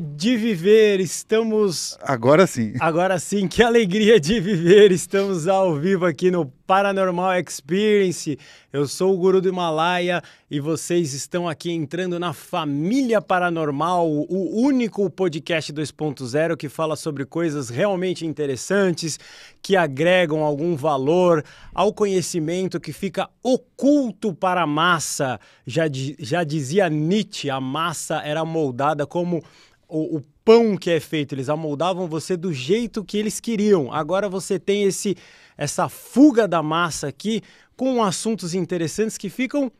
de viver, estamos. Agora sim. Agora sim, que alegria de viver, estamos ao vivo aqui no Paranormal Experience. Eu sou o Guru do Himalaia e vocês estão aqui entrando na família paranormal, o único podcast 2.0 que fala sobre coisas realmente interessantes, que agregam algum valor ao conhecimento que fica oculto para a massa. Já, já dizia Nietzsche, a massa era moldada como o, o pão que é feito, eles amoldavam você do jeito que eles queriam. Agora você tem esse essa fuga da massa aqui com assuntos interessantes que ficam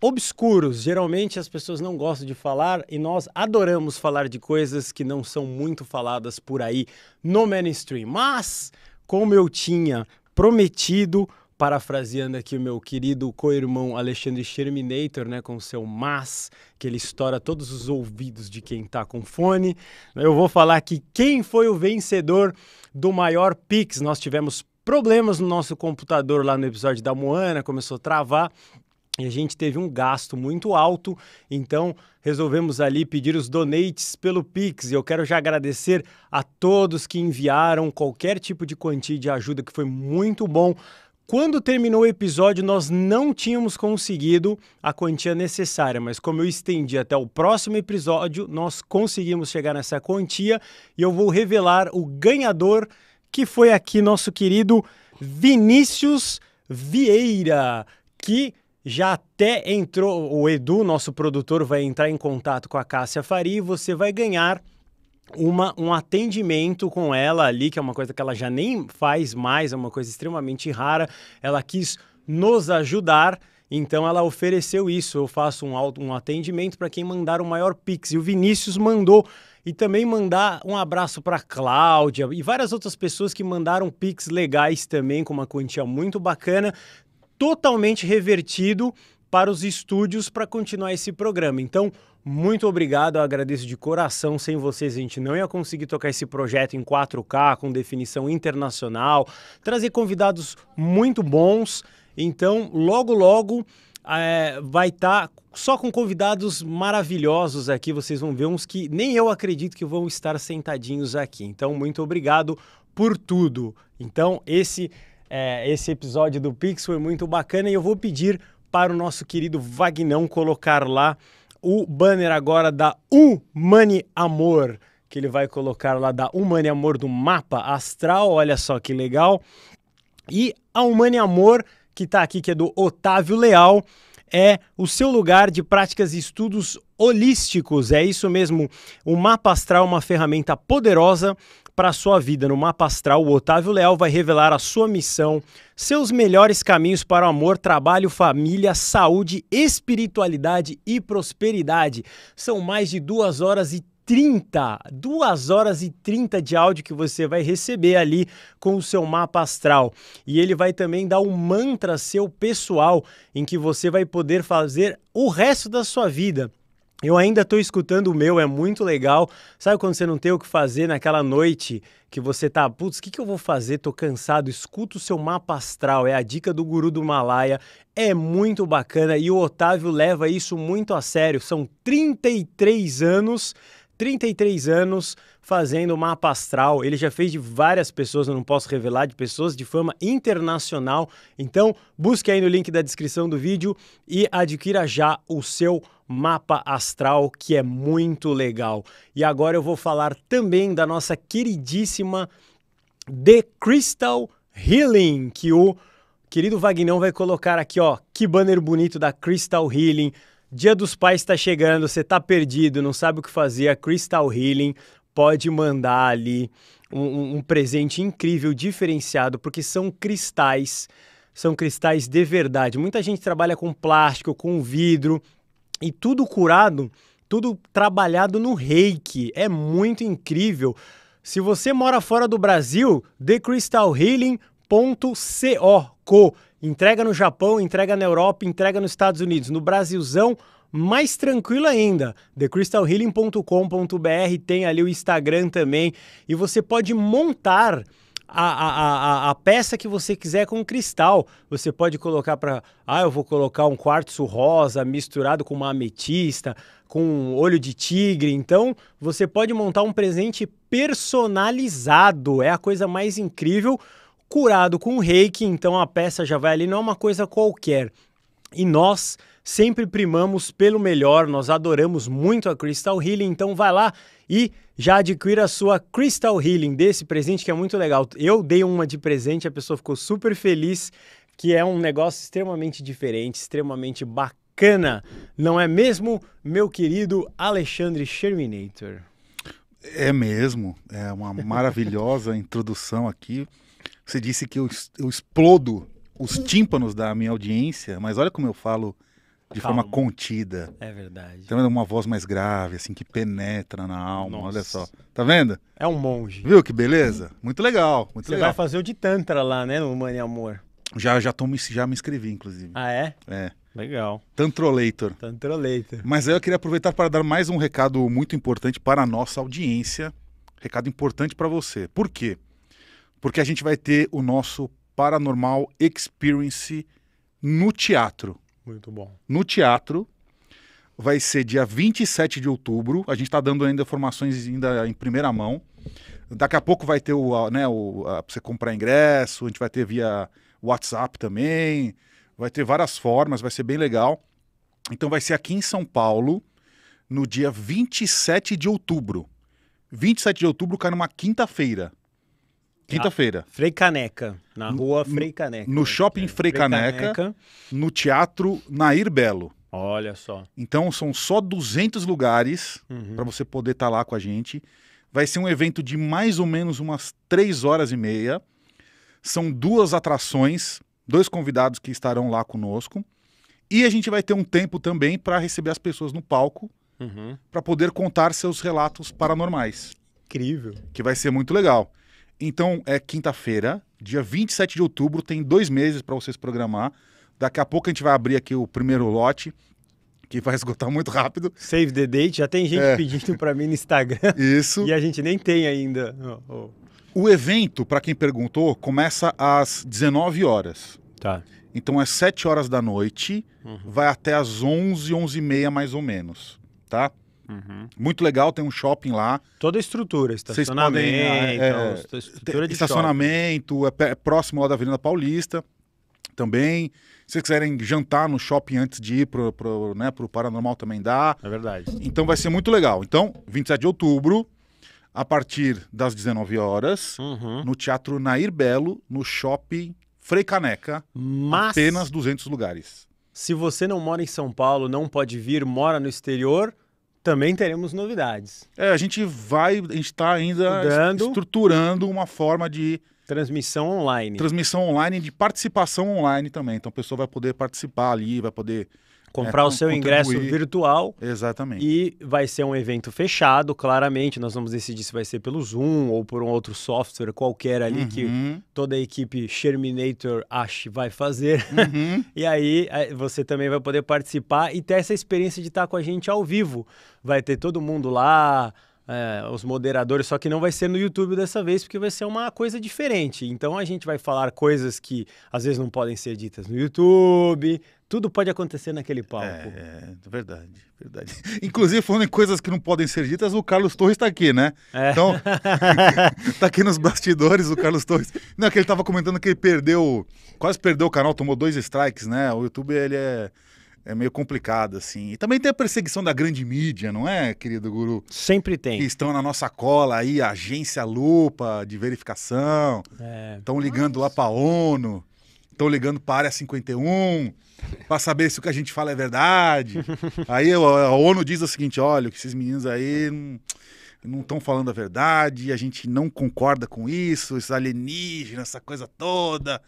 obscuros. Geralmente as pessoas não gostam de falar e nós adoramos falar de coisas que não são muito faladas por aí no mainstream. Mas como eu tinha prometido, parafraseando aqui o meu querido co-irmão Alexandre Sherminator, né, com seu mas, que ele estoura todos os ouvidos de quem tá com fone. Né, eu vou falar aqui quem foi o vencedor do maior Pix. Nós tivemos problemas no nosso computador lá no episódio da Moana, começou a travar. E a gente teve um gasto muito alto, então resolvemos ali pedir os donates pelo Pix. E eu quero já agradecer a todos que enviaram qualquer tipo de quantia de ajuda, que foi muito bom. Quando terminou o episódio, nós não tínhamos conseguido a quantia necessária, mas como eu estendi até o próximo episódio, nós conseguimos chegar nessa quantia e eu vou revelar o ganhador, que foi aqui nosso querido Vinícius Vieira, que já até entrou. O Edu, nosso produtor, vai entrar em contato com a Cássia Faria e você vai ganhar uma, um atendimento com ela ali, que é uma coisa que ela já nem faz mais, é uma coisa extremamente rara. Ela quis nos ajudar. Então ela ofereceu isso. Eu faço um, um atendimento para quem mandar o maior pix. E o Vinícius mandou. E também mandar um abraço para Cláudia e várias outras pessoas que mandaram pix legais também, com uma quantia muito bacana, totalmente revertido para os estúdios para continuar esse programa. Então, muito obrigado, eu agradeço de coração. Sem vocês, a gente não ia conseguir tocar esse projeto em 4K, com definição internacional, trazer convidados muito bons. Então, logo, logo é, vai estar tá só com convidados maravilhosos aqui. Vocês vão ver uns que nem eu acredito que vão estar sentadinhos aqui. Então, muito obrigado por tudo. Então, esse, é, esse episódio do Pix foi muito bacana e eu vou pedir para o nosso querido Vagnão colocar lá o banner agora da Humani Amor, que ele vai colocar lá da Humani Amor do mapa astral, olha só que legal. E a Humani Amor, que está aqui, que é do Otávio Leal, é o seu lugar de práticas e estudos holísticos. É isso mesmo. O mapa astral é uma ferramenta poderosa para a sua vida. No mapa astral, o Otávio Leal vai revelar a sua missão, seus melhores caminhos para o amor, trabalho, família, saúde, espiritualidade e prosperidade. São mais de duas horas e 30, 2 horas e 30 de áudio que você vai receber ali com o seu mapa astral. E ele vai também dar um mantra seu pessoal em que você vai poder fazer o resto da sua vida. Eu ainda estou escutando o meu, é muito legal. Sabe quando você não tem o que fazer naquela noite que você tá, putz, o que, que eu vou fazer? Tô cansado. Escuta o seu mapa astral, é a dica do guru do Himalaia. É muito bacana e o Otávio leva isso muito a sério. São 33 anos 33 anos fazendo mapa astral. Ele já fez de várias pessoas, eu não posso revelar, de pessoas de fama internacional. Então, busque aí no link da descrição do vídeo e adquira já o seu mapa astral, que é muito legal. E agora eu vou falar também da nossa queridíssima The Crystal Healing, que o querido Vagnão vai colocar aqui, ó. Que banner bonito da Crystal Healing Dia dos Pais está chegando, você está perdido, não sabe o que fazer, a Crystal Healing pode mandar ali um, um presente incrível, diferenciado, porque são cristais, são cristais de verdade. Muita gente trabalha com plástico, com vidro e tudo curado, tudo trabalhado no reiki. É muito incrível. Se você mora fora do Brasil, thecrystalhealing.co. Entrega no Japão, entrega na Europa, entrega nos Estados Unidos. No Brasilzão, mais tranquilo ainda. TheCrystalHealing.com.br tem ali o Instagram também. E você pode montar a, a, a, a, peça que você quiser com cristal. Você pode colocar para. Ah, eu vou colocar um quartzo rosa misturado com uma ametista, com um olho de tigre. Então, você pode montar um presente personalizado. É a coisa mais incrível curado com reiki, então a peça já vai ali, não é uma coisa qualquer. E nós sempre primamos pelo melhor, nós adoramos muito a Crystal Healing, então vai lá e já adquira a sua Crystal Healing desse presente que é muito legal. Eu dei uma de presente, a pessoa ficou super feliz, que é um negócio extremamente diferente, extremamente bacana. Não é mesmo, meu querido Alexandre Sherminator? É mesmo, é uma maravilhosa introdução aqui. Você disse que eu, eu explodo os hum. tímpanos da minha audiência, mas olha como eu falo de Calma. forma contida. É verdade. Então é uma voz mais grave, assim, que penetra na alma. Nossa. Olha só. Tá vendo? É um monge. Viu que beleza? Muito legal. Muito Você legal. vai fazer o de Tantra lá, né, no Mani Amor? Já, já, tô, já me inscrevi, inclusive. Ah, é? É. Legal. Tantroleitor. Tantroleitor. Mas aí eu queria aproveitar para dar mais um recado muito importante para a nossa audiência. Recado importante para você. Por quê? porque a gente vai ter o nosso Paranormal Experience no teatro. Muito bom. No teatro vai ser dia 27 de outubro. A gente está dando ainda informações ainda em primeira mão. Daqui a pouco vai ter o, né, o a, você comprar ingresso, a gente vai ter via WhatsApp também. Vai ter várias formas, vai ser bem legal. Então vai ser aqui em São Paulo no dia 27 de outubro. 27 de outubro cai numa quinta-feira. Quinta-feira. Ah, Frei Caneca, na rua Frei Caneca. No né, shopping Frei Caneca, no teatro Nair Belo. Olha só. Então são só 200 lugares uhum. para você poder estar tá lá com a gente. Vai ser um evento de mais ou menos umas 3 horas e meia. São duas atrações, dois convidados que estarão lá conosco. E a gente vai ter um tempo também para receber as pessoas no palco uhum. para poder contar seus relatos paranormais. Incrível. Que vai ser muito legal. Então é quinta-feira, dia 27 de outubro, tem dois meses para vocês programar. Daqui a pouco a gente vai abrir aqui o primeiro lote, que vai esgotar muito rápido. Save the date, já tem gente é. pedindo para mim no Instagram. Isso. E a gente nem tem ainda. Oh, oh. O evento, para quem perguntou, começa às 19 horas. Tá. Então é 7 horas da noite, uhum. vai até às 11, 11 e meia mais ou menos, tá? Uhum. Muito legal, tem um shopping lá. Toda a estrutura, estacionamento, podem, é, é, estrutura de estacionamento, é, próximo lá da Avenida Paulista também. Se vocês quiserem jantar no shopping antes de ir pro, pro, né, pro Paranormal também dá. É verdade. Então vai ser muito legal. Então, 27 de outubro, a partir das 19 horas, uhum. no Teatro Nair Belo, no shopping Frei Caneca. Mas... Apenas 200 lugares. Se você não mora em São Paulo, não pode vir, mora no exterior, também teremos novidades. É, a gente vai, a gente está ainda Estudando. estruturando uma forma de Transmissão online. Transmissão online de participação online também. Então a pessoa vai poder participar ali, vai poder comprar é, o seu contribuir. ingresso virtual. Exatamente. E vai ser um evento fechado, claramente. Nós vamos decidir se vai ser pelo Zoom ou por um outro software qualquer ali uhum. que toda a equipe Sherminator ache vai fazer. Uhum. e aí é, você também vai poder participar e ter essa experiência de estar com a gente ao vivo. Vai ter todo mundo lá é, os moderadores, só que não vai ser no YouTube dessa vez, porque vai ser uma coisa diferente. Então a gente vai falar coisas que às vezes não podem ser ditas no YouTube. Tudo pode acontecer naquele palco. É, é verdade, verdade. Inclusive, falando em coisas que não podem ser ditas, o Carlos Torres está aqui, né? É. Então, está aqui nos bastidores o Carlos Torres. Não, é que ele estava comentando que ele perdeu, quase perdeu o canal, tomou dois strikes, né? O YouTube, ele é é meio complicado, assim. E também tem a perseguição da grande mídia, não é, querido guru? Sempre tem. Que estão na nossa cola aí, a agência lupa de verificação. Estão é. ligando lá para a ONU, estão ligando para a área 51, para saber se o que a gente fala é verdade. aí a ONU diz o seguinte: olha, que esses meninos aí. Não estão falando a verdade, a gente não concorda com isso, esses alienígenas, essa coisa toda,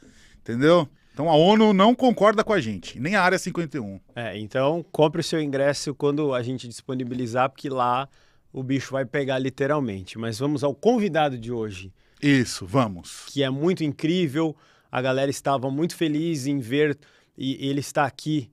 entendeu? Então a ONU não concorda com a gente, nem a Área 51. É, então compre o seu ingresso quando a gente disponibilizar, porque lá o bicho vai pegar literalmente. Mas vamos ao convidado de hoje. Isso, vamos. Que é muito incrível. A galera estava muito feliz em ver e ele está aqui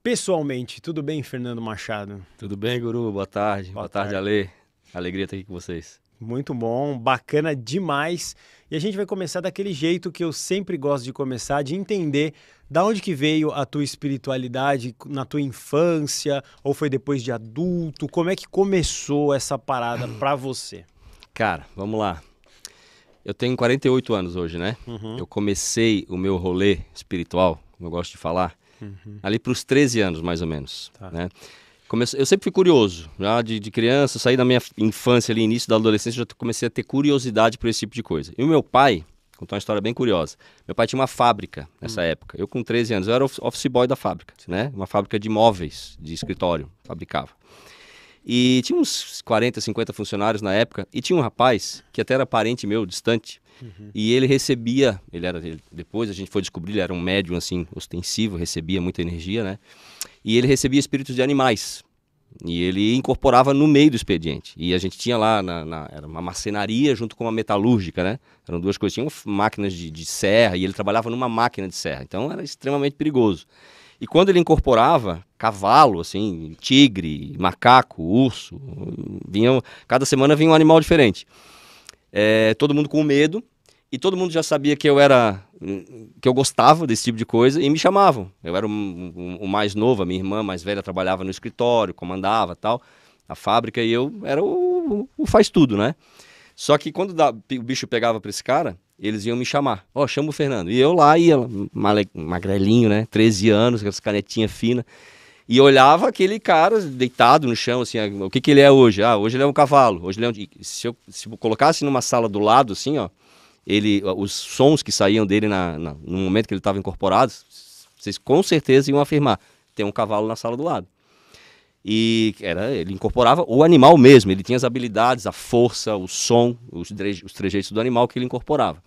pessoalmente. Tudo bem, Fernando Machado? Tudo bem, Guru? Boa tarde. Boa, Boa tarde, tarde, Ale. Alegria estar aqui com vocês. Muito bom, bacana demais. E a gente vai começar daquele jeito que eu sempre gosto de começar, de entender da onde que veio a tua espiritualidade na tua infância, ou foi depois de adulto? Como é que começou essa parada para você? Cara, vamos lá. Eu tenho 48 anos hoje, né? Uhum. Eu comecei o meu rolê espiritual, como eu gosto de falar, uhum. ali para os 13 anos, mais ou menos. Tá. Né? comecei, eu sempre fui curioso, já de, de criança, saí da minha infância ali, início da adolescência, já comecei a ter curiosidade por esse tipo de coisa. E o meu pai, contar uma história bem curiosa. Meu pai tinha uma fábrica nessa hum. época. Eu com 13 anos, eu era office boy da fábrica, né? Uma fábrica de móveis, de escritório, fabricava. E tinha uns 40, 50 funcionários na época, e tinha um rapaz, que até era parente meu, distante, uhum. e ele recebia, ele era, ele, depois a gente foi descobrir, ele era um médium, assim, ostensivo, recebia muita energia, né? E ele recebia espíritos de animais, e ele incorporava no meio do expediente. E a gente tinha lá, na, na, era uma marcenaria junto com uma metalúrgica, né? Eram duas coisas, tinham máquinas de, de serra, e ele trabalhava numa máquina de serra, então era extremamente perigoso. E quando ele incorporava cavalo, assim, tigre, macaco, urso, vinham, cada semana vinha um animal diferente. É, todo mundo com medo e todo mundo já sabia que eu era que eu gostava desse tipo de coisa e me chamavam. Eu era o, o, o mais novo, a minha irmã mais velha trabalhava no escritório, comandava tal, a fábrica e eu era o, o faz tudo, né? Só que quando da, o bicho pegava para esse cara, eles iam me chamar. Ó, oh, chama o Fernando. E eu lá ia, magrelinho, né? 13 anos, aquelas canetinhas finas. E olhava aquele cara deitado no chão, assim, ah, o que que ele é hoje? Ah, hoje ele é um cavalo. Hoje ele é um... Se eu, se eu colocasse numa sala do lado, assim, ó, ele, os sons que saíam dele na, na no momento que ele estava incorporado, vocês com certeza iam afirmar, tem um cavalo na sala do lado e era ele incorporava o animal mesmo, ele tinha as habilidades, a força, o som, os, os trejeitos do animal que ele incorporava.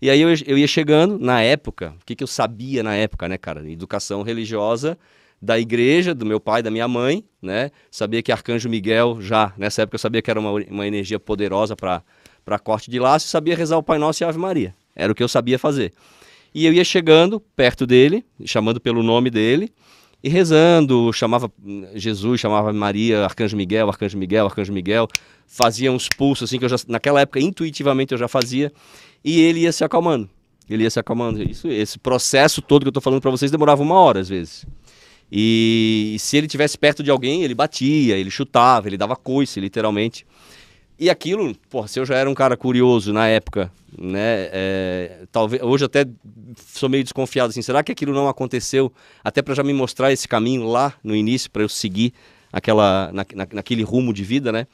E aí eu, eu ia chegando, na época, o que, que eu sabia na época, né, cara? Educação religiosa da igreja, do meu pai, da minha mãe, né? Sabia que Arcanjo Miguel já, nessa época eu sabia que era uma, uma energia poderosa para corte de laço, sabia rezar o Pai Nosso e Ave Maria. Era o que eu sabia fazer. E eu ia chegando perto dele, chamando pelo nome dele, e rezando, chamava hum, Jesus, chamava Maria, Arcanjo Miguel, Arcanjo Miguel, Arcanjo Miguel, fazia uns pulsos assim que eu já, naquela época intuitivamente eu já fazia, e ele ia se acalmando. Ele ia se acalmando. Isso, esse processo todo que eu estou falando para vocês demorava uma hora às vezes. E, e se ele tivesse perto de alguém, ele batia, ele chutava, ele dava coice, literalmente. E aquilo, pô, se eu já era um cara curioso na época, né? É, talvez hoje até sou meio desconfiado assim, será que aquilo não aconteceu até para já me mostrar esse caminho lá no início para eu seguir aquela na, na, naquele rumo de vida, né?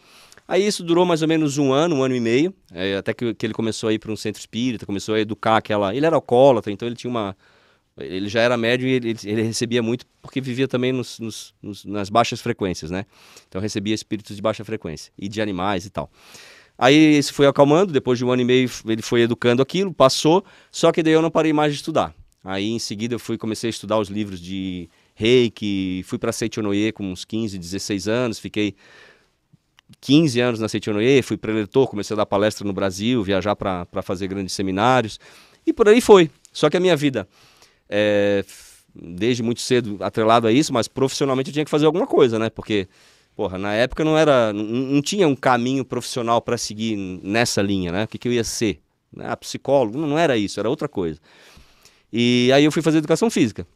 Aí isso durou mais ou menos um ano, um ano e meio, é, até que, que ele começou a ir para um centro espírita, começou a educar aquela. Ele era alcoólatra, então ele tinha uma ele já era médio e ele, ele recebia muito porque vivia também nos, nos, nos, nas baixas frequências, né? Então recebia espíritos de baixa frequência e de animais e tal. Aí isso foi acalmando, depois de um ano e meio ele foi educando aquilo, passou, só que daí eu não parei mais de estudar. Aí em seguida eu fui, comecei a estudar os livros de reiki, fui para Seichonoye com uns 15, 16 anos, fiquei 15 anos na Seichonoye, fui preletor, comecei a dar palestra no Brasil, viajar para fazer grandes seminários, e por aí foi. Só que a minha vida é, desde muito cedo atrelado a isso, mas profissionalmente eu tinha que fazer alguma coisa, né? Porque, porra, na época não era, não, não tinha um caminho profissional para seguir nessa linha, né? O que, que eu ia ser? Ah, psicólogo? Não, não era isso, era outra coisa. E aí eu fui fazer educação física,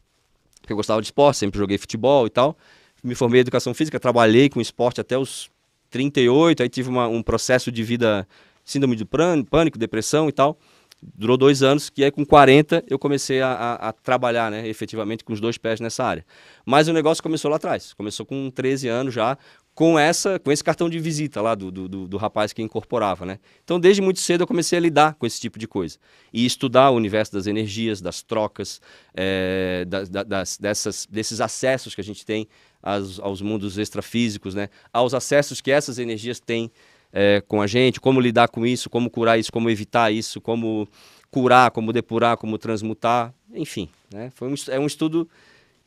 porque eu gostava de esporte, sempre joguei futebol e tal. Me formei em educação física, trabalhei com esporte até os 38, aí tive uma, um processo de vida, síndrome de pânico, depressão e tal. Durou dois anos, que aí é com 40 eu comecei a, a, a, trabalhar, né, efetivamente, com os dois pés nessa área. Mas o negócio começou lá atrás, começou com 13 anos já, com essa com esse cartão de visita lá do, do, do, do rapaz que incorporava, né? Então, desde muito cedo eu comecei a lidar com esse tipo de coisa. E estudar o universo das energias, das trocas, é, eh, das, das, dessas, desses acessos que a gente tem aos, aos mundos extrafísicos, né? Aos acessos que essas energias têm é, com a gente, como lidar com isso, como curar isso, como evitar isso, como curar, como depurar, como transmutar, enfim. Né? Foi um, é um estudo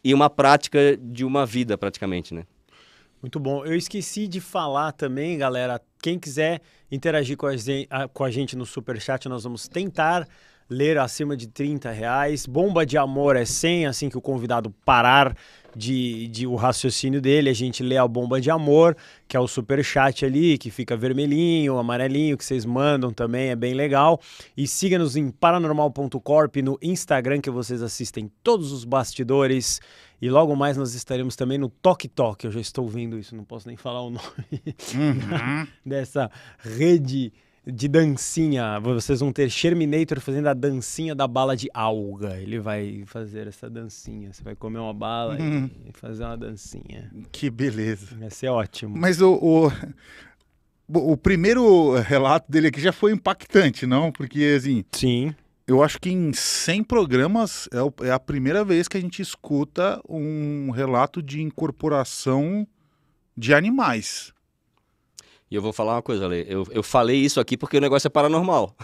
e uma prática de uma vida, praticamente, né? Muito bom. Eu esqueci de falar também, galera. Quem quiser interagir com a, gente, com a gente no Superchat, nós vamos tentar ler acima de 30 reais. Bomba de amor é 100, assim que o convidado parar de, de o raciocínio dele, a gente lê a bomba de amor, que é o super chat ali, que fica vermelhinho, amarelinho, que vocês mandam também, é bem legal. E siga-nos em paranormal.corp no Instagram, que vocês assistem todos os bastidores. E logo mais nós estaremos também no Tok Tok. Eu já estou vendo isso, não posso nem falar o nome uhum. dessa rede de dancinha. Vocês vão ter Sherminator fazendo a dancinha da bala de alga. Ele vai fazer essa dancinha. Você vai comer uma bala hum. e uhum. fazer uma dancinha. Que beleza. Vai ser ótimo. Mas o, o... O primeiro relato dele aqui já foi impactante, não? Porque, assim. Sim. Eu acho que em 100 programas é, é a primeira vez que a gente escuta um relato de incorporação de animais. E eu vou falar uma coisa, Ale. Eu, eu falei isso aqui porque o negócio é paranormal.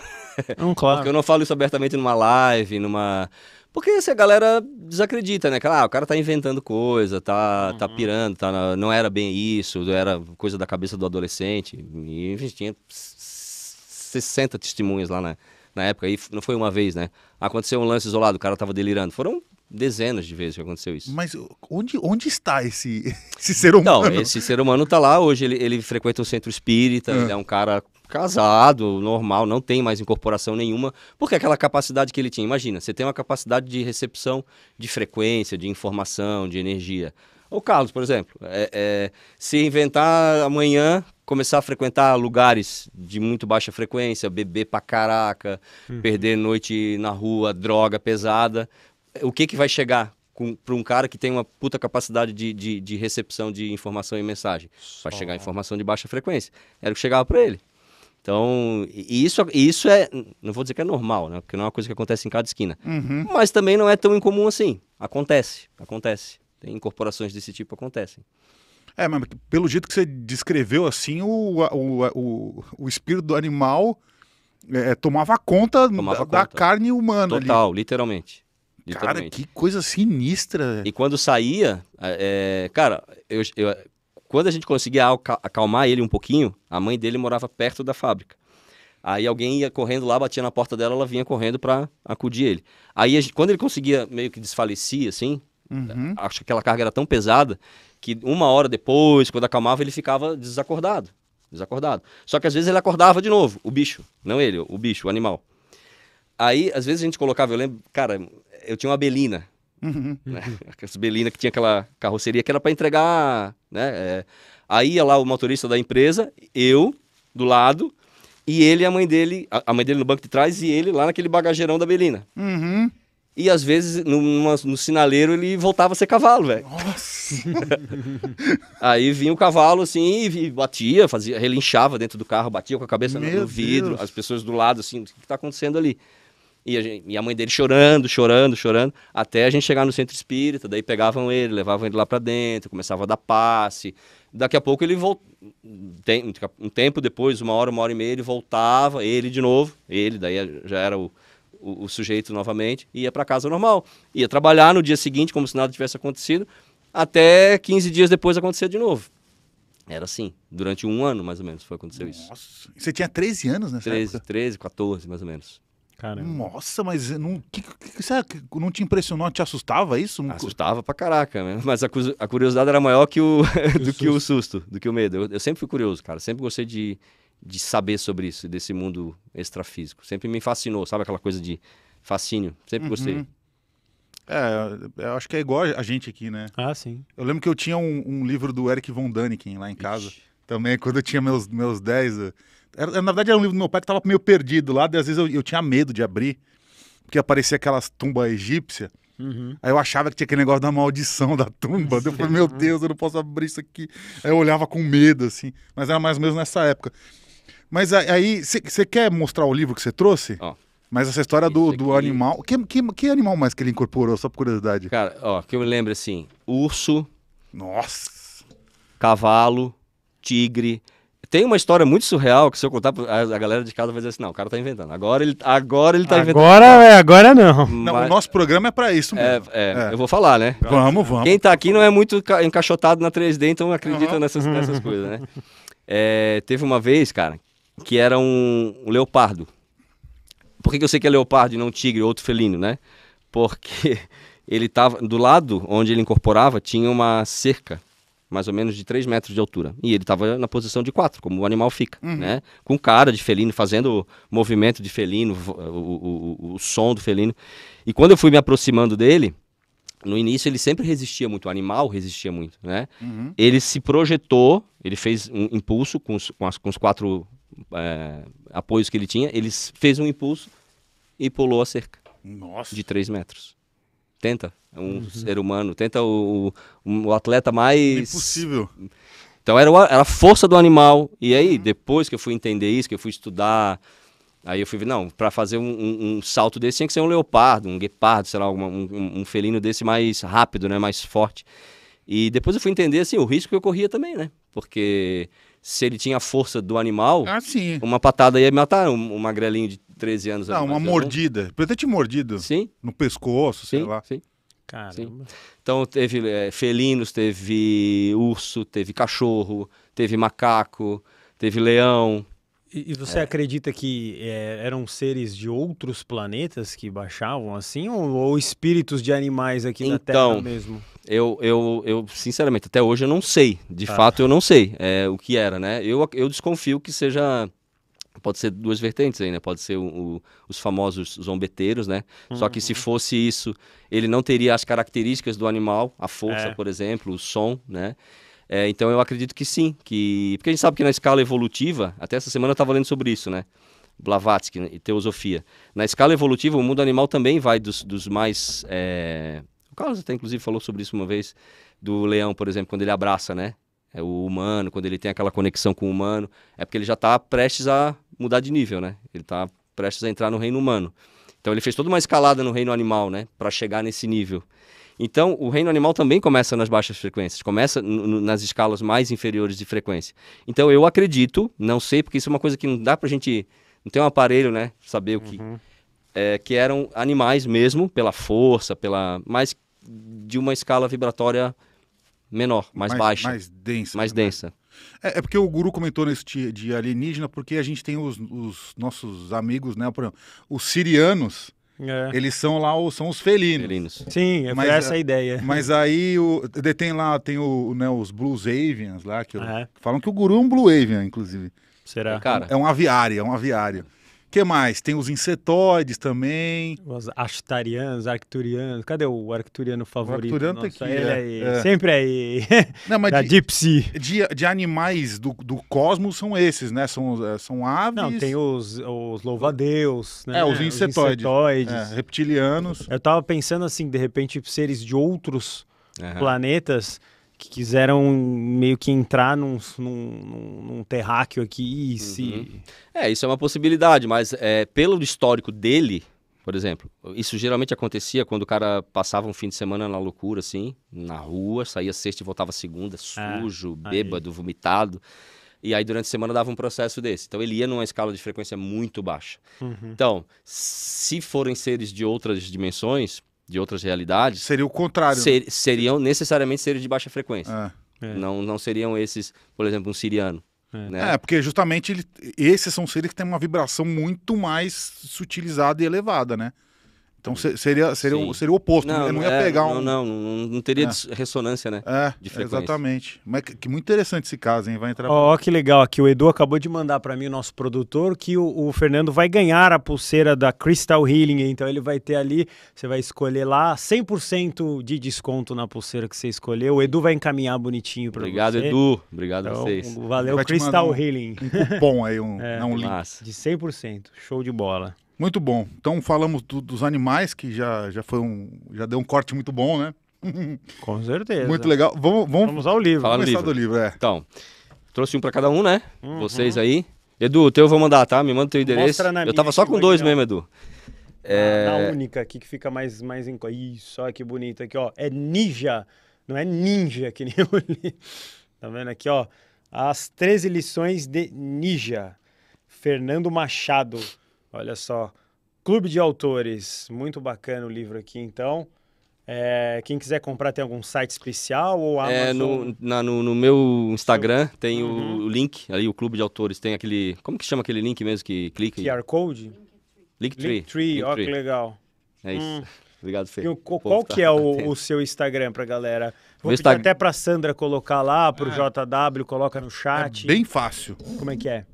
Não, claro. porque eu não falo isso abertamente numa live, numa. Porque essa assim, galera desacredita, né? Ah, o cara tá inventando coisa, tá, tá uhum. tá pirando, tá na... não era bem isso, era coisa da cabeça do adolescente. E a gente tinha 60 testemunhas lá na, na época, e não foi uma vez, né? Aconteceu um lance isolado, o cara tava delirando. Foram dezenas de vezes que aconteceu isso. Mas onde, onde está esse, esse ser humano? não esse ser humano está lá hoje, ele, ele frequenta o centro espírita, é. ele é um cara casado, normal, não tem mais incorporação nenhuma, porque aquela capacidade que ele tinha, imagina, você tem uma capacidade de recepção de frequência, de informação, de energia. O Carlos, por exemplo, é, é, se inventar amanhã, começar a frequentar lugares de muito baixa frequência, beber pra caraca, hum. perder noite na rua, droga pesada, o que, que vai chegar para um cara que tem uma puta capacidade de, de, de recepção de informação e mensagem. Só. Vai chegar informação de baixa frequência. Era o que chegava para ele. Então, e isso, isso é. Não vou dizer que é normal, né? Porque não é uma coisa que acontece em cada esquina. Uhum. Mas também não é tão incomum assim. Acontece, acontece. Tem incorporações desse tipo acontecem. É, mas pelo jeito que você descreveu assim, o, o, o, o espírito do animal é, tomava conta tomava da conta. carne humana. Total, ali. literalmente. Cara, que coisa sinistra. E quando saía, é, é, cara, eu, eu, quando a gente conseguia acalmar ele um pouquinho, a mãe dele morava perto da fábrica. Aí alguém ia correndo lá, batia na porta dela, ela vinha correndo para acudir ele. Aí gente, quando ele conseguia meio que desfalecia assim, uhum. acho que aquela carga era tão pesada que uma hora depois, quando acalmava, ele ficava desacordado, desacordado. Só que às vezes ele acordava de novo, o bicho, não ele, o bicho, o animal. Aí às vezes a gente colocava, eu lembro, cara, eu tinha uma Belina. Uhum. Né? Belina que tinha aquela carroceria que era para entregar, né? É. Aí ia lá o motorista da empresa, eu do lado e ele a mãe dele, a, a mãe dele no banco de trás e ele lá naquele bagageirão da Belina. Uhum. E às vezes numa, no sinaleiro ele voltava a ser cavalo, velho. Nossa! aí vinha o cavalo assim e batia, fazia, relinchava dentro do carro, batia com a cabeça no, no, vidro, as pessoas do lado assim, o que está acontecendo ali? E a, gente, e a, mãe dele chorando, chorando, chorando, até a gente chegar no centro espírita, daí pegavam ele, levavam ele lá para dentro, começava a dar passe. Daqui a pouco ele voltou, um tempo depois, uma hora, uma hora e meia, ele voltava, ele de novo, ele, daí já era o, o, o sujeito novamente, ia para casa normal. Ia trabalhar no dia seguinte, como se nada tivesse acontecido, até 15 dias depois acontecer de novo. Era assim, durante um ano mais ou menos foi aconteceu Nossa. isso. Você tinha 13 anos nessa 13, época? 13, 14 mais ou menos. Caramba. Nossa, mas não, que, que, que não te impressionou, te assustava isso? Assustava pra caraca, né? Mas a, a curiosidade era maior que o, do que o susto, do que o medo. Eu, eu, sempre fui curioso, cara. Sempre gostei de, de saber sobre isso, desse mundo extrafísico. Sempre me fascinou, sabe aquela coisa de fascínio? Sempre uhum. gostei. É, eu acho que é igual a gente aqui, né? Ah, sim. Eu lembro que eu tinha um, um livro do Eric von Däniken lá em casa. Ixi. Também, quando eu tinha meus, meus 10... Era, na verdade, era um livro do meu pai que estava meio perdido lá, e às vezes eu, eu tinha medo de abrir, porque aparecia aquelas tumbas egípcias. Uhum. Aí eu achava que tinha aquele negócio da maldição da tumba. Sim, eu falei, meu uhum. Deus, eu não posso abrir isso aqui. Aí eu olhava com medo, assim. Mas era mais ou menos nessa época. Mas aí, você quer mostrar o livro que você trouxe? Ó, Mas essa história do, do animal. Que, que, que, animal mais que ele incorporou, só por curiosidade? Cara, ó, que eu me lembro assim: urso. Nossa! Cavalo, tigre. Tem uma história muito surreal que se eu contar a, galera de casa vai dizer assim, não, o cara tá inventando. Agora ele, agora ele tá agora, inventando. Agora é, agora não. Não, Mas, o nosso programa é para isso é, mesmo. É, é, é, eu vou falar, né? Vamos, vamos. Quem tá aqui não é muito encaixotado na 3D, então acredita uhum. nessas, nessas uhum. coisas, né? É, teve uma vez, cara, que era um, um leopardo. Por que, que, eu sei que é leopardo e não tigre, outro felino, né? Porque ele tava, do lado onde ele incorporava, tinha uma cerca mais ou menos de 3 metros de altura. E ele estava na posição de 4, como o animal fica, uhum. né? Com cara de felino, fazendo movimento de felino, o, o, o, som do felino. E quando eu fui me aproximando dele, no início ele sempre resistia muito, o animal resistia muito, né? Uhum. Ele se projetou, ele fez um impulso com os, com as, com os quatro é, apoios que ele tinha, ele fez um impulso e pulou a cerca. Nossa. De 3 metros. Tenta. É um uhum. ser humano. Tenta o, o, o atleta mais. Impossível. Então era, era a força do animal. E aí, uhum. depois que eu fui entender isso, que eu fui estudar. Aí eu fui, não, para fazer um, um, um, salto desse tinha que ser um leopardo, um guepardo, sei lá, um, um, felino desse mais rápido, né, mais forte. E depois eu fui entender, assim, o risco que eu corria também, né? Porque se ele tinha a força do animal, ah, sim. uma patada ia matar um, um magrelinho de 13 anos. Não, uma mordida. Podia ter mordido. Sim. No pescoço, sim, sei lá. Sim. Caramba. Sim. Então teve é, felinos, teve urso, teve cachorro, teve macaco, teve leão. E, você é. acredita que é, eram seres de outros planetas que baixavam assim, ou, ou espíritos de animais aqui então, Terra mesmo? eu, eu, eu, sinceramente, até hoje eu não sei. De tá. fato, eu não sei é, o que era, né? Eu, eu desconfio que seja. Pode ser duas vertentes aí, né? Pode ser o, o, os famosos zombeteiros, né? Uhum. Só que se uhum. fosse isso, ele não teria as características do animal, a força, é. por exemplo, o som, né? É, então eu acredito que sim, que porque a gente sabe que na escala evolutiva, até essa semana eu estava lendo sobre isso, né? Blavatsky né? e teosofia. Na escala evolutiva, o mundo animal também vai dos, dos mais é, Carlos até inclusive falou sobre isso uma vez, do leão, por exemplo, quando ele abraça, né? É o humano, quando ele tem aquela conexão com o humano, é porque ele já está prestes a mudar de nível, né? Ele está prestes a entrar no reino humano. Então ele fez toda uma escalada no reino animal, né, para chegar nesse nível. Então o reino animal também começa nas baixas frequências, começa nas escalas mais inferiores de frequência. Então eu acredito, não sei porque isso é uma coisa que não dá para gente, não tem um aparelho, né, saber o que uhum. é, que eram animais mesmo pela força, pela, mas de uma escala vibratória menor, mais, mais baixa. Mais densa. Mais né? densa. É, é, porque o Guru comentou nesse de alienígena, porque a gente tem os, os nossos amigos, né? Por exemplo, os sirianos. É. Eles são lá os, são os felinos. felinos. Sim, é mas, essa a ideia. Mas aí o, tem lá, tem o, né, os Blues Avians lá, que, eu, é. falam que o guru é um Blue Avian, inclusive. Será? É, cara. É um aviário, é um aviário que mais? Tem os insetóides também. Os astarianos, arcturianos. Cadê o arcturiano favorito? O arcturiano tá Nossa, tá aqui. Ele aí, é, é. é. Sempre é aí. Não, mas da de, de, de, animais do, do cosmos são esses, né? São, são aves. Não, tem os, os louvadeus, né? É, os insetóides. Os É, reptilianos. Eu tava pensando assim, de repente, seres de outros uhum. planetas que quiseram meio que entrar num, num, num terráqueo aqui e uhum. se. É, isso é uma possibilidade, mas é, pelo histórico dele, por exemplo, isso geralmente acontecia quando o cara passava um fim de semana na loucura, assim, na rua, saía sexta e voltava segunda, é, sujo, é, bêbado, vomitado. E aí, durante a semana, dava um processo desse. Então, ele ia numa escala de frequência muito baixa. Uhum. Então, se forem seres de outras dimensões, de outras realidades. Seria o contrário. Ser, né? seriam necessariamente seres de baixa frequência. É. é. Não, não seriam esses, por exemplo, um siriano. É. Né? é, porque justamente ele, esses são seres que têm uma vibração muito mais sutilizada e elevada, né? Então seria, seria, o, seria o oposto, né? não, não ia é, pegar um. Não, não, não teria é. ressonância, né? É, exatamente. Mas que, que, muito interessante esse caso, hein? Vai entrar. Ó, oh, que legal aqui. O Edu acabou de mandar para mim, o nosso produtor, que o, o, Fernando vai ganhar a pulseira da Crystal Healing. Então ele vai ter ali, você vai escolher lá 100% de desconto na pulseira que você escolheu. O Edu vai encaminhar bonitinho para você. Obrigado, Edu. Obrigado então, a vocês. Valeu, Crystal Healing. Um cupom aí, um, é, um link. Massa. De 100%. Show de bola. Muito bom. Então falamos do, dos animais, que já, já foi um. Já deu um corte muito bom, né? Com certeza. Muito legal. Vamos, vamos... vamos ao livro. Falar vamos começar livro. do livro, é. Então, trouxe um para cada um, né? Uhum. Vocês aí. Edu, o teu eu vou mandar, tá? Me manda o teu endereço. eu tava só com dois mesmo, Edu. É... Na única aqui que fica mais, mais em. Isso, olha que bonito aqui, ó. É ninja. Não é ninja que nem eu li. Tá vendo aqui, ó? As 13 lições de ninja. Fernando Machado. Olha só. Clube de Autores, muito bacana o livro aqui, então. É, quem quiser comprar, tem algum site especial ou é, Amazon? É, no, na, no, no, meu Instagram tem uhum. o, o, link, ali o Clube de Autores tem aquele... Como que chama aquele link mesmo que clica? QR Code? Linktree. Linktree, ó que legal. É isso. Hum. Obrigado, Fê. qual tá que tá, é o, o, seu Instagram pra galera? Vou Insta... até pra Sandra colocar lá, pro é. Ah. JW, coloca no é chat. É bem fácil. Como é que é?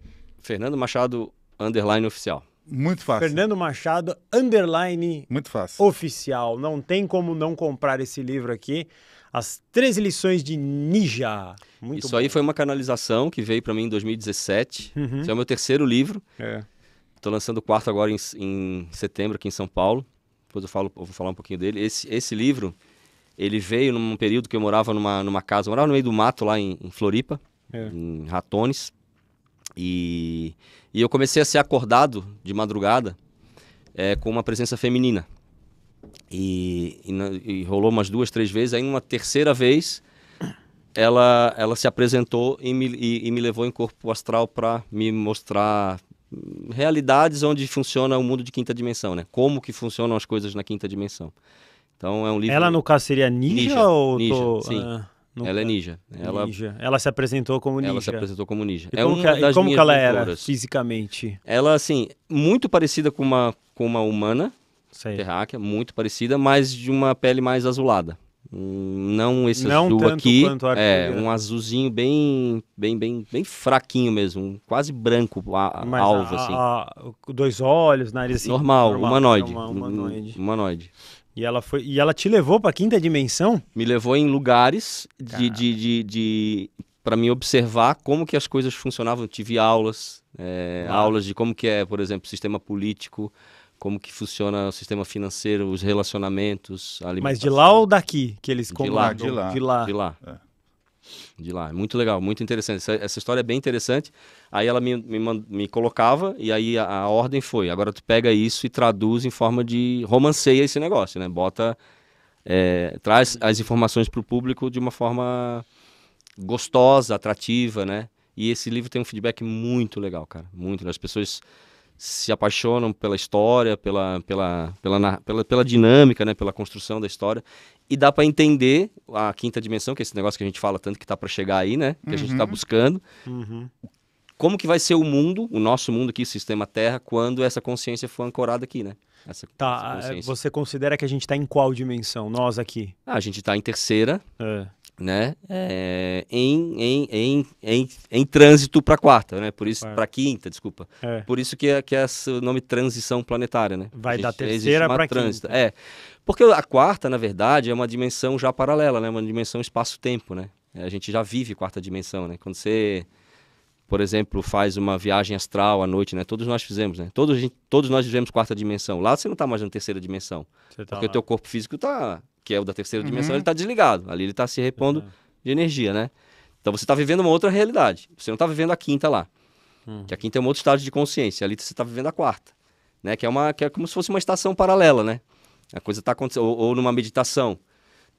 Fernando Machado, underline oficial. Muito fácil. Fernando Machado, underline Muito fácil. oficial. Não tem como não comprar esse livro aqui. As Três Lições de Ninja. Muito Isso bom. aí foi uma canalização que veio para mim em 2017. Uhum. Esse é o meu terceiro livro. Estou é. lançando o quarto agora em, em, setembro aqui em São Paulo. Depois eu, falo, eu vou falar um pouquinho dele. Esse, esse livro, ele veio num período que eu morava numa, numa casa, eu morava no meio do mato lá em, em Floripa, é. em Ratones. E, e eu comecei a ser acordado de madrugada é, com uma presença feminina. E, e, e, rolou umas duas, três vezes. Aí, uma terceira vez, ela, ela se apresentou e me, e, e me levou em corpo astral para me mostrar realidades onde funciona o mundo de quinta dimensão, né? Como que funcionam as coisas na quinta dimensão. Então é um livro. Ela no caso seria ninja, ninja ou ninja, tô... sim. Ah. Ela é ninja. Ela... ninja. Ela se apresentou como ninja. Ela se apresentou como ninja. E é como, que, e como que ela mentoras. era fisicamente? Ela, assim, muito parecida com uma, com uma humana Sei. terráquea, muito parecida, mas de uma pele mais azulada. Não esse Não azul aqui. é, um azulzinho bem, bem, bem, bem fraquinho mesmo, quase branco, a, mas alvo, a, assim. A, dois olhos, nariz assim. Normal, normal humanoide. É humanoide. humanoide. E ela, foi, e ela te levou para a quinta dimensão? Me levou em lugares de, de, de, de para mim observar como que as coisas funcionavam. Eu tive aulas, é, aulas de como que é, por exemplo, o sistema político, como que funciona o sistema financeiro, os relacionamentos, a Mas de lá ou daqui que eles de lá, de lá, de lá. De lá. É de lá. Muito legal, muito interessante. Essa, essa história é bem interessante. Aí ela me, me, me colocava e aí a, a, ordem foi: agora tu pega isso e traduz em forma de romanceia esse negócio, né? Bota, é, traz as informações para o público de uma forma gostosa, atrativa, né? E esse livro tem um feedback muito legal, cara. Muito. As pessoas se apaixonam pela história, pela, pela, pela, pela, pela dinâmica, né? pela construção da história e dá para entender a quinta dimensão, que é esse negócio que a gente fala tanto que tá para chegar aí, né? Que uhum. a gente tá uhum. buscando. Uhum. Como que vai ser o mundo, o nosso mundo aqui, sistema Terra, quando essa consciência for ancorada aqui, né? Essa, tá, essa é, você considera que a gente está em qual dimensão, nós aqui? Ah, a gente está em terceira. É né, é. é, em, em, em, em, em trânsito para quarta, né? Por isso para quinta, desculpa. É. Por isso que é que é o nome transição planetária, né? Vai gente, da terceira para quinta. É, porque a quarta, na verdade, é uma dimensão já paralela, né? Uma dimensão espaço-tempo, né? A gente já vive quarta dimensão, né? Quando você por exemplo, faz uma viagem astral à noite, né? Todos nós fizemos, né? Todos, todos nós vivemos quarta dimensão. Lá você não está mais na terceira dimensão. Tá porque lá. o teu corpo físico está, que é o da terceira uhum. dimensão, ele está desligado. Ali ele está se repondo uhum. de energia, né? Então você está vivendo uma outra realidade. Você não está vivendo a quinta lá. Uhum. Que a quinta é um outro estágio de consciência. Ali você está vivendo a quarta, né? Que é, uma, que é como se fosse uma estação paralela, né? A coisa está acontecendo. Ou, ou numa meditação,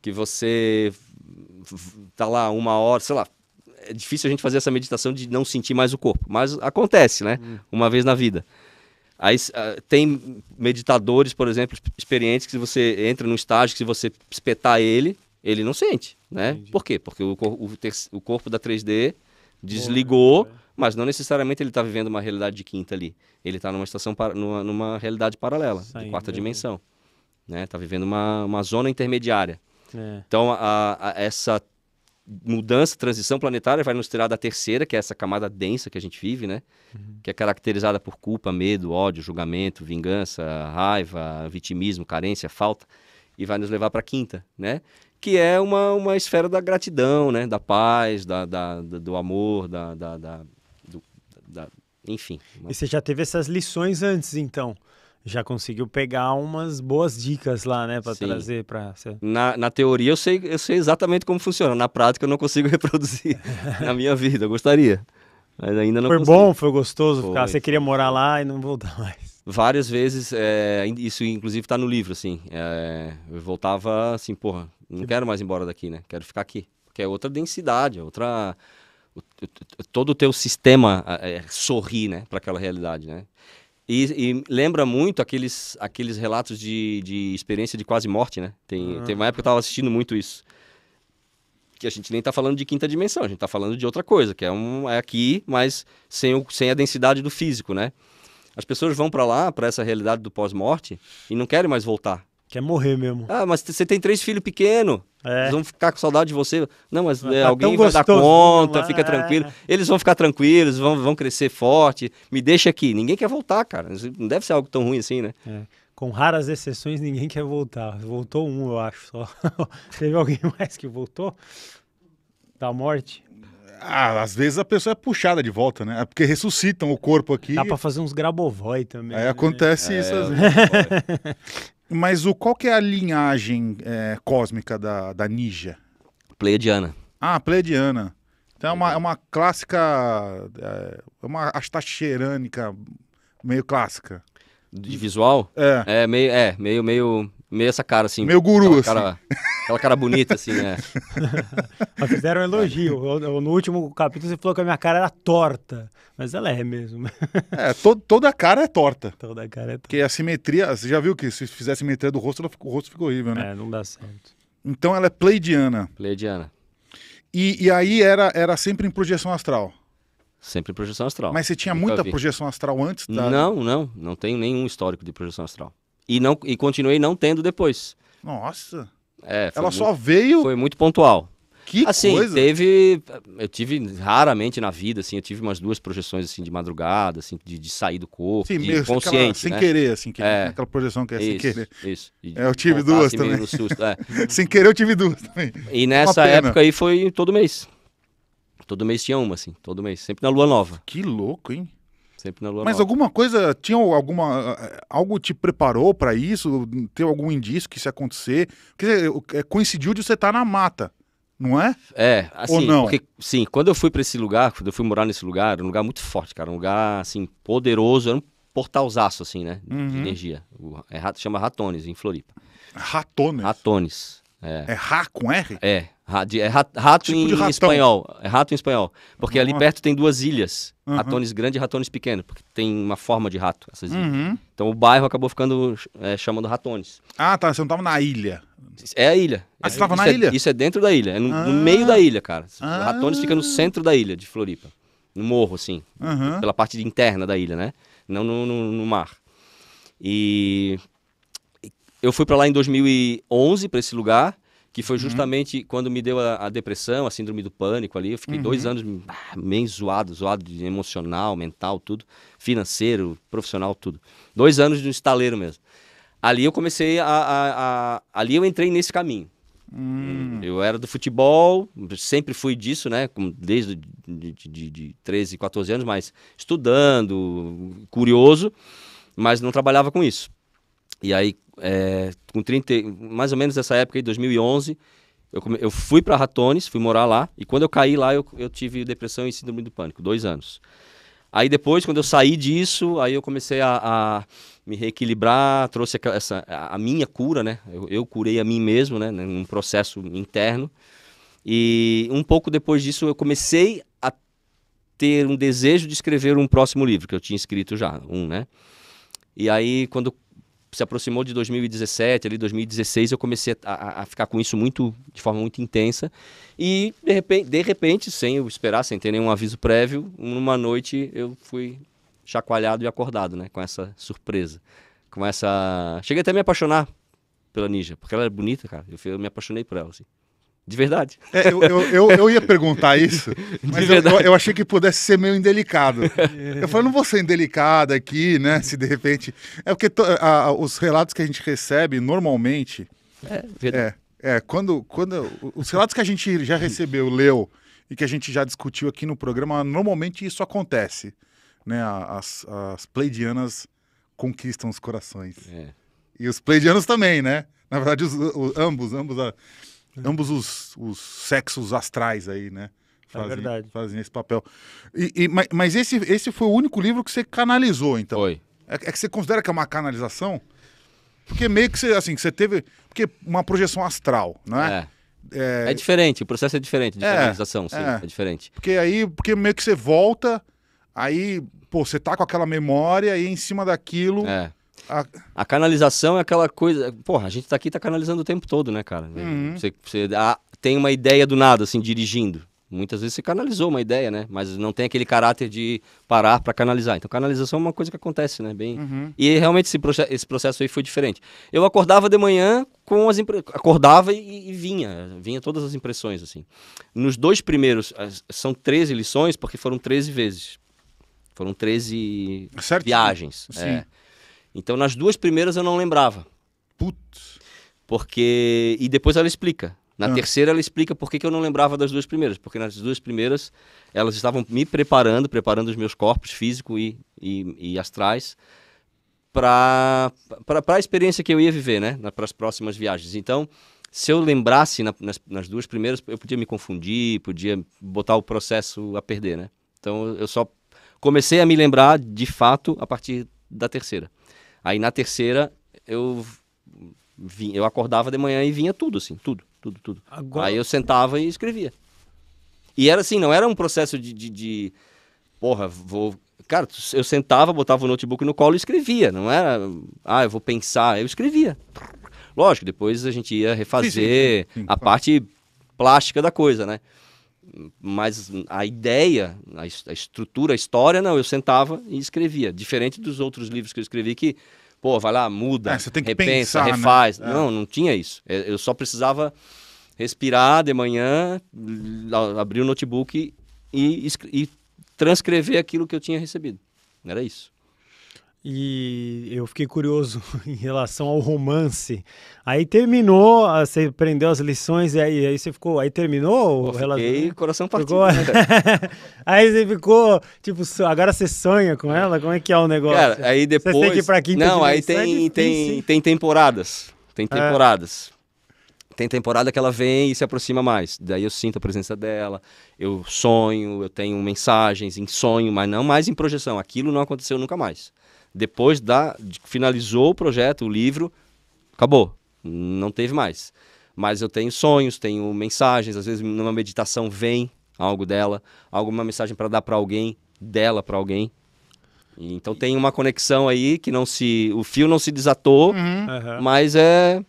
que você tá lá uma hora, sei lá, é difícil a gente fazer essa meditação de não sentir mais o corpo, mas acontece, né? Hum. Uma vez na vida. Aí ah, tem meditadores, por exemplo, experientes que se você entra num estágio que se você espetar ele, ele não sente, né? Entendi. Por quê? Porque o, o, o corpo da 3D desligou, Boa, é. mas não necessariamente ele está vivendo uma realidade de quinta ali. Ele está numa estação para, numa, numa, realidade paralela, Saindo, de quarta dimensão, né? Tá vivendo uma, uma zona intermediária. É. Então a, a, essa mudança, transição planetária vai nos tirar da terceira, que é essa camada densa que a gente vive, né? Uhum. Que é caracterizada por culpa, medo, ódio, julgamento, vingança, raiva, vitimismo, carência, falta, e vai nos levar para a quinta, né? Que é uma, uma esfera da gratidão, né? Da paz, da, da, da do amor, da, da, da, do, da enfim. Uma... E você já teve essas lições antes, então? já conseguiu pegar umas boas dicas lá, né, para trazer para na, na teoria eu sei, eu sei exatamente como funciona, na prática eu não consigo reproduzir na minha vida, eu gostaria, mas ainda não. Foi consigo. bom, foi gostoso foi. ficar. Você queria morar lá e não voltar mais. Várias vezes, é, isso inclusive está no livro, assim, é, eu voltava assim, porra, não quero mais ir embora daqui, né? Quero ficar aqui, porque é outra densidade, é outra todo o teu sistema é, é sorri, né, para aquela realidade, né? E, e, lembra muito aqueles, aqueles relatos de, de experiência de quase morte, né? Tem, ah. tem uma época que eu tava assistindo muito isso. Que a gente nem tá falando de quinta dimensão, a gente tá falando de outra coisa, que é, um, é aqui, mas sem, o, sem a densidade do físico, né? As pessoas vão para lá, para essa realidade do pós-morte, e não querem mais voltar. Quer morrer mesmo. Ah, mas você tem três filhos pequenos. É. Eles vão ficar com saudade de você. Não, mas é, tá alguém vai dar conta, né? fica tranquilo. Eles vão ficar tranquilos, vão, vão crescer forte. Me deixa aqui. Ninguém quer voltar, cara. Não deve ser algo tão ruim assim, né? É. Com raras exceções, ninguém quer voltar. Voltou um, eu acho, só. Teve alguém mais que voltou? Da morte? Ah, às vezes a pessoa é puxada de volta, né? É porque ressuscitam o corpo aqui. Dá pra fazer uns grabovoi também. Aí né? acontece é, isso. É, Mas o, qual que é a linhagem é, cósmica da, da Ninja? Pleiadiana. Ah, Pleiadiana. Então é uma, é uma clássica, é, é uma astacherânica meio clássica. De visual? É. É meio, é, meio, meio meio essa cara assim. Meu guru, aquela assim. Cara, aquela cara bonita, assim, né? Mas fizeram um elogio. Eu, no último capítulo você falou que a minha cara era torta. Mas ela é mesmo. é, to, toda cara é torta. Toda cara é torta. Porque a simetria, você já viu que se fizer a simetria do rosto, o rosto fica horrível, né? É, não dá certo. Então ela é pleidiana. Pleidiana. E, e aí era, era sempre em projeção astral. Sempre projeção astral. Mas você tinha Nunca muita vi. projeção astral antes? Da... Não, não. Não tenho nenhum histórico de projeção astral e, não, e continuei não tendo depois. Nossa! É, Ela muito, só veio. Foi muito pontual. Que assim, coisa! teve. Eu tive raramente na vida, assim, eu tive umas duas projeções assim de madrugada, assim, de, de sair do corpo. Sim, mesmo, consciente, aquela, sem né? querer, assim, que, é, aquela projeção que é isso, sem querer. Isso. é, eu tive duas assim, também. Susto, é. sem querer, eu tive duas também. E nessa época aí foi todo mês. Todo mês tinha uma, assim, todo mês, sempre na lua nova. Que louco, hein? Sempre na lua Mas nova. alguma coisa, tinha alguma. Algo te preparou para isso? Teve algum indício que isso ia acontecer? Porque é, coincidiu de você estar tá na mata, não é? É, assim. Ou não? Porque, sim, quando eu fui para esse lugar, quando eu fui morar nesse lugar, era um lugar muito forte, cara. Um lugar, assim, poderoso. Era um portalzaço, assim, né? Uhum. De energia. O, é, chama Ratones, em Floripa. Ratones? Ratones. É. é com R? É, de, é rato, rato tipo em espanhol. É rato em espanhol. Porque ali perto tem duas ilhas, uhum. ratones grandes e ratones pequenos, porque tem uma forma de rato, essas ilhas. Uhum. Então o bairro acabou ficando é, chamando ratones. Ah, tá. Você não estava na ilha. É a ilha. Ah, você estava na é, ilha? Isso é dentro da ilha, é no, ah. no meio da ilha, cara. Ah. Ratones fica no centro da ilha de Floripa. No morro, assim. Uhum. Pela parte interna da ilha, né? Não no, no, no mar. E eu fui para lá em 2011 para esse lugar que foi uhum. justamente uhum. quando me deu a, a, depressão, a síndrome do pânico ali. Eu fiquei uhum. dois anos ah, meio zoado, zoado de emocional, mental, tudo, financeiro, profissional, tudo. Dois anos de um estaleiro mesmo. Ali eu comecei a, a, a ali eu entrei nesse caminho. Hum. Eu era do futebol, sempre fui disso, né? Desde de, de, de 13, 14 anos, mas estudando, curioso, mas não trabalhava com isso. E aí, é, com 30, mais ou menos nessa época, em 2011, eu, come, eu fui para Ratones, fui morar lá. E quando eu caí lá, eu, eu tive depressão e síndrome do pânico, dois anos. Aí depois, quando eu saí disso, aí eu comecei a, a me reequilibrar, trouxe a, essa, a minha cura, né? Eu, eu, curei a mim mesmo, né? Num processo interno. E um pouco depois disso, eu comecei a ter um desejo de escrever um próximo livro, que eu tinha escrito já, um, né? E aí, quando se aproximou de 2017, ali 2016, eu comecei a, a, ficar com isso muito, de forma muito intensa. E de repente, de repente, sem eu esperar, sem ter nenhum aviso prévio, numa noite eu fui chacoalhado e acordado, né, com essa surpresa, com essa, cheguei até a me apaixonar pela Ninja, porque ela era bonita, cara. Eu, eu me apaixonei por ela, assim. De verdade. É, eu, eu, eu, eu, ia perguntar isso, mas eu, eu, achei que pudesse ser meio indelicado. É. Eu falei, não vou ser indelicado aqui, né? Se de repente. É porque to, a, os relatos que a gente recebe normalmente. É, verdade. É, é quando, quando. Os relatos que a gente já recebeu, leu e que a gente já discutiu aqui no programa, normalmente isso acontece. Né? As, as pleidianas conquistam os corações. É. E os pleidianos também, né? Na verdade, os, os ambos, ambos. A, é. Ambos os, os sexos astrais aí, né? É fazem, é verdade. Fazem esse papel. E, e, mas mas esse, esse foi o único livro que você canalizou, então? Foi. É, é que você considera que é uma canalização? Porque meio que você, assim, que você teve... Porque uma projeção astral, não é? É. É... é diferente, o processo é diferente de é, canalização, sim, é. é diferente. Porque aí, porque meio que você volta, aí, pô, você tá com aquela memória e em cima daquilo... É a... a... canalização é aquela coisa. Porra, a gente tá aqui tá canalizando o tempo todo, né, cara? Uhum. Você, você a, ah, tem uma ideia do nada, assim, dirigindo. Muitas vezes você canalizou uma ideia, né? Mas não tem aquele caráter de parar para canalizar. Então, canalização é uma coisa que acontece, né? Bem... Uhum. E realmente esse, proce... esse processo aí foi diferente. Eu acordava de manhã com as acordava e, e, vinha, vinha todas as impressões, assim. Nos dois primeiros, são 13 lições, porque foram 13 vezes. Foram 13 é certo. viagens. Sim. É. Então, nas duas primeiras eu não lembrava. Putz. Porque. E depois ela explica. Na ah. terceira ela explica por que, que eu não lembrava das duas primeiras. Porque nas duas primeiras elas estavam me preparando, preparando os meus corpos físico e, e, e astrais para a experiência que eu ia viver, né? Para as próximas viagens. Então, se eu lembrasse na, nas, nas, duas primeiras, eu podia me confundir, podia botar o processo a perder, né? Então, eu só comecei a me lembrar de fato a partir da terceira. Aí na terceira, eu, vim, eu acordava de manhã e vinha tudo, assim, tudo, tudo, tudo. Agora... Aí eu sentava e escrevia. E era assim, não era um processo de, de, de... porra, vou cara, eu sentava, botava o notebook no colo e escrevia. Não era, ah, eu vou pensar. Eu escrevia. Lógico, depois a gente ia refazer sim, sim, sim. a parte plástica da coisa, né? mas a ideia, a, a estrutura, a história, não, eu sentava e escrevia. Diferente dos outros livros que eu escrevi que, pô, vai lá, muda, é, repensa, pensar, né? refaz. Né? Não, não tinha isso. Eu só precisava respirar de manhã, abrir o notebook e, e transcrever aquilo que eu tinha recebido. Era isso. E eu fiquei curioso em relação ao romance. Aí terminou, ah, você prendeu as lições e aí, aí você ficou. Aí terminou? Eu fiquei coração partido. Ficou... Né, aí você ficou, tipo, agora você sonha com ela? Como é que é o negócio? Cara, aí depois. Você tem que ir pra quinta Não, aí tem, é tem, tem temporadas. Tem é. temporadas. É. Tem temporada que ela vem e se aproxima mais. Daí eu sinto a presença dela, eu sonho, eu tenho mensagens em sonho, mas não mais em projeção. Aquilo não aconteceu nunca mais. Depois da finalizou o projeto, o livro, acabou, não teve mais. Mas eu tenho sonhos, tenho mensagens, às vezes numa meditação vem algo dela, alguma mensagem para dar para alguém, dela para alguém. Então tem uma conexão aí que não se, o fio não se desatou, uhum. mas é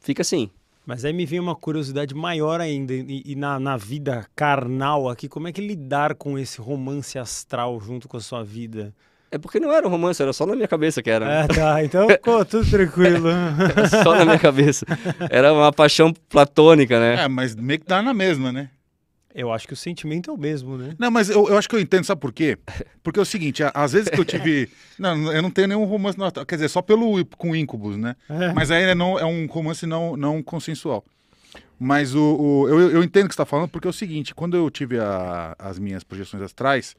fica assim. Mas aí me vem uma curiosidade maior ainda, e, e, na, na vida carnal aqui, como é que lidar com esse romance astral junto com a sua vida? É porque não era um romance, era só na minha cabeça que era. Ah, tá. Então ficou tudo tranquilo. só na minha cabeça. Era uma paixão platônica, né? É, mas meio que dá na mesma, né? Eu acho que o sentimento é o mesmo, né? Não, mas eu, eu acho que eu entendo, sabe por quê? Porque é o seguinte, às vezes que eu tive. não, eu não tenho nenhum romance. quer dizer, só pelo com íncubos, né? É. Mas aí é, não, é um romance não, não consensual. Mas o, o eu, eu entendo o que você está falando, porque é o seguinte, quando eu tive a, as minhas projeções astrais,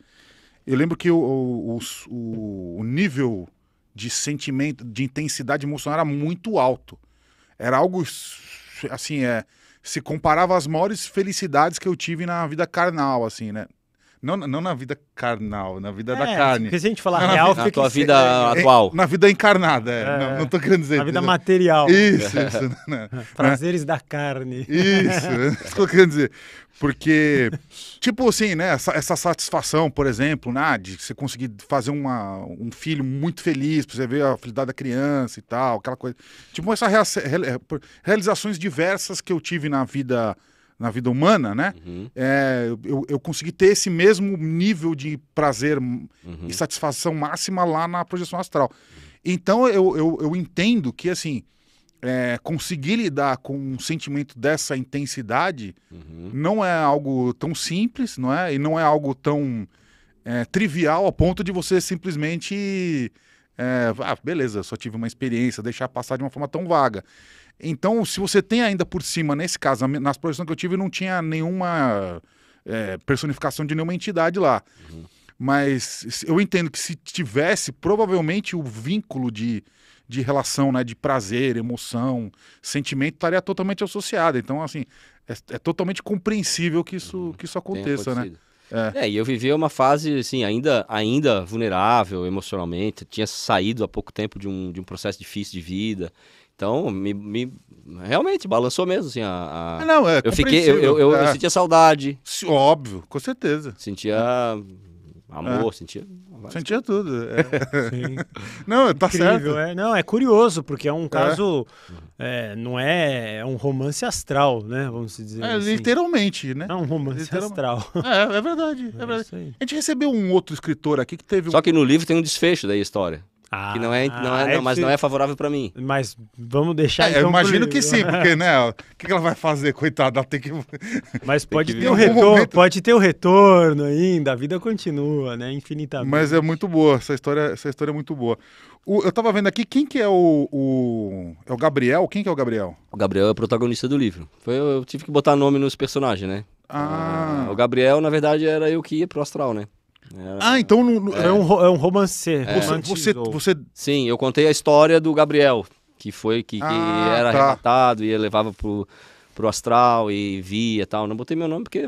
eu lembro que o, o, o, o nível de sentimento, de intensidade emocional era muito alto. Era algo assim, é, se comparava às maiores felicidades que eu tive na vida carnal, assim, né? Não, não na vida carnal, na vida é, da carne. Porque se a gente falar não, real, na, na tua assim, vida é, é, atual. na vida encarnada, é. é. Não, não tô querendo dizer. Na vida material. Isso, isso. Né? Prazeres da carne. Isso, isso tô querendo dizer. Porque, tipo assim, né? Essa, essa satisfação, por exemplo, né, de você conseguir fazer uma, um filho muito feliz, pra você ver a felicidade da criança e tal, aquela coisa. Tipo, essas realizações diversas que eu tive na vida na vida humana, né? Uhum. É, eu, eu, consegui ter esse mesmo nível de prazer uhum. e satisfação máxima lá na projeção astral. Então eu, eu, eu entendo que assim é, conseguir lidar com um sentimento dessa intensidade uhum. não é algo tão simples, não é? E não é algo tão é, trivial a ponto de você simplesmente é, ah, beleza, só tive uma experiência, deixar passar de uma forma tão vaga. Então, se você tem ainda por cima, nesse caso, nas projeções que eu tive, não tinha nenhuma é, personificação de nenhuma entidade lá. Uhum. Mas eu entendo que se tivesse, provavelmente o vínculo de, de relação, né, de prazer, emoção, sentimento, estaria totalmente associado. Então, assim, é, é totalmente compreensível que isso, uhum. que isso aconteça, né? É. é. e eu vivi uma fase, assim, ainda, ainda vulnerável emocionalmente. tinha saído há pouco tempo de um, de um processo difícil de vida. Então, me, me realmente balançou mesmo, assim. A, a... Ah, não, é eu fiquei, eu, eu, eu, é. eu, sentia saudade. Óbvio, com certeza. Sentia é. amor, é. sentia. Sentia tudo. É. Não, tá Incrível, certo. É. Não, é curioso, porque é um é. caso. Uhum. É. não é, é, um romance astral, né? Vamos dizer. É, assim. literalmente, né? É um romance astral. É, verdade. É verdade. A gente recebeu um outro escritor aqui que teve. Só que no livro tem um desfecho da história. Ah, que não é, não é, não, mas não é favorável para mim. Mas vamos deixar. É, então eu imagino que sim, porque né, o que ela vai fazer, coitada? tem que. Mas pode que ter um retorno, pode ter o um retorno ainda. A vida continua, né, infinitamente. Mas é muito boa essa história, essa história é muito boa. O, eu tava vendo aqui quem que é o, o, é o Gabriel. Quem que é o Gabriel? O Gabriel é o protagonista do livro. Foi, eu tive que botar nome nos personagens, né? Ah. ah o Gabriel, na verdade, era eu que ia pro astral, né? Era... É. Ah, então é. é. um, é um romancer. É. Você, você, você, Sim, eu contei a história do Gabriel, que foi que, que ah, era tá. arrebatado e levava pro, pro astral e via tal. Não botei meu nome porque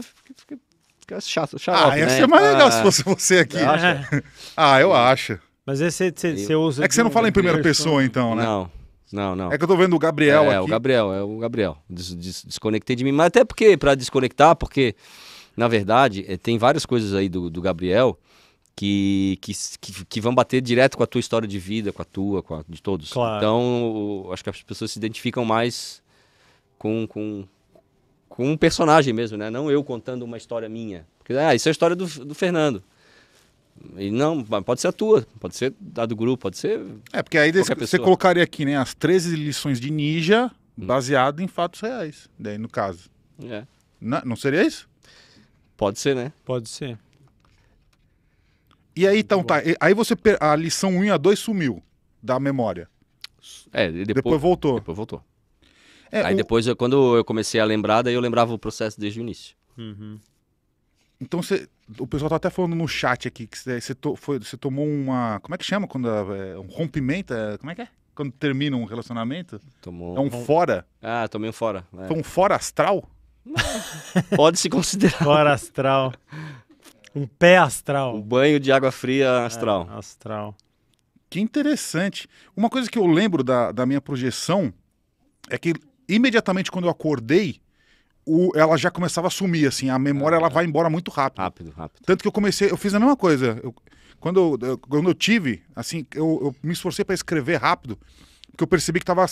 fica, chato, Ah, ia né? ser mais legal ah, se fosse você aqui. ah, eu acho. Mas esse você usa. É que você não fala em primeira pessoa, né? então, né? Não. Não, não. É que eu tô vendo o Gabriel é, aqui. É, o Gabriel, é o Gabriel. Des, des, desconectei de mim, mas até porque, para desconectar, porque na verdade, é, tem várias coisas aí do, do Gabriel que, que, que, que, vão bater direto com a tua história de vida, com a tua, com a de todos. Claro. Então, acho que as pessoas se identificam mais com, com, com um personagem mesmo, né? Não eu contando uma história minha. Porque, ah, isso é a história do, do Fernando. E não, pode ser a tua, pode ser a do grupo, pode ser. É, porque aí desse, você colocaria aqui, né, as 13 lições de ninja hum. baseado hum. em fatos reais, daí no caso. É. Não, não seria isso? Pode ser, né? Pode ser. E aí, então, tá. Aí você. A lição 1 e a 2 sumiu da memória. É, depois, Depois voltou. Depois voltou. É, Aí o- depois, eu- quando eu comecei a lembrar, daí eu lembrava o processo desde o início. Uhum. Então você. O pessoal tá até falando no chat aqui que você, to- foi- você tomou uma. Como é que chama? Quando é, um rompimento? é, como é que é? Quando termina um relacionamento? Tomou. É um fora? Ah, tomei um fora. É Foi um fora astral? Pode se considerar. Hora astral. Um pé astral. Um banho de água fria astral. É, astral. Que interessante. Uma coisa que eu lembro da, da minha projeção é que imediatamente quando eu acordei, o, ela já começava a sumir, assim, a memória é, ela é. vai embora muito rápido. Rápido, rápido. Tanto que eu comecei, eu fiz a mesma coisa. Eu, quando, eu, quando eu tive, assim, eu, eu me esforcei para escrever rápido, porque eu percebi que estava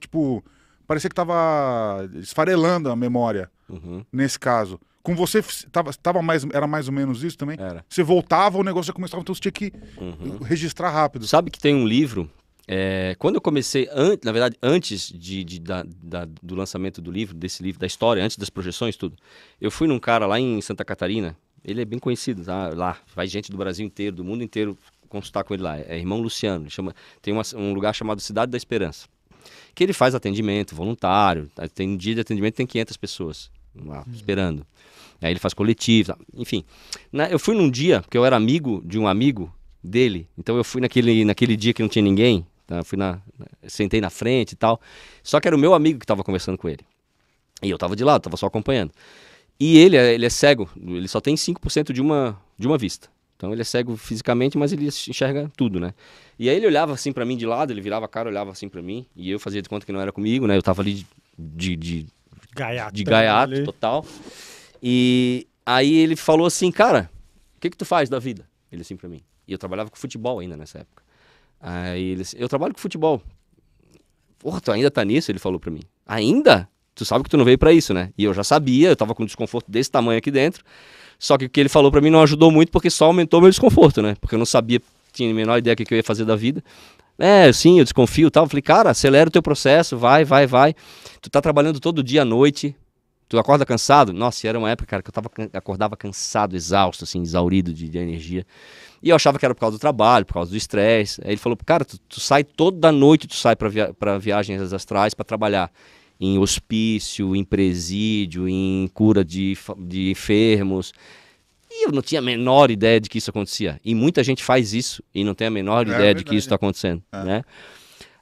tipo, parecia que estava esfarelando a memória uhum. nesse caso. Com você tava, tava mais, era mais ou menos isso também? Era. Você voltava, o negócio já começava, então você tinha que uhum. registrar rápido. Sabe que tem um livro. É, quando eu comecei, an, na verdade, antes de, de da, da, do lançamento do livro, desse livro, da história, antes das projeções, tudo, eu fui num cara lá em Santa Catarina, ele é bem conhecido tá? lá, vai gente do Brasil inteiro, do mundo inteiro consultar com ele lá. É irmão Luciano. Chama, tem uma, um lugar chamado Cidade da Esperança que ele faz atendimento voluntário. Tá? Tem dia de atendimento tem 500 pessoas lá uhum. esperando. Aí ele faz coletivo, enfim. Na, eu fui num dia, porque eu era amigo de um amigo dele, então eu fui naquele, naquele dia que não tinha ninguém, tá? fui na, sentei na frente e tal. Só que era o meu amigo que estava conversando com ele. E eu estava de lado, estava só acompanhando. E ele, é, ele é cego, ele só tem 5% de uma, de uma vista. Então ele é cego fisicamente, mas ele enxerga tudo, né? E aí ele olhava assim para mim de lado, ele virava a cara, olhava assim para mim, e eu fazia de conta que não era comigo, né? Eu tava ali de. de, de gaiato. De gaiato ali. total. E aí ele falou assim, cara, o que que tu faz da vida? Ele assim para mim. E eu trabalhava com futebol ainda nessa época. Aí ele assim, eu trabalho com futebol. Porra, tu ainda tá nisso? Ele falou para mim. Ainda? tu sabe que tu não veio para isso, né? E eu já sabia, eu tava com um desconforto desse tamanho aqui dentro. Só que o que ele falou para mim não ajudou muito porque só aumentou meu desconforto, né? Porque eu não sabia, tinha a menor ideia do que eu ia fazer da vida. É, sim, eu desconfio tal. Eu falei, cara, acelera o teu processo, vai, vai, vai. Tu tá trabalhando todo dia à noite, tu acorda cansado? Nossa, era uma época, cara, que eu tava, acordava cansado, exausto, assim, exaurido de, de energia. E eu achava que era por causa do trabalho, por causa do estresse. Aí ele falou, cara, tu, tu sai toda noite, tu sai pra, via pra viagens astrais para trabalhar em hospício, em presídio, em cura de, de enfermos. E eu não tinha a menor ideia de que isso acontecia. E muita gente faz isso e não tem a menor é, ideia de que isso está acontecendo, é. né?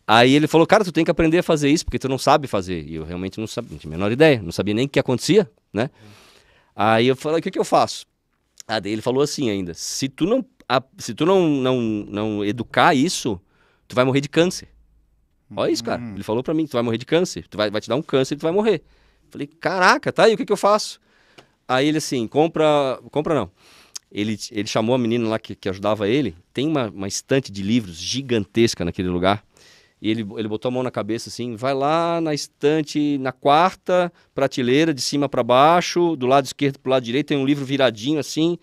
Aí ele falou, cara, tu tem que aprender a fazer isso, porque tu não sabe fazer. E eu realmente não sabia, não tinha a menor ideia, não sabia nem o que acontecia, né? Aí eu falei, o que, que eu faço? Ah, daí ele falou assim ainda, se tu não, a, se tu não, não, não educar isso, tu vai morrer de câncer. Olha isso, cara. Hum. Ele falou para mim: tu vai morrer de câncer, tu vai, vai te dar um câncer e tu vai morrer. falei: caraca, tá aí, o que, que eu faço? Aí ele assim: compra. Compra não. Ele, ele chamou a menina lá que, que ajudava ele. Tem uma, uma estante de livros gigantesca naquele lugar. E ele, ele botou a mão na cabeça assim: vai lá na estante, na quarta prateleira, de cima para baixo, do lado esquerdo pro lado direito, tem um livro viradinho assim.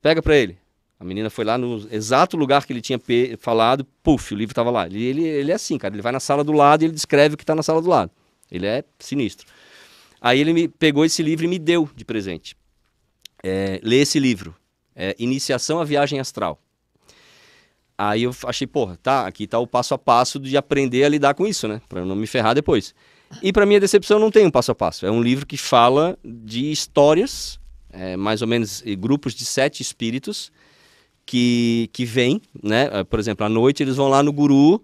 Pega para ele. A menina foi lá no exato lugar que ele tinha falado, puf, o livro estava lá. Ele, ele, ele é assim, cara. Ele vai na sala do lado e ele descreve o que está na sala do lado. Ele é sinistro. Aí ele me pegou esse livro e me deu de presente. É, lê esse livro. É, Iniciação à Viagem Astral. Aí eu achei, porra, tá, aqui está o passo a passo de aprender a lidar com isso, né? para não me ferrar depois. E para minha decepção não tem um passo a passo. É um livro que fala de histórias, é, mais ou menos grupos de sete espíritos, que, que né? Ah, por exemplo, à noite eles vão lá no guru,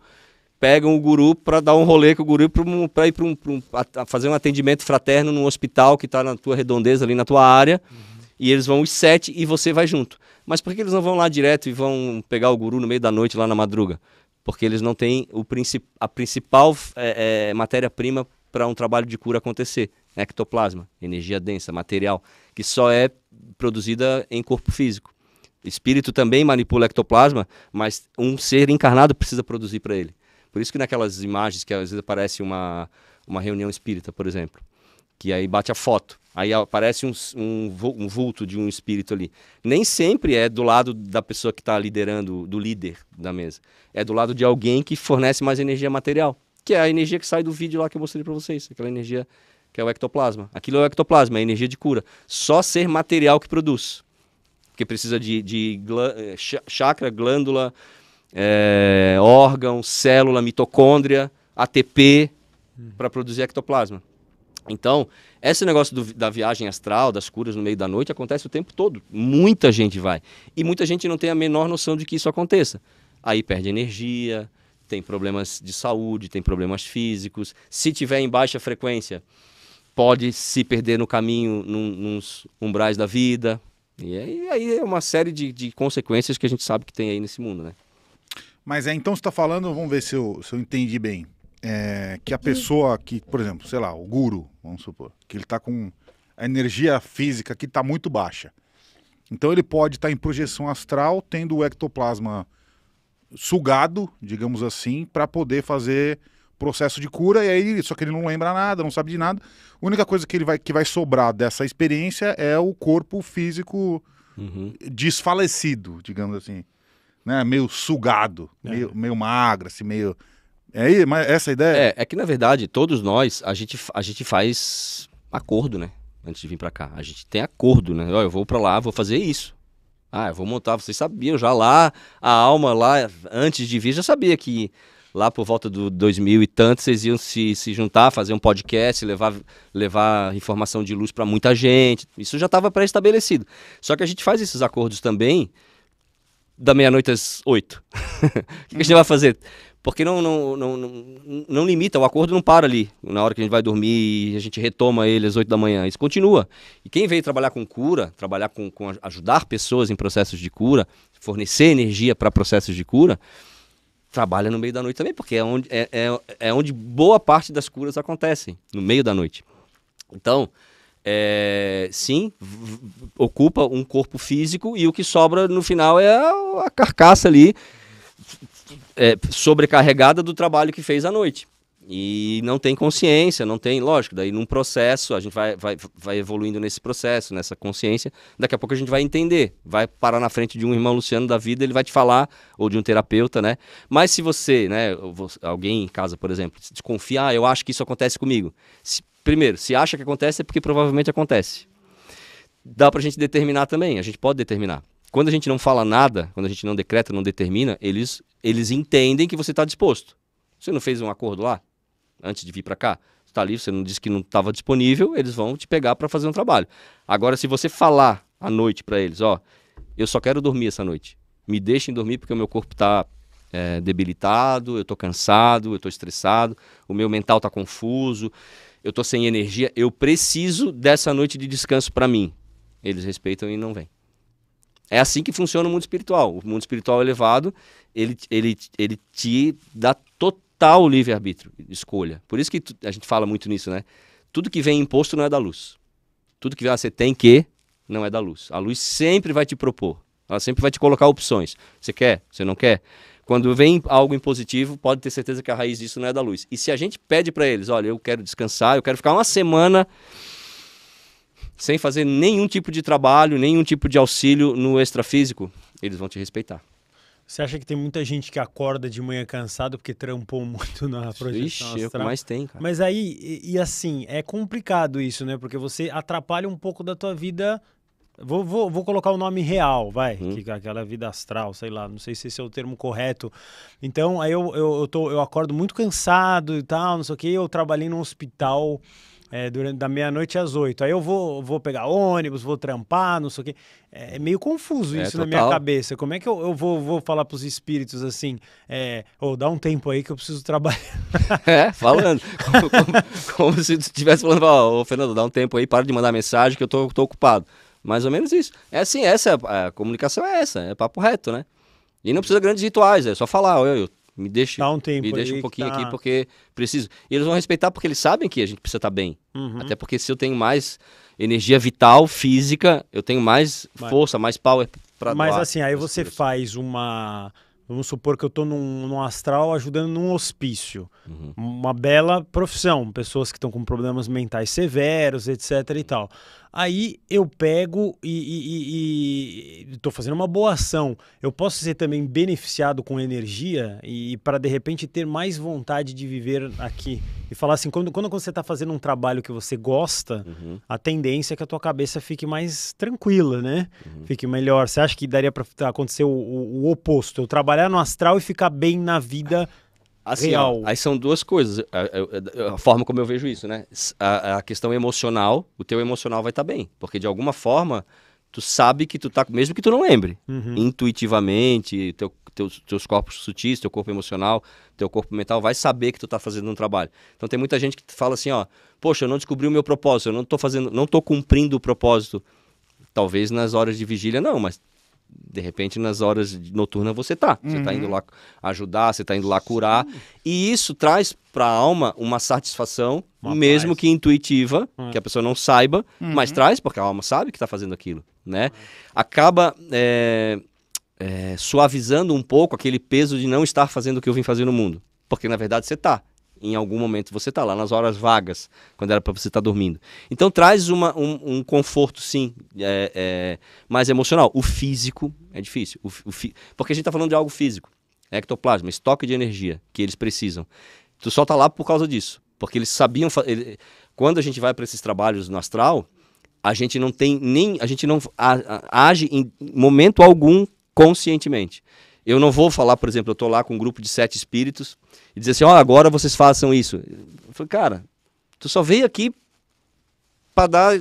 pegam o guru para dar um rolê com o guru para ir para um, um, fazer um atendimento fraterno num hospital que está na tua redondeza, ali na tua área. Uhum. E eles vão os sete e você vai junto. Mas por que eles não vão lá direto e vão pegar o guru no meio da noite lá na madruga? Porque eles não têm o princip a principal é, é, matéria-prima para um trabalho de cura acontecer, ectoplasma, energia densa, material, que só é produzida em corpo físico. Espírito também manipula ectoplasma, mas um ser encarnado precisa produzir para ele. Por isso que naquelas imagens que às vezes aparece uma, uma reunião espírita, por exemplo, que aí bate a foto, aí aparece um, um, um vulto de um espírito ali. Nem sempre é do lado da pessoa que está liderando, do líder da mesa. É do lado de alguém que fornece mais energia material, que é a energia que sai do vídeo lá que eu mostrei para vocês, aquela energia que é o ectoplasma. Aquilo é o ectoplasma, é energia de cura. Só ser material que produz porque precisa de, de eh, chakra, glândula, é, órgão, célula, mitocôndria, ATP, hum. para produzir ectoplasma. Então, esse negócio do, da viagem astral, das curas no meio da noite, acontece o tempo todo. Muita gente vai. E muita gente não tem a menor noção de que isso aconteça. Aí perde energia, tem problemas de saúde, tem problemas físicos. Se tiver em baixa frequência, pode se perder no caminho, num, nos umbrais da vida, e aí, aí é uma série de, de consequências que a gente sabe que tem aí nesse mundo, né? Mas é, então você está falando, vamos ver se eu, se eu entendi bem, é, que a pessoa que, por exemplo, sei lá, o guru, vamos supor, que ele está com a energia física que está muito baixa. Então ele pode estar tá em projeção astral, tendo o ectoplasma sugado, digamos assim, para poder fazer processo de cura, e aí, só que ele não lembra nada, não sabe de nada. A única coisa que ele vai que vai sobrar dessa experiência é o corpo físico uhum. desfalecido, digamos assim. Né? Meio sugado, é. meio, meio magro, assim, meio. É aí, mas essa é ideia? É, é que na verdade, todos nós, a gente, a gente faz acordo, né? Antes de vir para cá. A gente tem acordo, né? eu vou para lá, vou fazer isso. Ah, eu vou montar, vocês sabiam já lá, a alma lá, antes de vir, já sabia que lá por volta do 2000 e tanto, vocês iam se, se juntar, fazer um podcast, levar, levar informação de luz para muita gente. Isso já estava pré-estabelecido. Só que a gente faz esses acordos também da meia-noite às oito. o que a gente uhum. vai fazer? Porque não, não, não, não, não limita, o acordo não para ali, na hora que a gente vai dormir a gente retoma ele às oito da manhã. Isso continua. E quem veio trabalhar com cura, trabalhar com, com ajudar pessoas em processos de cura, fornecer energia para processos de cura, trabalha no meio da noite também, porque é onde, é, é, é onde boa parte das curas acontecem, no meio da noite. Então, é, sim, ocupa um corpo físico e o que sobra no final é a, a carcaça ali é, sobrecarregada do trabalho que fez à noite e não tem consciência, não tem, lógico, daí num processo, a gente vai, vai, vai evoluindo nesse processo, nessa consciência, daqui a pouco a gente vai entender, vai parar na frente de um irmão Luciano da vida, ele vai te falar, ou de um terapeuta, né? Mas se você, né, alguém em casa, por exemplo, desconfiar, ah, eu acho que isso acontece comigo. Se, primeiro, se acha que acontece, é porque provavelmente acontece. Dá pra gente determinar também, a gente pode determinar. Quando a gente não fala nada, quando a gente não decreta, não determina, eles, eles entendem que você está disposto. Você não fez um acordo lá? antes de vir para cá? Está ali. você não disse que não estava disponível, eles vão te pegar para fazer um trabalho. Agora, se você falar à noite para eles, ó, eu só quero dormir essa noite, me deixem dormir porque o meu corpo está é, debilitado, eu estou cansado, eu estou estressado, o meu mental está confuso, eu estou sem energia, eu preciso dessa noite de descanso para mim. Eles respeitam e não vêm. É assim que funciona o mundo espiritual. O mundo espiritual elevado, ele, ele, ele te dá total total livre-arbítrio, escolha. Por isso que a gente fala muito nisso, né? Tudo que vem imposto não é da luz. Tudo que você tem que não é da luz. A luz sempre vai te propor. Ela sempre vai te colocar opções. Você quer? Você não quer? Quando vem algo impositivo, pode ter certeza que a raiz disso não é da luz. E se a gente pede para eles, olha, eu quero descansar, eu quero ficar uma semana sem fazer nenhum tipo de trabalho, nenhum tipo de auxílio no extrafísico, eles vão te respeitar. Você acha que tem muita gente que acorda de manhã cansado porque trampou muito na projeção Ixi, é astral? É mais tem, cara. Mas aí, e, e, assim, é complicado isso, né? Porque você atrapalha um pouco da tua vida... Vou, vou, vou colocar o nome real, vai. Hum. Que, é aquela vida astral, sei lá. Não sei se esse é o termo correto. Então, aí eu, eu, eu, tô, eu acordo muito cansado e tal, não sei o quê. Eu trabalhei num hospital é, durante da meia-noite às oito. Aí eu vou, vou pegar ônibus, vou trampar, não sei o quê. É, é meio confuso é, isso é, na minha cabeça. Como é que eu, eu vou, vou falar para os espíritos assim, é, ou oh, dá um tempo aí que eu preciso trabalhar? é, falando. Como, como, como se estivesse falando, ô oh, Fernando, dá um tempo aí, para de mandar mensagem que eu tô, tô ocupado. Mais ou menos isso. É assim, essa a, a comunicação é essa, é papo reto, né? E não precisa grandes rituais, é só falar, eu, eu me deixa, um tempo me deixa um pouquinho tá... aqui porque preciso. E eles vão respeitar porque eles sabem que a gente precisa estar tá bem. Uhum. Até porque se eu tenho mais energia vital, física, eu tenho mais Vai. força, mais power para Mas assim, aí você coisas. faz uma Vamos supor que eu estou num, num, astral ajudando num hospício. Uhum. Uma bela profissão, pessoas que estão com problemas mentais severos, etc e tal. Aí eu pego e estou fazendo uma boa ação. Eu posso ser também beneficiado com energia e, e para de repente ter mais vontade de viver aqui. E falar assim, quando, quando você está fazendo um trabalho que você gosta, uhum. a tendência é que a tua cabeça fique mais tranquila, né? Uhum. Fique melhor. Você acha que daria para acontecer o, o, o oposto? Eu trabalhar no astral e ficar bem na vida Assim, real. aí são duas coisas, a, a, a, forma como eu vejo isso, né? A, a questão emocional, o teu emocional vai estar tá bem, porque de alguma forma tu sabe que tu tá, mesmo que tu não lembre, uhum. intuitivamente, teu, teus, teus corpos sutis, teu corpo emocional, teu corpo mental vai saber que tu tá fazendo um trabalho. Então tem muita gente que fala assim, ó, poxa, eu não descobri o meu propósito, eu não tô fazendo, não tô cumprindo o propósito. Talvez nas horas de vigília não, mas de repente nas horas noturnas você tá. Você está tá uhum. indo lá ajudar, você tá indo lá curar. Sim. E isso traz para a alma uma satisfação, uma mesmo paz. que intuitiva, uhum. que a pessoa não saiba, uhum. mas traz, porque a alma sabe que está fazendo aquilo, né? Acaba é, é, suavizando um pouco aquele peso de não estar fazendo o que eu vim fazer no mundo. Porque na verdade você tá em algum momento você está lá nas horas vagas, quando era para você estar tá dormindo. Então traz uma, um, um conforto, sim, é, é, mais emocional. O físico é difícil, o, o fi... porque a gente está falando de algo físico. É ectoplasma, estoque de energia que eles precisam. Tu só está lá por causa disso, porque eles sabiam. Ele... Quando a gente vai para esses trabalhos no astral, a gente não tem nem, a gente não age em momento algum conscientemente. Eu não vou falar, por exemplo, eu estou lá com um grupo de sete espíritos e dizer assim, ó, oh, agora vocês façam isso. Eu falei, cara, tu só veio aqui para dar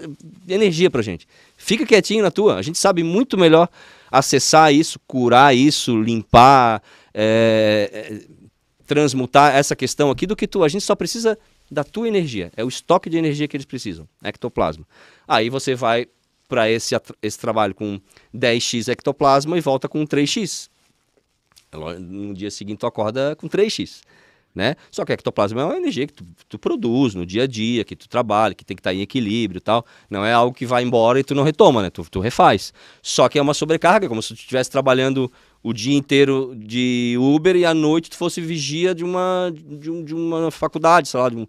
energia pra gente. Fica quietinho na tua. A gente sabe muito melhor acessar isso, curar isso, limpar, é, transmutar essa questão aqui do que tu. A gente só precisa da tua energia. É o estoque de energia que eles precisam, ectoplasma. Aí você vai para esse, esse trabalho com 10x ectoplasma e volta com 3x. É no dia seguinte tu acorda com 3x. Né? Só que a ectoplasma é uma energia que tu, tu, produz no dia a dia, que tu trabalha, que tem que estar tá em equilíbrio e tal. Não é algo que vai embora e tu não retoma, né? Tu, tu refaz. Só que é uma sobrecarga, como se tu estivesse trabalhando o dia inteiro de Uber e à noite tu fosse vigia de uma, de, um, de uma faculdade, sei lá, de um...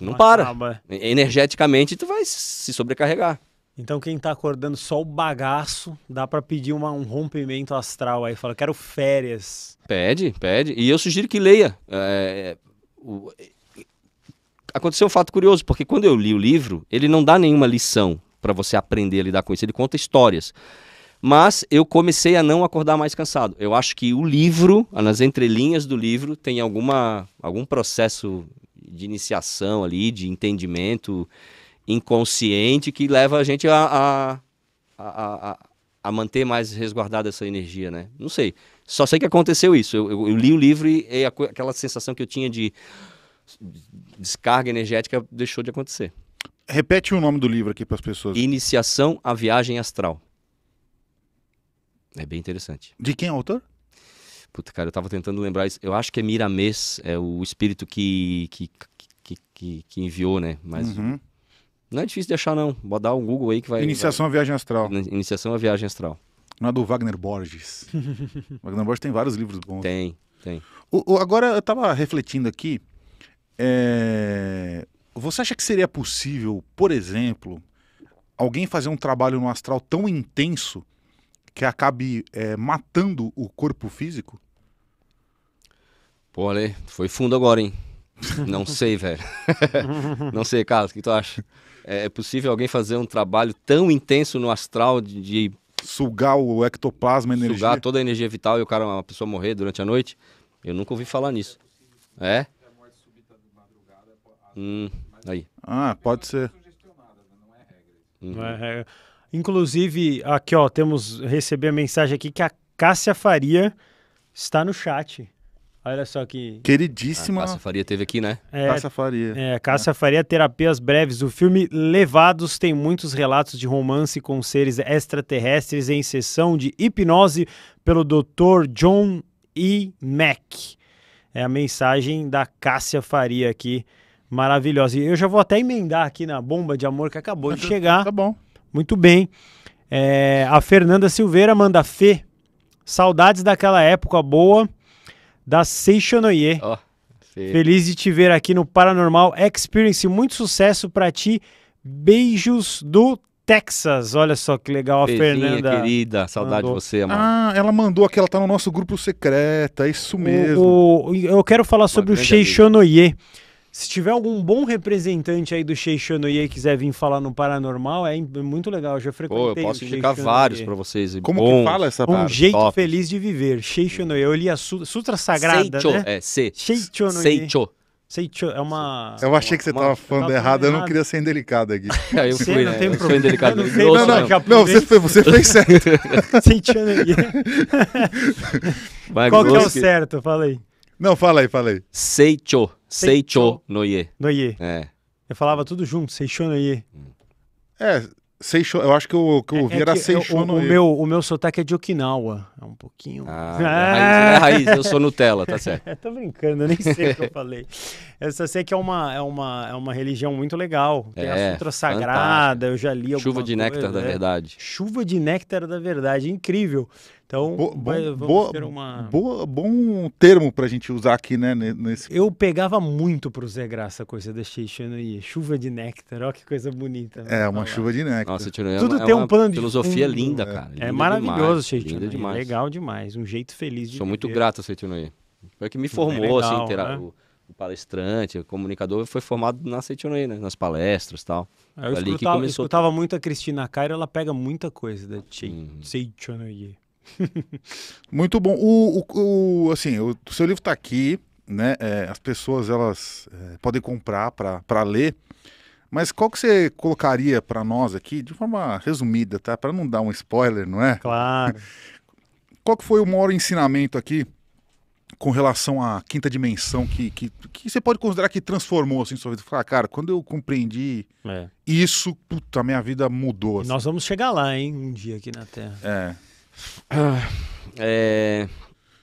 Não para. É. Energeticamente tu vai se sobrecarregar. Então, quem está acordando só o bagaço, dá para pedir uma, um rompimento astral aí. Fala, quero férias. Pede, pede. E eu sugiro que leia. É, é o... Aconteceu um fato curioso, porque quando eu li o livro, ele não dá nenhuma lição para você aprender a lidar com isso. Ele conta histórias. Mas eu comecei a não acordar mais cansado. Eu acho que o livro, nas entrelinhas do livro, tem alguma, algum processo de iniciação ali, de entendimento inconsciente que leva a gente a, a, a, a, manter mais resguardada essa energia, né? Não sei. Só sei que aconteceu isso. Eu, eu, eu li o livro e aquela sensação que eu tinha de descarga energética deixou de acontecer. Repete o nome do livro aqui para as pessoas. Iniciação à Viagem Astral. É bem interessante. De quem é o autor? Puta, cara, eu estava tentando lembrar isso. Eu acho que é Miramês, é o espírito que, que, que, que enviou, né? Mas uhum. Não é difícil de achar, não. Vou dar um Google aí que vai. Iniciação vai... à viagem astral. Iniciação à viagem astral. Não é do Wagner Borges. Wagner Borges tem vários livros bons. Tem, tem. O, o, agora, eu estava refletindo aqui. É... Você acha que seria possível, por exemplo, alguém fazer um trabalho no astral tão intenso que acabe é, matando o corpo físico? Pô, Ale, foi fundo agora, hein? Não sei, velho. Não sei, Carlos, o que tu acha? É, é possível alguém fazer um trabalho tão intenso no astral de, de sugar o ectoplasma, a energia. Sugar toda a energia vital e o cara, uma pessoa morrer durante a noite. Eu nunca ouvi falar nisso. É? Hum, aí. Ah, pode ser. Uhum. é Inclusive, aqui ó, temos receber a mensagem aqui que a Cássia Faria está no chat. Olha só que. Queridíssima. A ah, Cássia Faria teve aqui, né? É, Cássia Faria. É, Cássia é. Faria, Terapias Breves. O filme Levados tem muitos relatos de romance com seres extraterrestres em sessão de hipnose pelo Dr. John E. Mack. É a mensagem da Cássia Faria aqui. Maravilhosa. E eu já vou até emendar aqui na bomba de amor que acabou de tá chegar. Tá bom. Muito bem. É, a Fernanda Silveira manda Fê. Saudades daquela época boa da Seixonoye. Oh, Feliz de te ver aqui no Paranormal Experience. Muito sucesso para ti. Beijos do Texas. Olha só que legal a Beijinha, Fernanda. querida. Saudade mandou. de você, amor. Ah, ela mandou aqui. Ela tá no nosso grupo secreto. É isso mesmo. O, o, eu quero falar Uma sobre o Seixonoye. Amiga. Se tiver algum bom representante aí do Sheishano e quiser vir falar no Paranormal, é muito legal. Eu já frequentei. Pô, eu posso indicar vários para vocês. Como bons, que fala essa palavra? Um jeito Top. feliz de viver. Sheishano hum. Eu li a Sutra Sagrada. Seicho, né? é, se. Sheishano Seicho. Seicho, é uma. Eu achei que você estava falando errado, eu não queria ser indelicado aqui. É, eu fui, você não né? tem eu indelicado. não, sei, não, não, é não, você, foi, você fez certo. Seicho Qual que é o certo? Fala aí. Não, fala aí, fala aí. Seicho. Seicho no ye. No ye. É. Eu falava tudo junto, Seicho no ye. Hum. É, Seixo, eu acho que o que eu é, ouvi é, é era Seixono. O, o, meu, o meu sotaque é de Okinawa. É um pouquinho. Ah, ah! É, raiz, é raiz, eu sou Nutella, tá certo. Tô brincando, eu nem sei o que eu falei. Essa só sei que é uma, é uma, é uma religião muito legal. Tem é, a Sutra Sagrada, eu já li Chuva de coisa, néctar da né? verdade. Chuva de néctar da verdade, incrível. Então, bo, bom, bo, uma... bo, bom termo para a gente usar aqui, né? Nesse... Eu pegava muito para o Zé Graça coisa da e Chuva de néctar, olha que coisa bonita. Né, é, uma falar. chuva de néctar. Nossa, Tudo é uma, tem um plano de filosofia fundo. linda, cara. É, é maravilhoso, Sheishanoye. Demais. Legal demais. Um jeito feliz de Sou viver. muito grato a Sheishanoye. Foi que me é formou, é legal, assim, né? o palestrante, o comunicador, foi formado na Seitonei, né? Nas palestras e tal. É, eu escutava, começou... escutava, muito a Cristina Cairo, ela pega muita coisa da Seitonei. Uhum. Muito bom. O, o, o, assim, o seu livro está aqui, né? É, as pessoas elas é, podem comprar para ler. Mas qual que você colocaria para nós aqui, de forma resumida, tá? Para não dar um spoiler, não é? Claro. Qual que foi o maior ensinamento aqui com relação à quinta dimensão que, que, que você pode considerar que transformou assim sua vida? Falar, ah, cara, quando eu compreendi é. isso, puta, minha vida mudou. Assim. Nós vamos chegar lá, hein, um dia aqui na Terra. É. Ah, é,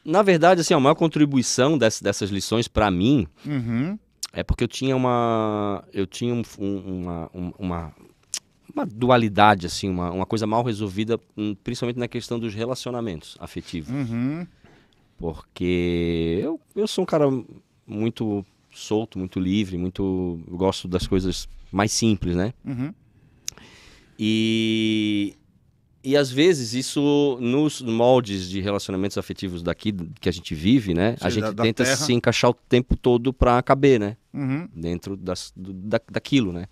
na verdade, assim, a maior contribuição dessas, dessas lições para mim uhum. é porque eu tinha uma. Eu tinha um, uma, uma, uma, dualidade, assim, uma, uma coisa mal resolvida, hum, principalmente na questão dos relacionamentos afetivos. Uhum. Porque eu, eu sou um cara muito solto, muito livre, muito. gosto das coisas mais simples, né? Uhum. E, e às vezes isso nos moldes de relacionamentos afetivos daqui que a gente vive, né? Seja, a gente da, da tenta terra. se encaixar o tempo todo para caber, né? Uhum. Dentro das, do, da, daquilo, né?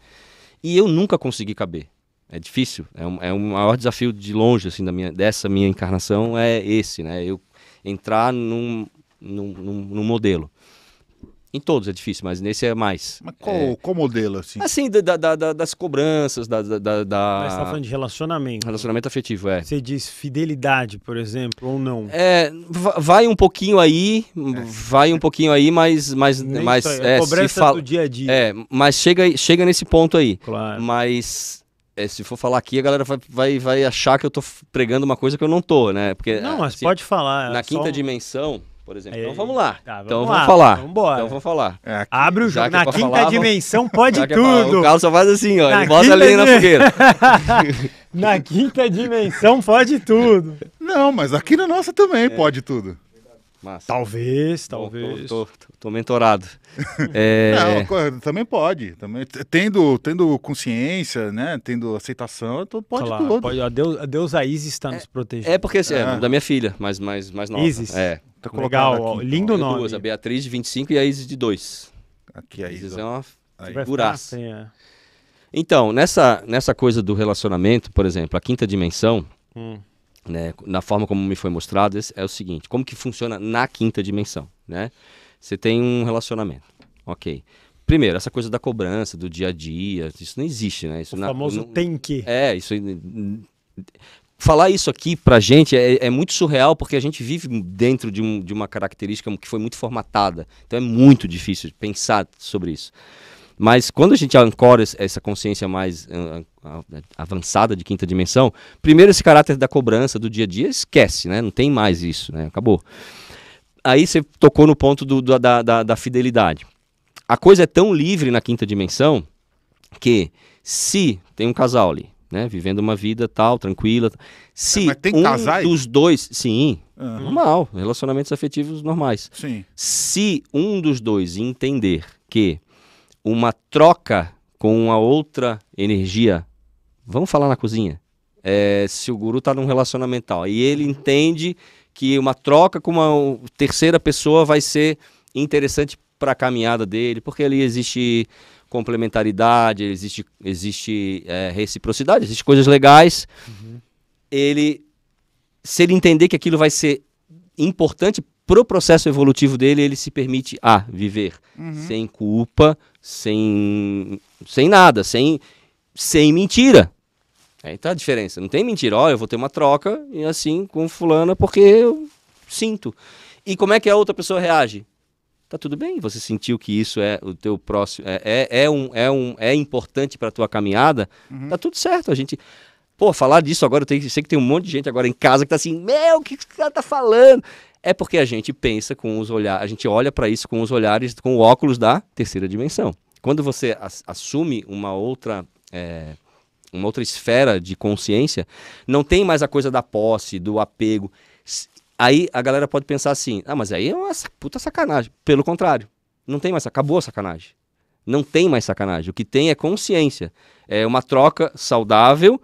E eu nunca consegui caber. É difícil. É, um, é o um maior desafio de longe assim da minha, dessa minha encarnação é esse, né? Eu entrar num, num, num, num modelo. Em todos é difícil, mas nesse é mais. Mas qual, é... qual modelo, assim? Assim, da, da, da, das cobranças, da. da, da, da... Mas você tá falando de relacionamento. Relacionamento afetivo, é. Você diz fidelidade, por exemplo, ou não? É, vai um pouquinho aí, é. vai um pouquinho aí, mas. mas, mas é, cobrança fala... do dia a dia. É, mas chega, chega nesse ponto aí. Claro. Mas. É, se for falar aqui, a galera vai, vai, vai achar que eu tô pregando uma coisa que eu não tô, né? Porque, não, ah, mas assim, pode falar. Na é quinta dimensão, por exemplo. É, então vamos lá. Tá, vamos então lá, vamos falar. Então vamos falar. É, Abre o jogo. É na é quinta falar, dimensão pode é tudo. Falar. O Carlos só faz assim, ó. Na ele bota ali na fogueira. na quinta dimensão pode tudo. Não, mas aqui na nossa também é. pode tudo. Massa. Talvez, talvez. Tô, tô, tô, tô mentorado. é... Não, também pode. Também, tendo, tendo consciência, né? Tendo aceitação, tô, pode claro, tudo. Pode, a, Deus, a Deus a Isis está nos protegendo. É porque, assim, é. Ah. da minha filha, mas mais, mais nova. Isis. É. Tá Legal, aqui, lindo então. nome. Duas, a Beatriz de 25 e a Isis de 2. Aqui a Isis. é uma figuraça. É. Então, nessa, nessa coisa do relacionamento, por exemplo, a quinta dimensão, hum. né, na forma como me foi mostrado, é o seguinte, como que funciona na quinta dimensão, né? Você tem um relacionamento, ok. Primeiro, essa coisa da cobrança, do dia a dia, isso não existe, né? Isso o na, famoso não, tem que. É, isso falar isso aqui pra gente é, é, muito surreal, porque a gente vive dentro de, um, de uma característica que foi muito formatada. Então é muito difícil pensar sobre isso. Mas quando a gente ancora essa consciência mais ah, ah, avançada de quinta dimensão, primeiro esse caráter da cobrança do dia a dia esquece, né? Não tem mais isso, né? Acabou. Aí você tocou no ponto do, da, da, da fidelidade. A coisa é tão livre na quinta dimensão que se tem um casal ali, né? Vivendo uma vida tal, tranquila. Se é, um casais? dos dois, sim, uhum. normal, relacionamentos afetivos normais. Sim. Se um dos dois entender que uma troca com uma outra energia, vamos falar na cozinha. É, se o guru está num relacionamento tal, e ele entende que uma troca com uma terceira pessoa vai ser interessante para a caminhada dele, porque ali existe complementaridade, existe, existe é, reciprocidade, existe coisas legais. Uhum. Ele, se ele entender que aquilo vai ser importante para o processo evolutivo dele, ele se permite a ah, viver uhum. sem culpa, sem, sem nada, sem, sem mentira. Aí tá a diferença. Não tem mentira. Olha, eu vou ter uma troca e assim com fulana porque eu sinto. E como é que a outra pessoa reage? tá tudo bem. Você sentiu que isso é o teu próximo, é, é, é um, é, um, é importante para tua caminhada, uhum. tá tudo certo. A gente. Pô, falar disso agora, eu tenho, sei que tem um monte de gente agora em casa que tá assim, meu, o que ela cara tá falando? É porque a gente pensa com os olhares, a gente olha para isso com os olhares, com o óculos da terceira dimensão. Quando você as, assume uma outra. É, uma outra esfera de consciência, não tem mais a coisa da posse, do apego Aí a galera pode pensar assim: ah, mas aí é uma puta sacanagem. Pelo contrário, não tem mais, acabou a sacanagem. Não tem mais sacanagem. O que tem é consciência. É uma troca saudável,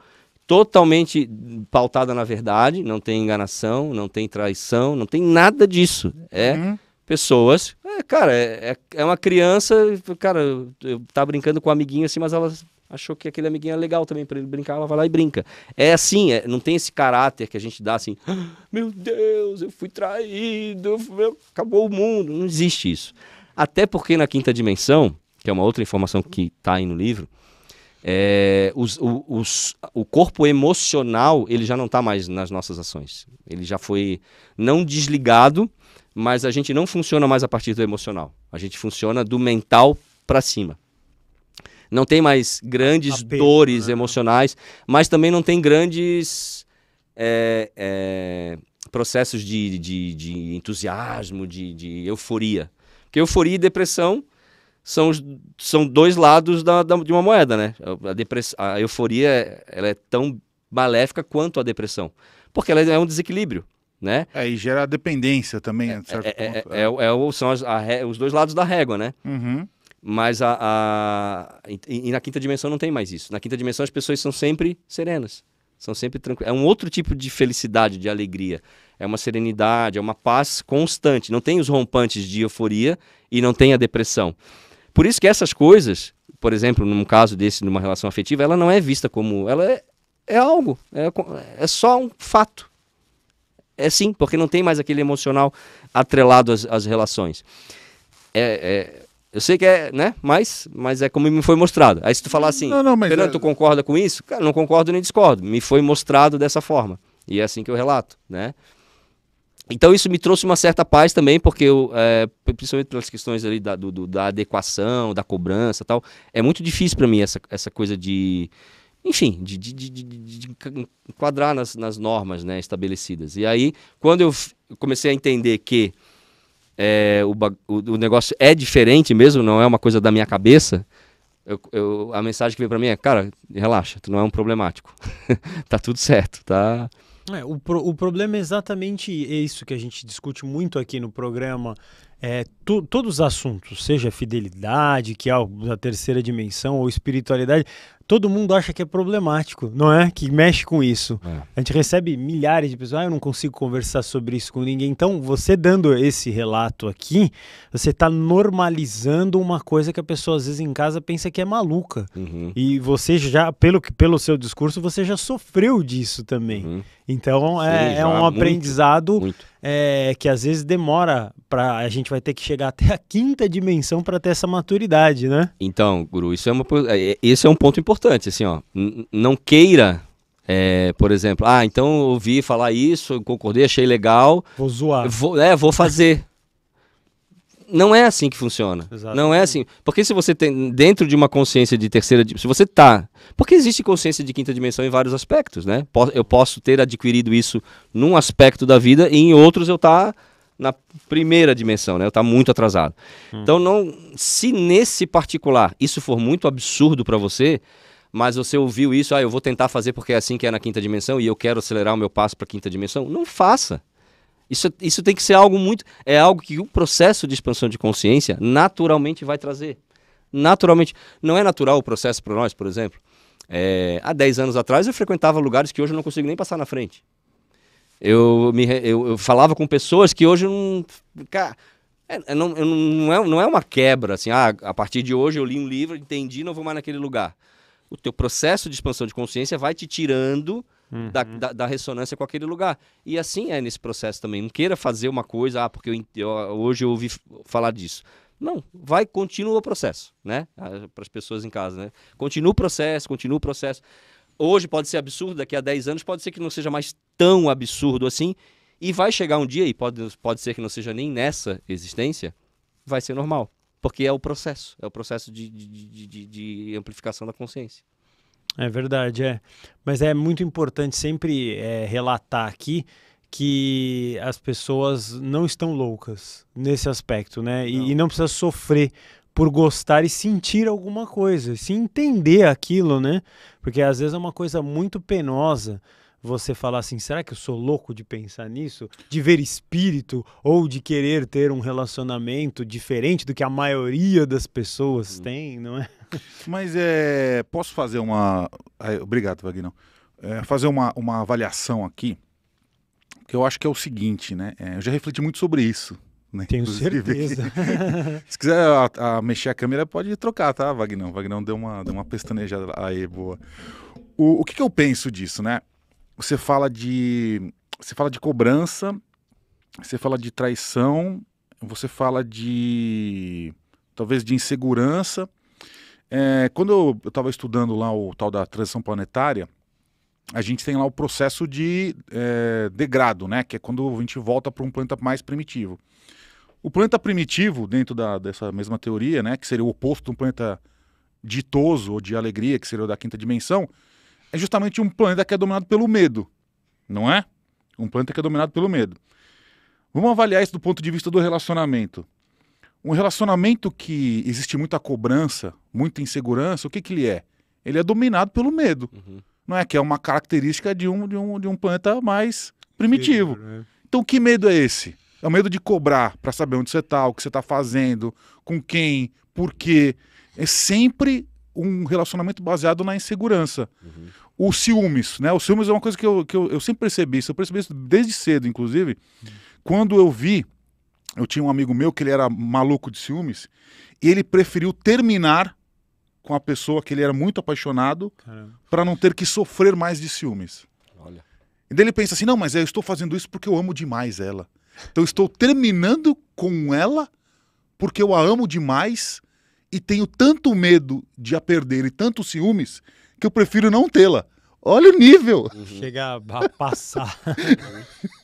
totalmente pautada na verdade. Não tem enganação, não tem traição, não tem nada disso. É uhum. pessoas. É, cara, é, é, é uma criança. Cara, eu, eu tá brincando com um amiguinho assim, mas ela achou que aquele amiguinho é legal também para ele brincar, ela vai lá e brinca. É assim, é, não tem esse caráter que a gente dá assim, ah, meu Deus, eu fui traído, meu, acabou o mundo. Não existe isso. Até porque na quinta dimensão, que é uma outra informação que está aí no livro, é, os, o, os, o corpo emocional ele já não está mais nas nossas ações. Ele já foi não desligado, mas a gente não funciona mais a partir do emocional. A gente funciona do mental para cima não tem mais grandes dores né? emocionais, mas também não tem grandes é, é, processos de, de, de entusiasmo, de, de, euforia. Porque euforia e depressão são, são dois lados da, da, de uma moeda, né? A, depress, a euforia ela é tão maléfica quanto a depressão, porque ela é um desequilíbrio né? É, e gera dependência também, é, certo é, é, é, é, é são as, a, os dois lados da régua, né? Uhum. Mas a, a e, e na quinta dimensão não tem mais isso. Na quinta dimensão as pessoas são sempre serenas, são sempre tranquilas. É um outro tipo de felicidade, de alegria. É uma serenidade, é uma paz constante. Não tem os rompantes de euforia e não tem a depressão. Por isso que essas coisas, por exemplo, num caso desse, numa relação afetiva, ela não é vista como. Ela é, é algo, é, é só um fato. É sim, porque não tem mais aquele emocional atrelado às, às relações. É, é, eu sei que é, né? Mas, mas é como me foi mostrado. Aí se tu falar assim, não, não, mas Fernando, é... tu concorda com isso? Cara, não concordo nem discordo. Me foi mostrado dessa forma. E é assim que eu relato, né? Então isso me trouxe uma certa paz também, porque eu, é, principalmente pelas questões ali da, do, da adequação, da cobrança tal, é muito difícil para mim essa, essa coisa de, enfim, de, de, de, de enquadrar nas, nas normas né, estabelecidas. E aí, quando eu comecei a entender que é, o, o, o, negócio é diferente mesmo, não é uma coisa da minha cabeça, eu, eu, a mensagem que vem para mim é, cara, relaxa, tu não é um problemático. tá tudo certo, tá... É, o, pro, o problema é exatamente isso que a gente discute muito aqui no programa. É, tu, todos os assuntos, seja fidelidade, que é a terceira dimensão, ou espiritualidade, todo mundo acha que é problemático, não é? Que mexe com isso. É. A gente recebe milhares de pessoas, ah, eu não consigo conversar sobre isso com ninguém. Então, você dando esse relato aqui, você está normalizando uma coisa que a pessoa às vezes em casa pensa que é maluca. Uhum. E você já, pelo, pelo seu discurso, você já sofreu disso também. Uhum. Então, é, Sim, é um muito, aprendizado. Muito é, que às vezes demora para a gente vai ter que chegar até a quinta dimensão para ter essa maturidade, né? Então, Guru, isso é uma, é, é, esse é um ponto importante, assim, ó, não queira é, por exemplo, ah, então ouvi falar isso, concordei, achei legal. Vou zoar. Vou, é, vou fazer não é assim que funciona. Não é assim. Porque se você tem dentro de uma consciência de terceira, dimensão, se você tá, porque existe consciência de quinta dimensão em vários aspectos, né? Eu posso ter adquirido isso num aspecto da vida e em outros eu tá na primeira dimensão, né? Eu tá muito atrasado. Hum. Então não, se nesse particular isso for muito absurdo para você, mas você ouviu isso, ah, eu vou tentar fazer porque é assim que é na quinta dimensão e eu quero acelerar o meu passo para quinta dimensão, não faça. Isso, isso tem que ser algo muito. É algo que o processo de expansão de consciência naturalmente vai trazer. Naturalmente. Não é natural o processo para nós, por exemplo. É, há 10 anos atrás eu frequentava lugares que hoje eu não consigo nem passar na frente. Eu, me, eu, eu falava com pessoas que hoje não. Cara, é, é, não, eu, não, é, não é uma quebra, assim, ah, a partir de hoje eu li um livro, entendi, não vou mais naquele lugar. O teu processo de expansão de consciência vai te tirando uhum. da, da, da, ressonância com aquele lugar. E assim é nesse processo também. Não queira fazer uma coisa, ah, porque eu, eu, hoje eu ouvi falar disso. Não, vai, continua o processo, né? Ah, para as pessoas em casa, né? Continua o processo, continua o processo. Hoje pode ser absurdo, daqui a 10 anos pode ser que não seja mais tão absurdo assim. E vai chegar um dia, e pode, pode ser que não seja nem nessa existência, vai ser normal. Porque é o processo, é o processo de, de, de, de amplificação da consciência. É verdade, é. Mas é muito importante sempre é, relatar aqui que as pessoas não estão loucas nesse aspecto, né? E não, e não precisa sofrer por gostar e sentir alguma coisa, se entender aquilo, né? Porque às vezes é uma coisa muito penosa você falar assim: será que eu sou louco de pensar nisso? De ver espírito ou de querer ter um relacionamento diferente do que a maioria das pessoas uhum. tem, não é? Mas é, posso fazer uma. obrigado, Vagnão. É, fazer uma, uma avaliação aqui, que eu acho que é o seguinte, né? É, eu já refleti muito sobre isso. Né? Tenho certeza. Se quiser a, a, mexer a câmera, pode trocar, tá, Vagnão? Vagnão deu uma, deu uma pestanejada aí, boa. O, o que, que eu penso disso, né? Você fala de. Você fala de cobrança, você fala de traição, você fala de. talvez de insegurança. É, quando eu estava estudando lá o tal da transição planetária, a gente tem lá o processo de é, degrado, né? Que é quando a gente volta para um planeta mais primitivo. O planeta primitivo, dentro da, dessa mesma teoria, né? Que seria o oposto de um planeta ditoso ou de alegria, que seria o da quinta dimensão, é justamente um planeta que é dominado pelo medo, não é? Um planeta que é dominado pelo medo. Vamos avaliar isso do ponto de vista do relacionamento. Um relacionamento que existe muita cobrança, muita insegurança, o que, que ele é? Ele é dominado pelo medo. Uhum. Não é que é uma característica de um, de um, de um planeta mais primitivo. Sim, né? Então, que medo é esse? É o medo de cobrar para saber onde você está, o que você está fazendo, com quem, por quê. É sempre um relacionamento baseado na insegurança. Uhum. Os ciúmes, né? Os ciúmes é uma coisa que eu, que eu, eu sempre percebi isso. Eu percebi isso desde cedo, inclusive, uhum. quando eu vi eu tinha um amigo meu que ele era maluco de ciúmes e ele preferiu terminar com a pessoa que ele era muito apaixonado para não ter que sofrer mais de ciúmes. Olha. E daí ele pensa assim: não, mas eu estou fazendo isso porque eu amo demais ela. Então estou terminando com ela porque eu a amo demais e tenho tanto medo de a perder e tanto ciúmes que eu prefiro não tê-la. Olha o nível! Uhum. Chega a passar.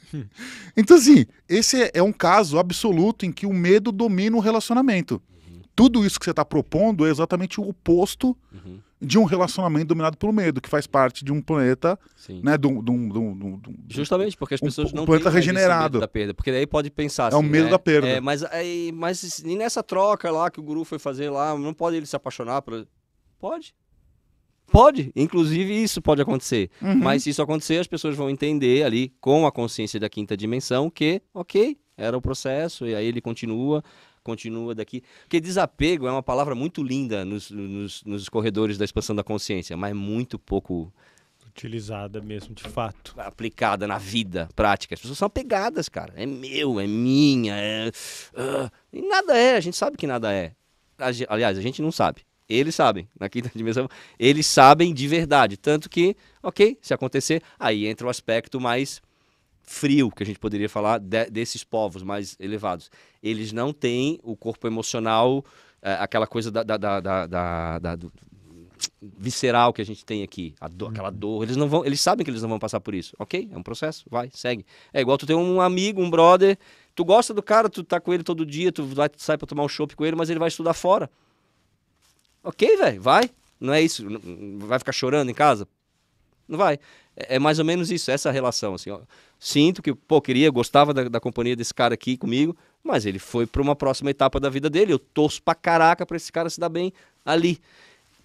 Então, assim, esse é, é um caso absoluto em que o medo domina o relacionamento. Uhum. Tudo isso que você está propondo é exatamente o oposto uhum. de um relacionamento dominado pelo medo, que faz parte de um planeta, Sim. né? do Justamente, porque as pessoas um, não um planeta regenerado. da perda, porque daí pode pensar é assim, É o medo né? da perda. É, mas, é, mas e nessa troca lá que o guru foi fazer lá, não pode ele se apaixonar por... Pode. Pode, inclusive isso pode acontecer. Uhum. Mas se isso acontecer, as pessoas vão entender ali, com a consciência da quinta dimensão, que, ok, era o processo, e aí ele continua, continua daqui. Porque desapego é uma palavra muito linda nos, nos, nos corredores da expansão da consciência, mas muito pouco utilizada mesmo, de fato. Aplicada na vida prática. As pessoas são apegadas, cara. É meu, é minha, é. Uh, e nada é, a gente sabe que nada é. Aliás, a gente não sabe. Eles sabem, na quinta dimensão, eles sabem de verdade. Tanto que, ok, se acontecer, aí entra o aspecto mais frio, que a gente poderia falar de, desses povos mais elevados. Eles não têm o corpo emocional, é, aquela coisa da, da, da, da do, visceral que a gente tem aqui, do, aquela uhum. dor. Eles não vão, eles sabem que eles não vão passar por isso. Ok, é um processo, vai, segue. É igual tu tem um amigo, um brother, tu gosta do cara, tu tá com ele todo dia, tu vai, sai para tomar um chopp com ele, mas ele vai estudar fora. Ok, velho, vai. Não é isso. Vai ficar chorando em casa? Não vai. É, é, mais ou menos isso, essa relação. Assim, ó. Sinto que, pô, queria, gostava da, da companhia desse cara aqui comigo, mas ele foi para uma próxima etapa da vida dele. Eu torço pra caraca pra esse cara se dar bem ali.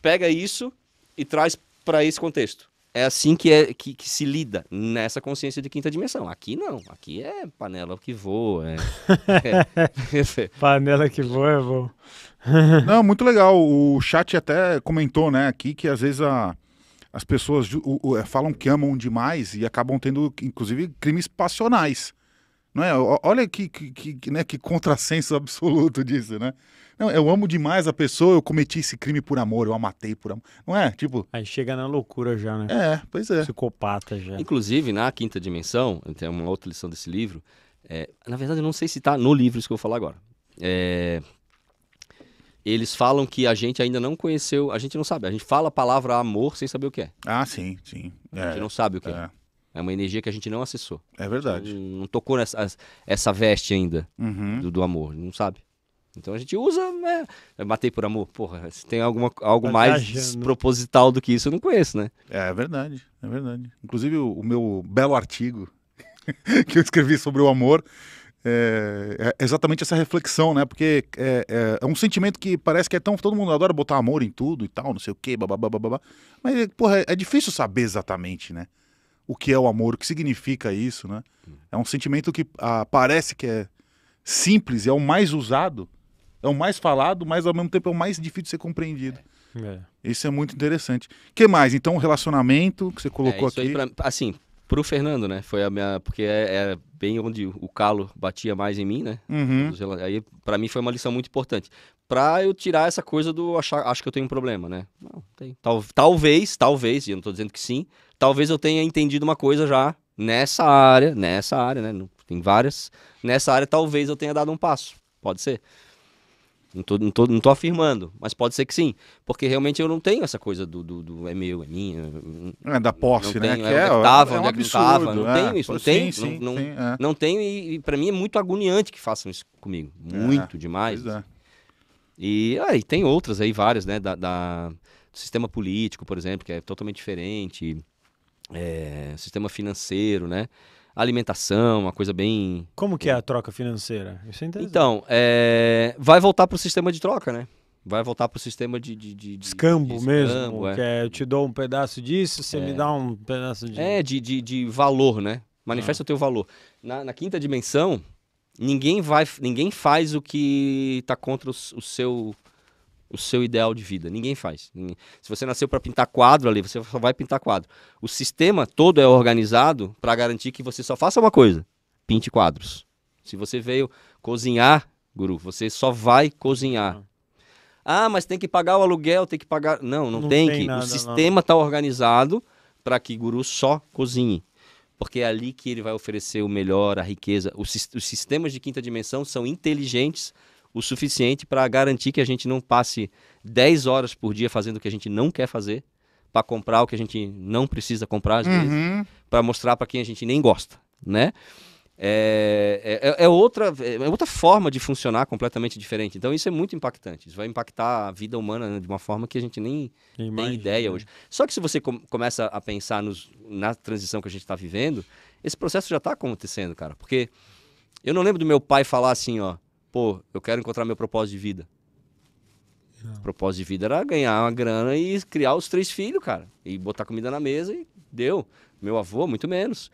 Pega isso e traz para esse contexto é assim que, é, que, que, se lida nessa consciência de quinta dimensão. Aqui não, aqui é panela que voa. É... é. panela que voa é bom. não, muito legal. O chat até comentou, né, aqui que às vezes a, as pessoas o, o, é, falam que amam demais e acabam tendo, inclusive, crimes passionais. Não é? Olha que, que, que, né, que contrassenso absoluto disso, né? Não, eu amo demais a pessoa, eu cometi esse crime por amor, eu a matei por amor. Não é? Tipo. Aí chega na loucura já, né? É, pois é. Psicopata já. Inclusive, na quinta dimensão, tem uma outra lição desse livro. É, na verdade, eu não sei se está no livro isso que eu vou falar agora. É, eles falam que a gente ainda não conheceu, a gente não sabe. A gente fala a palavra amor sem saber o que é. Ah, sim, sim. É, a gente é, não sabe o que é. é. é. uma energia que a gente não acessou. É verdade. Não, não tocou nessa essa veste ainda uhum. do, do, amor, não sabe. Então a gente usa, né? Matei por amor. Porra, se tem alguma, algo tá mais viajando. proposital do que isso, eu não conheço, né? É, é verdade, é verdade. Inclusive, o, o meu belo artigo que eu escrevi sobre o amor é, é exatamente essa reflexão, né? Porque é, é, é, um sentimento que parece que é tão. Todo mundo adora botar amor em tudo e tal, não sei o quê, babá, babá. Mas, porra, é difícil saber exatamente, né? O que é o amor, o que significa isso, né? Hum. É um sentimento que ah, parece que é simples, é o mais usado é o mais falado, mas ao mesmo tempo é o mais difícil de ser compreendido. É. Isso é muito interessante. que mais? Então, o relacionamento que você colocou é, aqui. Pra, assim, pro Fernando, né? Foi a minha. Porque é, é, bem onde o calo batia mais em mim, né? Uhum. Aí, para mim, foi uma lição muito importante. Pra eu tirar essa coisa do achar, acho que eu tenho um problema, né? Não, tem. Tal, talvez, talvez, e eu não tô dizendo que sim, talvez eu tenha entendido uma coisa já nessa área, nessa área, né? Tem várias. Nessa área, talvez eu tenha dado um passo. Pode ser. Não tô, não, tô, não tô afirmando, mas pode ser que sim. Porque realmente eu não tenho essa coisa do, do, do é meu, é minha. É da posse, né? Tenho, que é, é, tava, é um onde é absurdo, é que não tava. Não é, tenho isso, não tenho. Sim, não, sim, é. não, tenho, e, e para mim é muito agoniante que façam isso comigo. É, muito demais. Pois é. E aí ah, tem outras aí, várias, né? Da, da, do sistema político, por exemplo, que é totalmente diferente. É, sistema financeiro, né? alimentação, uma coisa bem. Como que é a troca financeira? Isso é então, é... vai voltar para o sistema de troca, né? Vai voltar para o sistema de, de, de, de escambo, mesmo. É. Que é, eu te dou um pedaço disso, você é. me dá um pedaço de. É, de, de, de valor, né? Manifesta ah. o teu valor. Na, na, quinta dimensão, ninguém vai, ninguém faz o que está contra o, o seu o seu ideal de vida. Ninguém faz. Se você nasceu para pintar quadro ali, você só vai pintar quadro. O sistema todo é organizado para garantir que você só faça uma coisa: pinte quadros. Se você veio cozinhar, guru, você só vai cozinhar. Uhum. Ah, mas tem que pagar o aluguel, tem que pagar. Não, não, não tem, tem, que. Nada, o sistema está organizado para que guru só cozinhe. Porque é ali que ele vai oferecer o melhor, a riqueza. Os, os sistemas de quinta dimensão são inteligentes o suficiente para garantir que a gente não passe 10 horas por dia fazendo o que a gente não quer fazer, para comprar o que a gente não precisa comprar, uhum. para mostrar para quem a gente nem gosta, né? É, é, é, é, outra, é outra forma de funcionar completamente diferente. Então, isso é muito impactante. Isso vai impactar a vida humana de uma forma que a gente nem Imagina. tem ideia né? hoje. Só que se você com, começa a pensar nos, na transição que a gente está vivendo, esse processo já está acontecendo, cara. Porque eu não lembro do meu pai falar assim, ó pô, eu quero encontrar meu propósito de vida. O propósito de vida era ganhar uma grana e criar os três filhos, cara. E botar comida na mesa e deu. Meu avô, muito menos.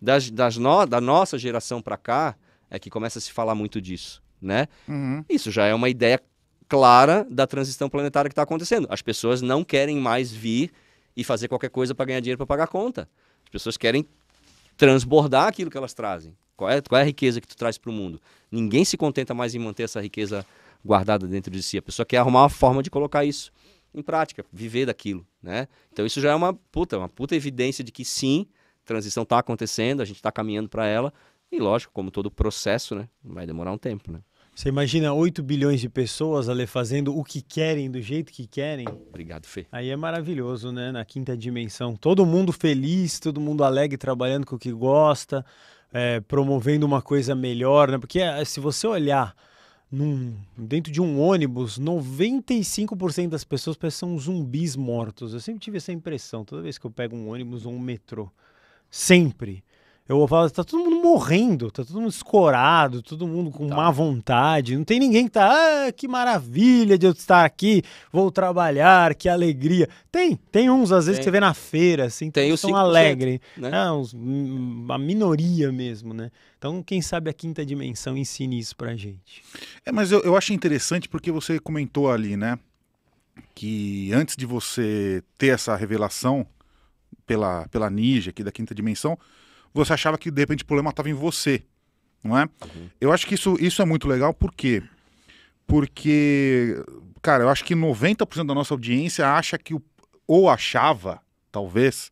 Das, das no, da nossa geração para cá, é que começa a se falar muito disso, né? Uhum. Isso já é uma ideia clara da transição planetária que está acontecendo. As pessoas não querem mais vir e fazer qualquer coisa para ganhar dinheiro para pagar conta. As pessoas querem transbordar aquilo que elas trazem. Qual é, qual é a riqueza que tu traz para o mundo? Ninguém se contenta mais em manter essa riqueza guardada dentro de si. A pessoa quer arrumar uma forma de colocar isso em prática, viver daquilo, né? Então isso já é uma puta, uma puta evidência de que sim, transição está acontecendo, a gente está caminhando para ela. E lógico, como todo processo, né, vai demorar um tempo, né? Você imagina 8 bilhões de pessoas ali fazendo o que querem, do jeito que querem? Obrigado, Fê. Aí é maravilhoso, né? Na quinta dimensão. Todo mundo feliz, todo mundo alegre, trabalhando com o que gosta, é, promovendo uma coisa melhor, né? Porque é, se você olhar num, dentro de um ônibus, 95% das pessoas são zumbis mortos. Eu sempre tive essa impressão, toda vez que eu pego um ônibus ou um metrô. Sempre. Eu falo, tá todo mundo morrendo, tá todo mundo escorado, todo mundo com tá. má vontade. Não tem ninguém que tá, ah, que maravilha de eu estar aqui, vou trabalhar, que alegria. Tem, tem uns, às vezes tem. você vê na feira, assim, tem que são alegres. Né? É, uns, hum, minoria mesmo, né? Então, quem sabe a quinta dimensão ensine isso pra gente. É, mas eu, eu acho interessante porque você comentou ali, né? Que antes de você ter essa revelação pela, pela Ninja aqui da quinta dimensão você achava que de repente o problema estava em você, não é? Uhum. Eu acho que isso, isso é muito legal, por quê? Porque, cara, eu acho que 90% da nossa audiência acha que, o, ou achava, talvez,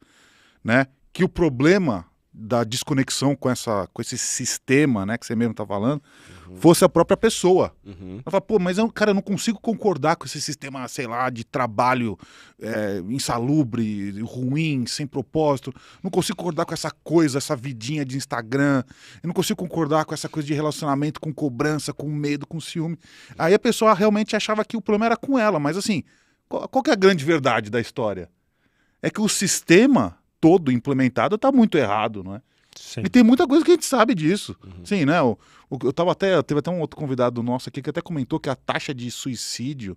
né, que o problema da desconexão com, essa, com esse sistema, né, que você mesmo está falando, uhum fosse a própria pessoa. Uhum. Ela fala, pô, mas eu, cara, eu não consigo concordar com esse sistema, sei lá, de trabalho é, insalubre, ruim, sem propósito. Não consigo concordar com essa coisa, essa vidinha de Instagram. Eu não consigo concordar com essa coisa de relacionamento, com cobrança, com medo, com ciúme. Aí a pessoa realmente achava que o problema era com ela, mas assim, qual, qual é a grande verdade da história? É que o sistema todo implementado está muito errado, não é? Sim. E tem muita coisa que a gente sabe disso. Uhum. Sim, né? eu eu tava até. Teve até um outro convidado nosso aqui que até comentou que a taxa de suicídio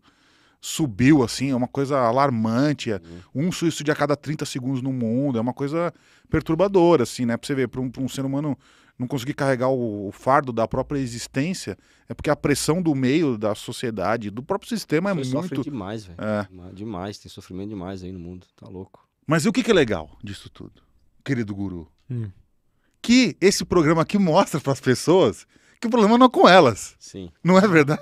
subiu, assim, é uma coisa alarmante. É uhum. Um suicídio a cada 30 segundos no mundo, é uma coisa perturbadora, assim, né? Pra você ver, pra um, pra um ser humano não conseguir carregar o, o, fardo da própria existência, é porque a pressão do meio, da sociedade, do próprio sistema é muito. demais, velho. É. Demais, tem sofrimento demais aí no mundo, tá louco. Mas e o que, que é legal disso tudo, querido guru? Hum que esse programa aqui mostra para as pessoas que o problema não é com elas. Sim. Não é verdade?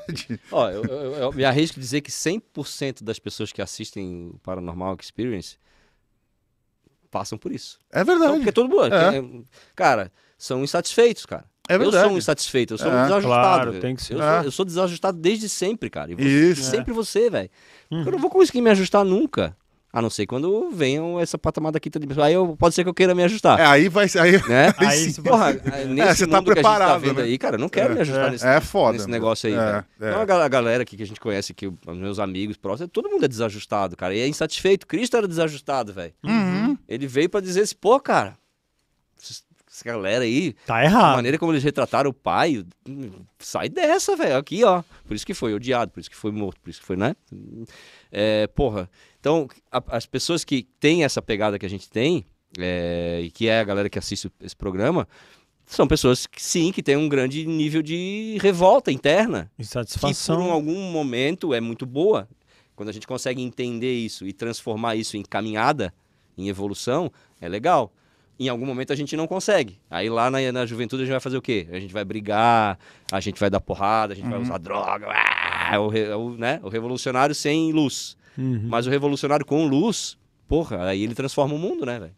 Ó, eu, eu, eu me arrisco a dizer que 100% das pessoas que assistem o Paranormal Experience passam por isso. É verdade. Então, porque todo mundo. É. é cara, são insatisfeitos, cara. É verdade. Eu sou insatisfeito, eu sou é. desajustado. Claro, tem que ser. Eu, é. sou, eu, sou, desajustado desde sempre, cara. Você, isso. Sempre é. você, velho. Uhum. Eu não vou conseguir me ajustar nunca. A não ser quando venham essa patamada aqui. Aí eu, pode ser que eu queira me ajustar. É, aí vai ser. Aí, né? aí, aí Porra, é, você tá, tá preparado. Que tá né? aí, cara, eu não quero é, me ajustar é, nesse, é foda, nesse negócio aí. É, é. Não, a galera aqui que a gente conhece, que os meus amigos próximos, todo mundo é desajustado, cara. E é insatisfeito. Cristo era desajustado, velho. Uhum. Ele veio para dizer assim, pô, cara, essa galera aí. Tá errado. A maneira como eles retrataram o pai, hum, sai dessa, velho. Aqui, ó. Por isso que foi odiado, por isso que foi morto, por isso que foi, né? É, porra. Então, a, as pessoas que têm essa pegada que a gente tem, é, e que é a galera que assiste esse programa, são pessoas que sim, que têm um grande nível de revolta interna. Insatisfação. Que por algum momento é muito boa. Quando a gente consegue entender isso e transformar isso em caminhada, em evolução, é legal. Em algum momento a gente não consegue. Aí lá na, na juventude a gente vai fazer o quê? A gente vai brigar, a gente vai dar porrada, a gente uhum. vai usar droga. Ah! Ah, é o, é o, né, o revolucionário sem luz. Uhum. Mas o revolucionário com luz, porra, aí ele transforma o mundo, né, velho?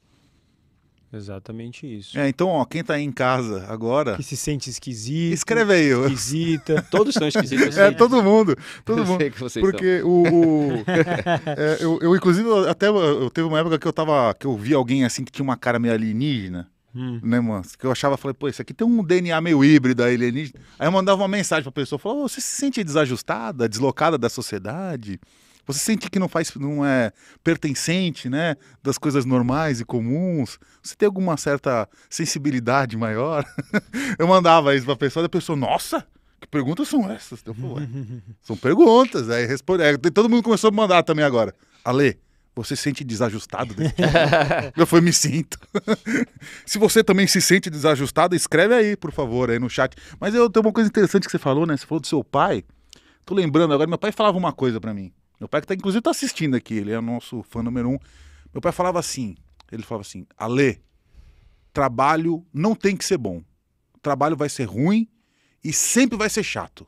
Exatamente isso. É, então, ó, quem tá aí em casa agora. Que se sente esquisito. Escreve aí. Esquisita. todos são esquisitos. É, todo mundo. Todo eu mundo. Sei que vocês Porque são. o. o é, eu, eu, inclusive, até eu, teve uma época que eu tava. que eu vi alguém assim que tinha uma cara meio alienígena. Hum. Né, mano? Que eu achava, falei, pô, isso aqui tem um DNA meio híbrido aí, alienígena. Aí eu mandava uma mensagem pra pessoa, falou, você se sente desajustada, deslocada da sociedade? Você sente que não faz, não é pertencente, né, das coisas normais e comuns? Você tem alguma certa sensibilidade maior? eu mandava isso pra pessoa, e a pessoa, nossa, que perguntas são essas? Eu falei, são perguntas. Aí responde, aí, todo mundo começou a mandar também agora. Ale, você se sente desajustado? Né? eu falei, me sinto. se você também se sente desajustado, escreve aí, por favor, aí no chat. Mas eu tenho uma coisa interessante que você falou, né? Você falou do seu pai. Tô lembrando agora, meu pai falava uma coisa para mim. Meu pai que tá, inclusive tá assistindo aqui, ele é nosso fã número um. Meu pai falava assim, ele falava assim, Ale, trabalho não tem que ser bom. Trabalho vai ser ruim e sempre vai ser chato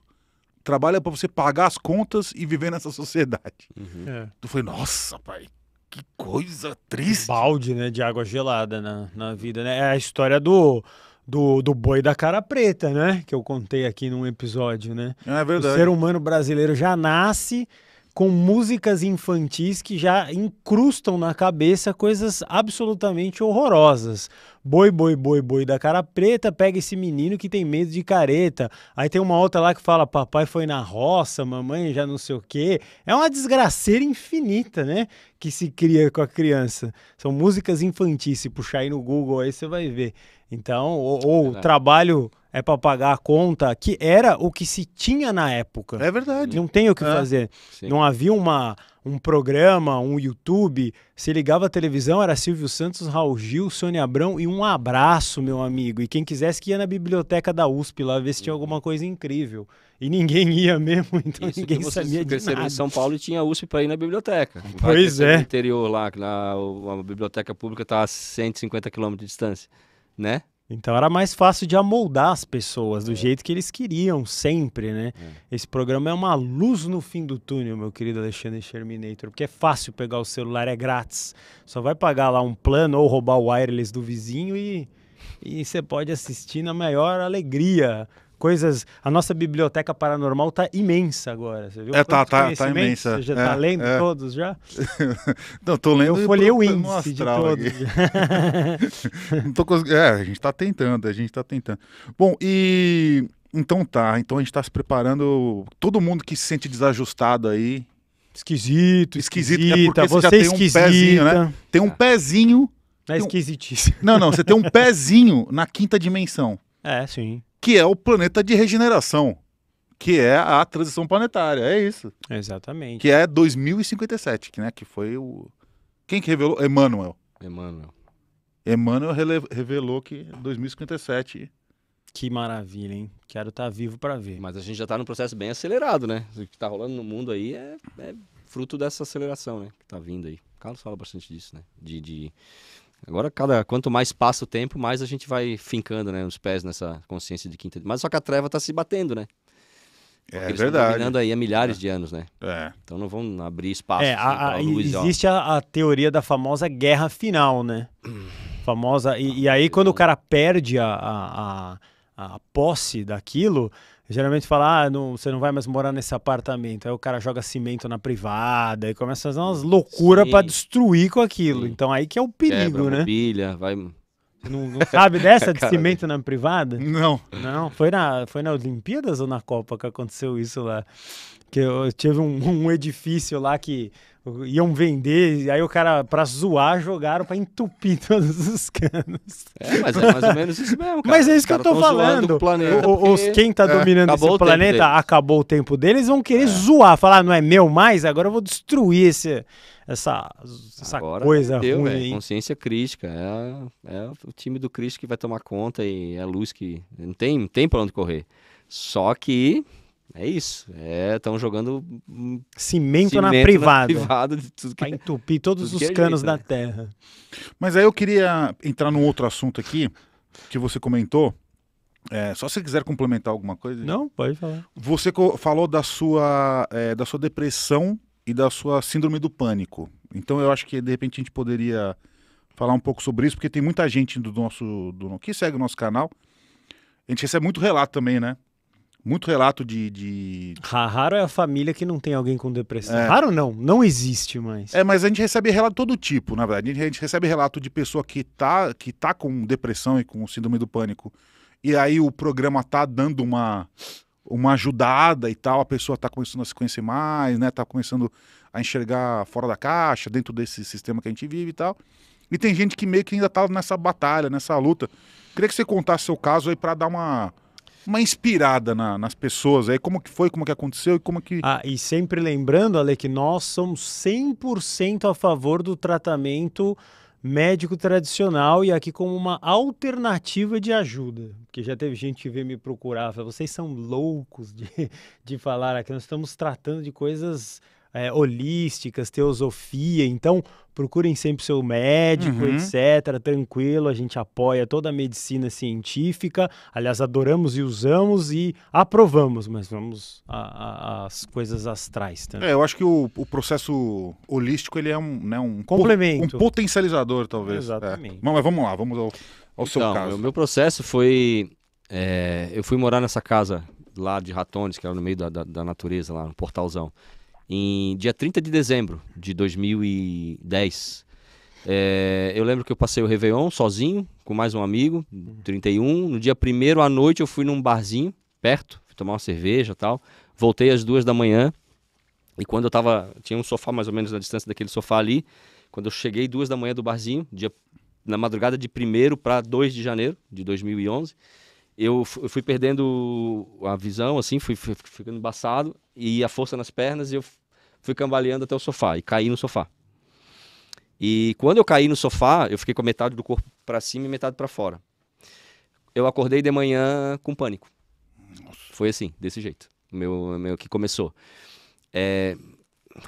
trabalho é para você pagar as contas e viver nessa sociedade. Uhum. É. Tu falei, nossa, pai, que coisa triste. Balde, né, de água gelada na, na vida, né? É a história do, do, do boi da cara preta, né? Que eu contei aqui num episódio, né? É verdade. O ser humano brasileiro já nasce com músicas infantis que já incrustam na cabeça coisas absolutamente horrorosas. Boi, boi, boi, boi da cara preta, pega esse menino que tem medo de careta. Aí tem uma outra lá que fala: papai foi na roça, mamãe já não sei o quê. É uma desgraceira infinita, né? Que se cria com a criança. São músicas infantis. Se puxar aí no Google, aí você vai ver. Então, ou, ou é trabalho é para pagar a conta, que era o que se tinha na época. É verdade. Não tem o que é. fazer. Sim. Não havia uma, um programa, um YouTube. Se ligava a televisão, era Silvio Santos, Raul Gil, Sônia Abrão e um abraço, meu amigo. E quem quisesse que ia na biblioteca da USP lá ver se tinha alguma coisa incrível. E ninguém ia mesmo, então Isso ninguém que sabia de nada. Em São Paulo tinha USP para ir na biblioteca. Pois é. No interior lá, na, a biblioteca pública está a 150 quilômetros de distância, né? Então era mais fácil de amoldar as pessoas do é. jeito que eles queriam sempre, né? É. Esse programa é uma luz no fim do túnel, meu querido Alexandre Sherminator, porque é fácil pegar o celular, é grátis. Só vai pagar lá um plano ou roubar o wireless do vizinho e, e você pode assistir na maior alegria coisas. A nossa biblioteca paranormal está imensa agora. Você viu? É, tá, tá, tá imensa. Você já está é, é. lendo é. todos já? Não, tô lendo. Eu folhei o índice de todos. Não tô cons... É, a gente está tentando, a gente está tentando. Bom, e então tá. Então a gente está se preparando. Todo mundo que se sente desajustado aí. Esquisito, esquisito. É esquisita, é você, você tem esquisita. um pezinho, né? Tem um tá. pezinho. É esquisitíssimo. Não, não, você tem um pezinho na quinta dimensão. É, sim que é o planeta de regeneração, que é a transição planetária. É isso. Exatamente. Que é 2057, que, né, que foi o. Quem que revelou? Emmanuel. Emmanuel. Emmanuel revelou que 2057. Que maravilha, hein? Quero estar tá vivo para ver. Mas a gente já está num processo bem acelerado, né? O que está rolando no mundo aí é, é, fruto dessa aceleração, né? Que está vindo aí. O Carlos fala bastante disso, né? De, de Agora, cada quanto mais passa o tempo, mais a gente vai fincando, né, os pés nessa consciência de quinta. Mas só que a treva está se batendo, né? é verdade. Estão aí há milhares é. de anos, né? É. Então não vão abrir espaço é, assim, para a, luz. Existe a, a, teoria da famosa guerra final, né? famosa. E, ah, e aí, ah, quando o cara perde a, a, a, posse daquilo, Geralmente fala, ah, não, você não vai mais morar nesse apartamento. Aí o cara joga cimento na privada e começa a fazer umas loucuras para destruir com aquilo. Sim. Então aí que é o perigo, Quebra, né? Mobília, vai. Não, não sabe dessa de cimento na privada? Não. Não, foi na, foi na Olimpíadas ou na Copa que aconteceu isso lá que eu tive um, um, edifício lá que iam vender, e aí o cara, pra zoar, jogaram pra entupir todos os canos. É, mas é mais ou menos isso mesmo. Cara. Mas é isso que eu tô falando. planeta o, os, quem tá é, dominando esse planeta, acabou o tempo deles, vão querer é. zoar, falar, não é meu mais, agora eu vou destruir esse, essa, essa agora coisa deu, ruim. Véio, consciência crítica. É, é o time do Cristo que vai tomar conta e é a luz que. Não tem, não tem pra onde correr. Só que é isso. Estão é, jogando cimento, hum, cimento na, na privada. Para é- entupir todos os é canos jeito, né? da terra. Mas aí eu queria entrar num outro assunto aqui que você comentou. É, só se você quiser complementar alguma coisa. Não, pode falar. Você falou da sua, é, da sua depressão e da sua síndrome do pânico. Então eu acho que de repente a gente poderia falar um pouco sobre isso, porque tem muita gente do nosso do, que segue o nosso canal. A gente recebe muito relato também, né? muito relato de. de... Raro é a família que não tem alguém com depressão. É. Raro não, não existe mais. É, mas a gente recebe relato todo tipo, na verdade. A gente recebe relato de pessoa que tá, que tá com depressão e com síndrome do pânico. E aí o programa tá dando uma, uma ajudada e tal, a pessoa tá começando a se conhecer mais, né? Tá começando a enxergar fora da caixa, dentro desse sistema que a gente vive e tal. E tem gente que meio que ainda tá nessa batalha, nessa luta. Queria que você contasse seu caso aí para dar uma uma inspirada na, nas pessoas aí, como que foi, como que aconteceu e como que... Ah, e sempre lembrando, Ale, que nós somos 100% a favor do tratamento médico tradicional e aqui como uma alternativa de ajuda. Porque já teve gente que veio me procurar, falou, vocês são loucos de, de falar aqui, nós estamos tratando de coisas é, holísticas, teosofia. Então, procurem sempre seu médico, uhum. etc. Tranquilo, a gente apoia toda a medicina científica. Aliás, adoramos e usamos e aprovamos, mas vamos às coisas astrais também. É, eu acho que o, o processo holístico ele é um, né, um complemento, um potencializador talvez. Exatamente. É. Mas vamos lá, vamos ao, ao então, seu caso. O meu processo foi é, eu fui morar nessa casa lá de Ratones, que era no meio da, da, da natureza, lá no portalzão em dia 30 de dezembro de 2010. É, eu lembro que eu passei o Réveillon sozinho, com mais um amigo, 31. No dia primeiro à noite eu fui num barzinho perto, fui tomar uma cerveja tal. Voltei às duas da manhã. E quando eu tava. Tinha um sofá mais ou menos na distância daquele sofá ali. Quando eu cheguei duas da manhã do barzinho, dia, na madrugada de primeiro para 2 de janeiro de 2011 eu fui perdendo a visão, assim, fui, fui ficando embaçado e a força nas pernas e eu fui cambaleando até o sofá e caí no sofá. E quando eu caí no sofá, eu fiquei com metade do corpo para cima e metade para fora. Eu acordei de manhã com pânico. Nossa. Foi assim, desse jeito. Meu, meu que começou. É,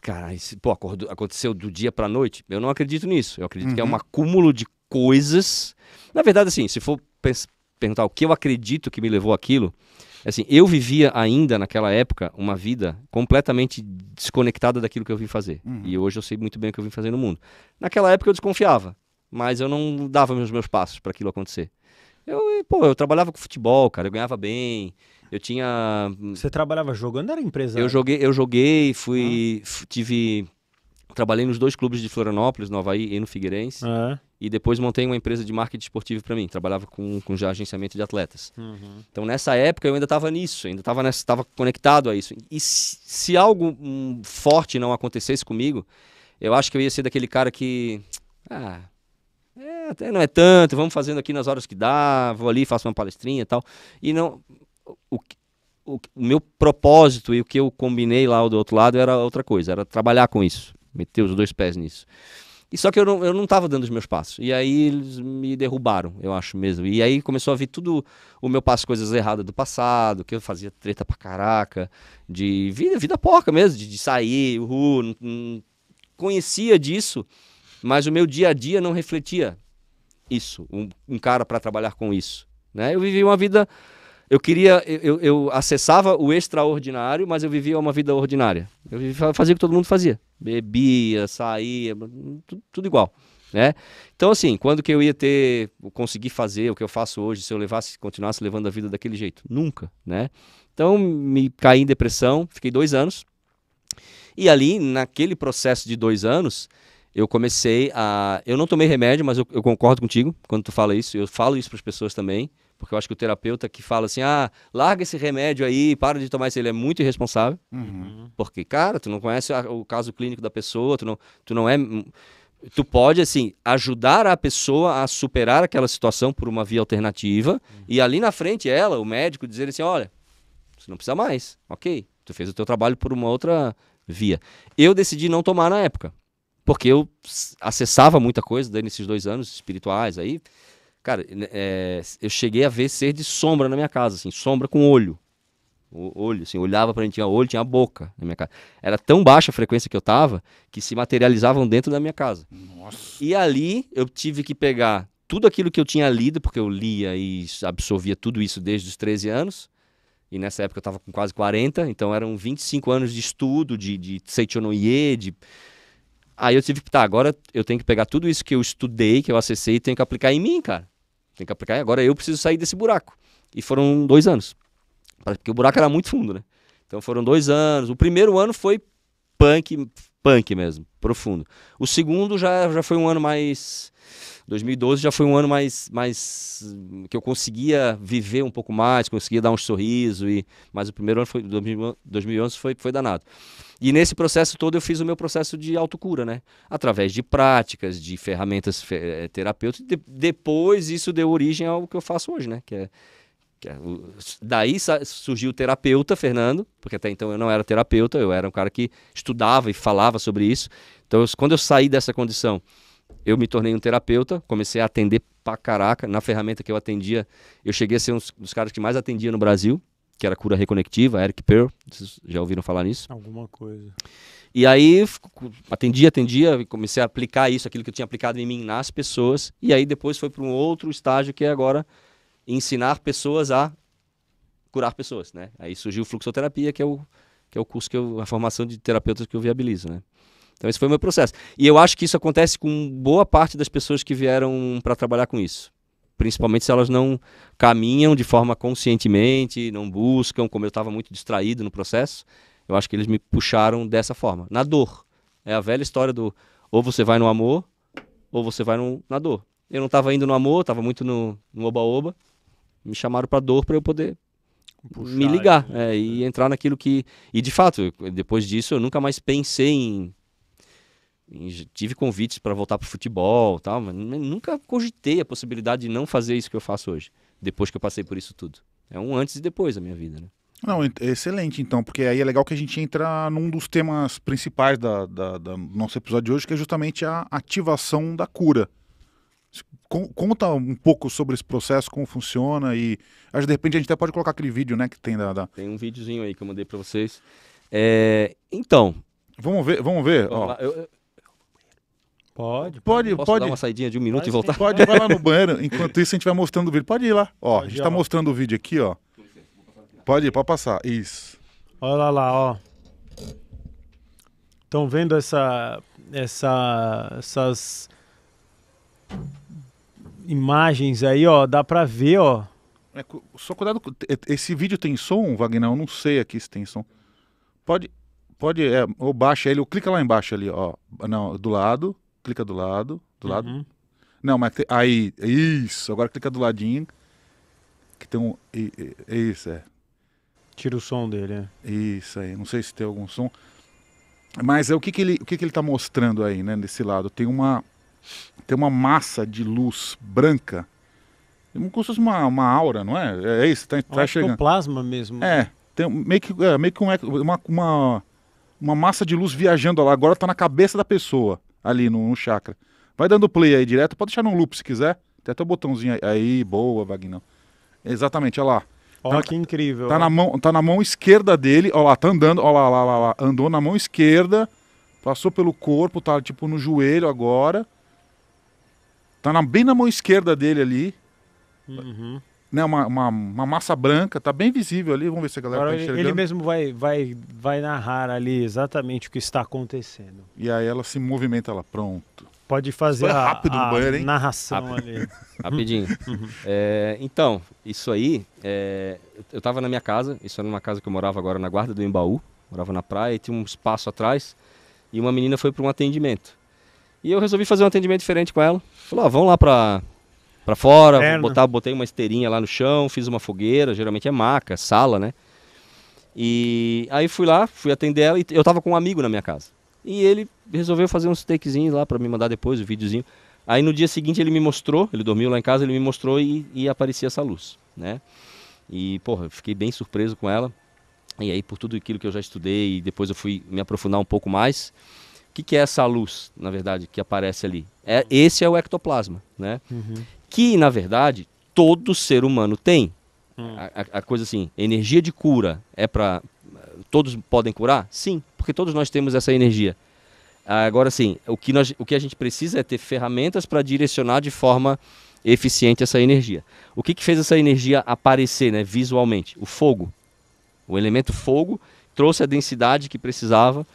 cara, esse, pô, aconteceu do dia para noite. Eu não acredito nisso. Eu acredito uhum. que é um uhum. acúmulo de coisas. Na verdade, assim, se for perguntar o que eu acredito que me levou aquilo, Assim, eu vivia ainda naquela época uma vida completamente desconectada daquilo que eu vim fazer. Uhum. E hoje eu sei muito bem o que eu vim fazer no mundo. Naquela época eu desconfiava, mas eu não dava os meus passos para aquilo acontecer. Eu, pô, eu trabalhava com futebol, cara, eu ganhava bem. Eu tinha. Hum, Você trabalhava jogando? Era empresa? Eu joguei, eu joguei, fui, ah. tive trabalhei nos dois clubes de Florianópolis, no Havaí e no Figueirense. Uhum. E depois montei uma empresa de marketing esportivo para mim. Trabalhava com, com já agenciamento de atletas. Uhum. Então, nessa época, eu ainda estava nisso, ainda estava conectado a isso. E se, se algo um, forte não acontecesse comigo, eu acho que eu ia ser daquele cara que. Ah, é, até não é tanto, vamos fazendo aqui nas horas que dá, vou ali, faço uma palestrinha e tal. E não. O, o, o meu propósito e o que eu combinei lá do outro lado era outra coisa, era trabalhar com isso meteu os dois pés nisso. E só que eu não, eu não tava dando os meus passos. E aí eles me derrubaram, eu acho mesmo. E aí começou a vir tudo o meu passo, coisas erradas do passado, que eu fazia treta pra caraca, de vida, vida porca mesmo, de, de sair, uhul, não, não, conhecia disso, mas o meu dia a dia não refletia isso, um, um cara para trabalhar com isso. Né? Eu vivia uma vida. Eu queria. Eu, eu acessava o extraordinário, mas eu vivia uma vida ordinária. Eu fazia o que todo mundo fazia bebia, saía, tudo, tudo igual. Né? Então, assim, quando que eu ia ter, conseguir fazer o que eu faço hoje se eu levasse, continuasse levando a vida daquele jeito? Nunca, né? Então, me caí em depressão, fiquei dois anos. E ali, naquele processo de dois anos, eu comecei a. Eu não tomei remédio, mas eu, eu concordo contigo quando tu fala isso. Eu falo isso para as pessoas também. Porque eu acho que o terapeuta que fala assim, ah, larga esse remédio aí, para de tomar isso, ele é muito irresponsável. Uhum. uhum. Porque, cara, tu não conhece o caso clínico da pessoa, tu não, tu não é. Hum, tu pode, assim, ajudar a pessoa a superar aquela situação por uma via alternativa. Uhum. E ali na frente, ela, o médico, dizer assim: olha, você não precisa mais, ok. Tu fez o teu trabalho por uma outra via. Eu decidi não tomar na época. Porque eu acessava muita coisa nesses dois anos espirituais aí. Cara, né, é, eu cheguei a ver ser de sombra na minha casa, assim, sombra com olho. O olho, assim, olhava pra mim, tinha olho, tinha boca na minha casa. Era tão baixa a frequência que eu tava que se materializavam dentro da minha casa. Nossa. E ali eu tive que pegar tudo aquilo que eu tinha lido, porque eu lia e absorvia tudo isso desde os 13 anos. E nessa época eu estava com quase 40, então eram 25 anos de estudo, de, de Seichonoye, de... Aí eu tive que, tá, agora eu tenho que pegar tudo isso que eu estudei, que eu acessei, e tenho que aplicar em mim, cara. Tem que aplicar agora eu preciso sair desse buraco. E foram dois anos. Porque o buraco era muito fundo, né? Então foram dois anos. O primeiro ano foi punk, punk mesmo, profundo. O segundo já, já foi um ano mais. 2012 já foi um ano mais, mais que eu conseguia viver um pouco mais, conseguia dar um sorriso e mas o primeiro ano foi 2011 foi foi danado. E nesse processo todo eu fiz o meu processo de autocura, né? Através de práticas, de ferramentas eh, terapêuticas. De, depois isso deu origem ao que eu faço hoje, né? Que é é daí surgiu o terapeuta, Fernando, porque até então eu não era terapeuta, eu era um cara que estudava e falava sobre isso. Então, eu, quando eu saí dessa condição, eu me tornei um terapeuta, comecei a atender pra caraca. Na ferramenta que eu atendia, eu cheguei a ser um dos caras que mais atendia no Brasil, que era cura reconectiva, Eric Pearl. Vocês já ouviram falar nisso? Alguma coisa. E aí, atendia, atendia, comecei a aplicar isso, aquilo que eu tinha aplicado em mim nas pessoas. E aí, depois foi para um outro estágio que é agora ensinar pessoas a curar pessoas, né? Aí surgiu fluxoterapia, que é o que é o curso que eu, a formação de terapeutas que eu viabilizo, né? Então esse foi o meu processo. E eu acho que isso acontece com boa parte das pessoas que vieram para trabalhar com isso. Principalmente se elas não caminham de forma conscientemente, não buscam, como eu estava muito distraído no processo, eu acho que eles me puxaram dessa forma, na dor. É a velha história do ou você vai no amor ou você vai no, na dor. Eu não estava indo no amor, estava muito no oba-oba me chamaram para dor para eu poder Puxar, me ligar é, e né? entrar naquilo que. E de fato, depois disso eu nunca mais pensei em. em... Tive convites para voltar para o futebol, tal, mas nunca cogitei a possibilidade de não fazer isso que eu faço hoje, depois que eu passei por isso tudo. É um antes e depois da minha vida, né? Não, excelente então, porque aí é legal que a gente entra num dos temas principais da, da, da nosso episódio de hoje, que é justamente a ativação da cura. Conta um pouco sobre esse processo, como funciona e acho de repente a gente até pode colocar aquele vídeo, né, que tem da, da... tem um videozinho aí que eu mandei para vocês. É... Então, vamos ver, vamos ver. Vamos lá, eu... Pode, pode, pode. pode. dar uma saidinha de um minuto pode, e voltar. Pode vai lá no banheiro. Enquanto isso a gente vai mostrando o vídeo. Pode ir lá. Ó, pode a gente está mostrando o vídeo aqui, ó. Pode ir, pode passar. Isso. Olha lá, ó. Estão vendo essa, essa, essas imagens aí, ó, dá para ver, ó. É, só cuidado, esse vídeo tem som, Wagner? Eu não sei aqui se tem som. Pode, pode, é, ou baixa ele, ou clica lá embaixo ali, ó. Não, do lado, clica do lado, do uhum. lado. Não, mas te, aí, isso, agora clica do ladinho. Que tem um, é isso, é. Tira o som dele, é. Isso aí, não sei se tem algum som. Mas é o que, que ele, o que, que ele tá mostrando aí, né, nesse lado. Tem uma tem uma massa de luz branca, é como se fosse uma, uma aura, não é? É, é isso, tá, tá é chegando. plasma mesmo. Né? É, tem meio que, é, meio que uma, uma, uma massa de luz viajando lá, agora tá na cabeça da pessoa, ali no, no chakra. Vai dando play aí direto, pode deixar no loop se quiser. Tem até o botãozinho aí, aí boa, Vagnão. Exatamente, olha lá. Olha tá, que incrível. Tá ó. na, mão, tá na mão esquerda dele, olha lá, tá andando, olha lá, lá, lá, lá, andou na mão esquerda, passou pelo corpo, tá tipo no joelho agora, Tá na, bem na mão esquerda dele ali. Uhum. Né, uma, uma, uma, massa branca, tá bem visível ali. Vamos ver se a galera tá Agora tá enxergando. Ele mesmo vai, vai, vai narrar ali exatamente o que está acontecendo. E aí ela se movimenta lá, pronto. Pode fazer Foi a, rápido a, banheiro, hein? narração rápido. ali. Rapidinho. Uhum. É, então, isso aí, é, eu tava na minha casa, isso era numa casa que eu morava agora na Guarda do Embaú, morava na praia, e tinha um espaço atrás, e uma menina foi para um atendimento. E eu resolvi fazer um atendimento diferente com ela. falou ah, vamos lá pra, pra fora, botar, botei uma esteirinha lá no chão, fiz uma fogueira, geralmente é maca, sala, né? E aí fui lá, fui atender ela e eu tava com um amigo na minha casa. E ele resolveu fazer uns takezinhos lá para me mandar depois o um videozinho. Aí no dia seguinte ele me mostrou, ele dormiu lá em casa, ele me mostrou e, e aparecia essa luz, né? E, porra, eu fiquei bem surpreso com ela. E aí, por tudo aquilo que eu já estudei, e depois eu fui me aprofundar um pouco mais, o que, que, é essa luz, na verdade, que aparece ali? É, esse é o ectoplasma, né? Uhum. Que, na verdade, todo ser humano tem. Uhum. A, a, coisa assim, energia de cura é para todos podem curar? Sim, porque todos nós temos essa energia. Agora sim, o que, nós, o que a gente precisa é ter ferramentas para direcionar de forma eficiente essa energia. O que, que fez essa energia aparecer né, visualmente? O fogo. O elemento fogo trouxe a densidade que precisava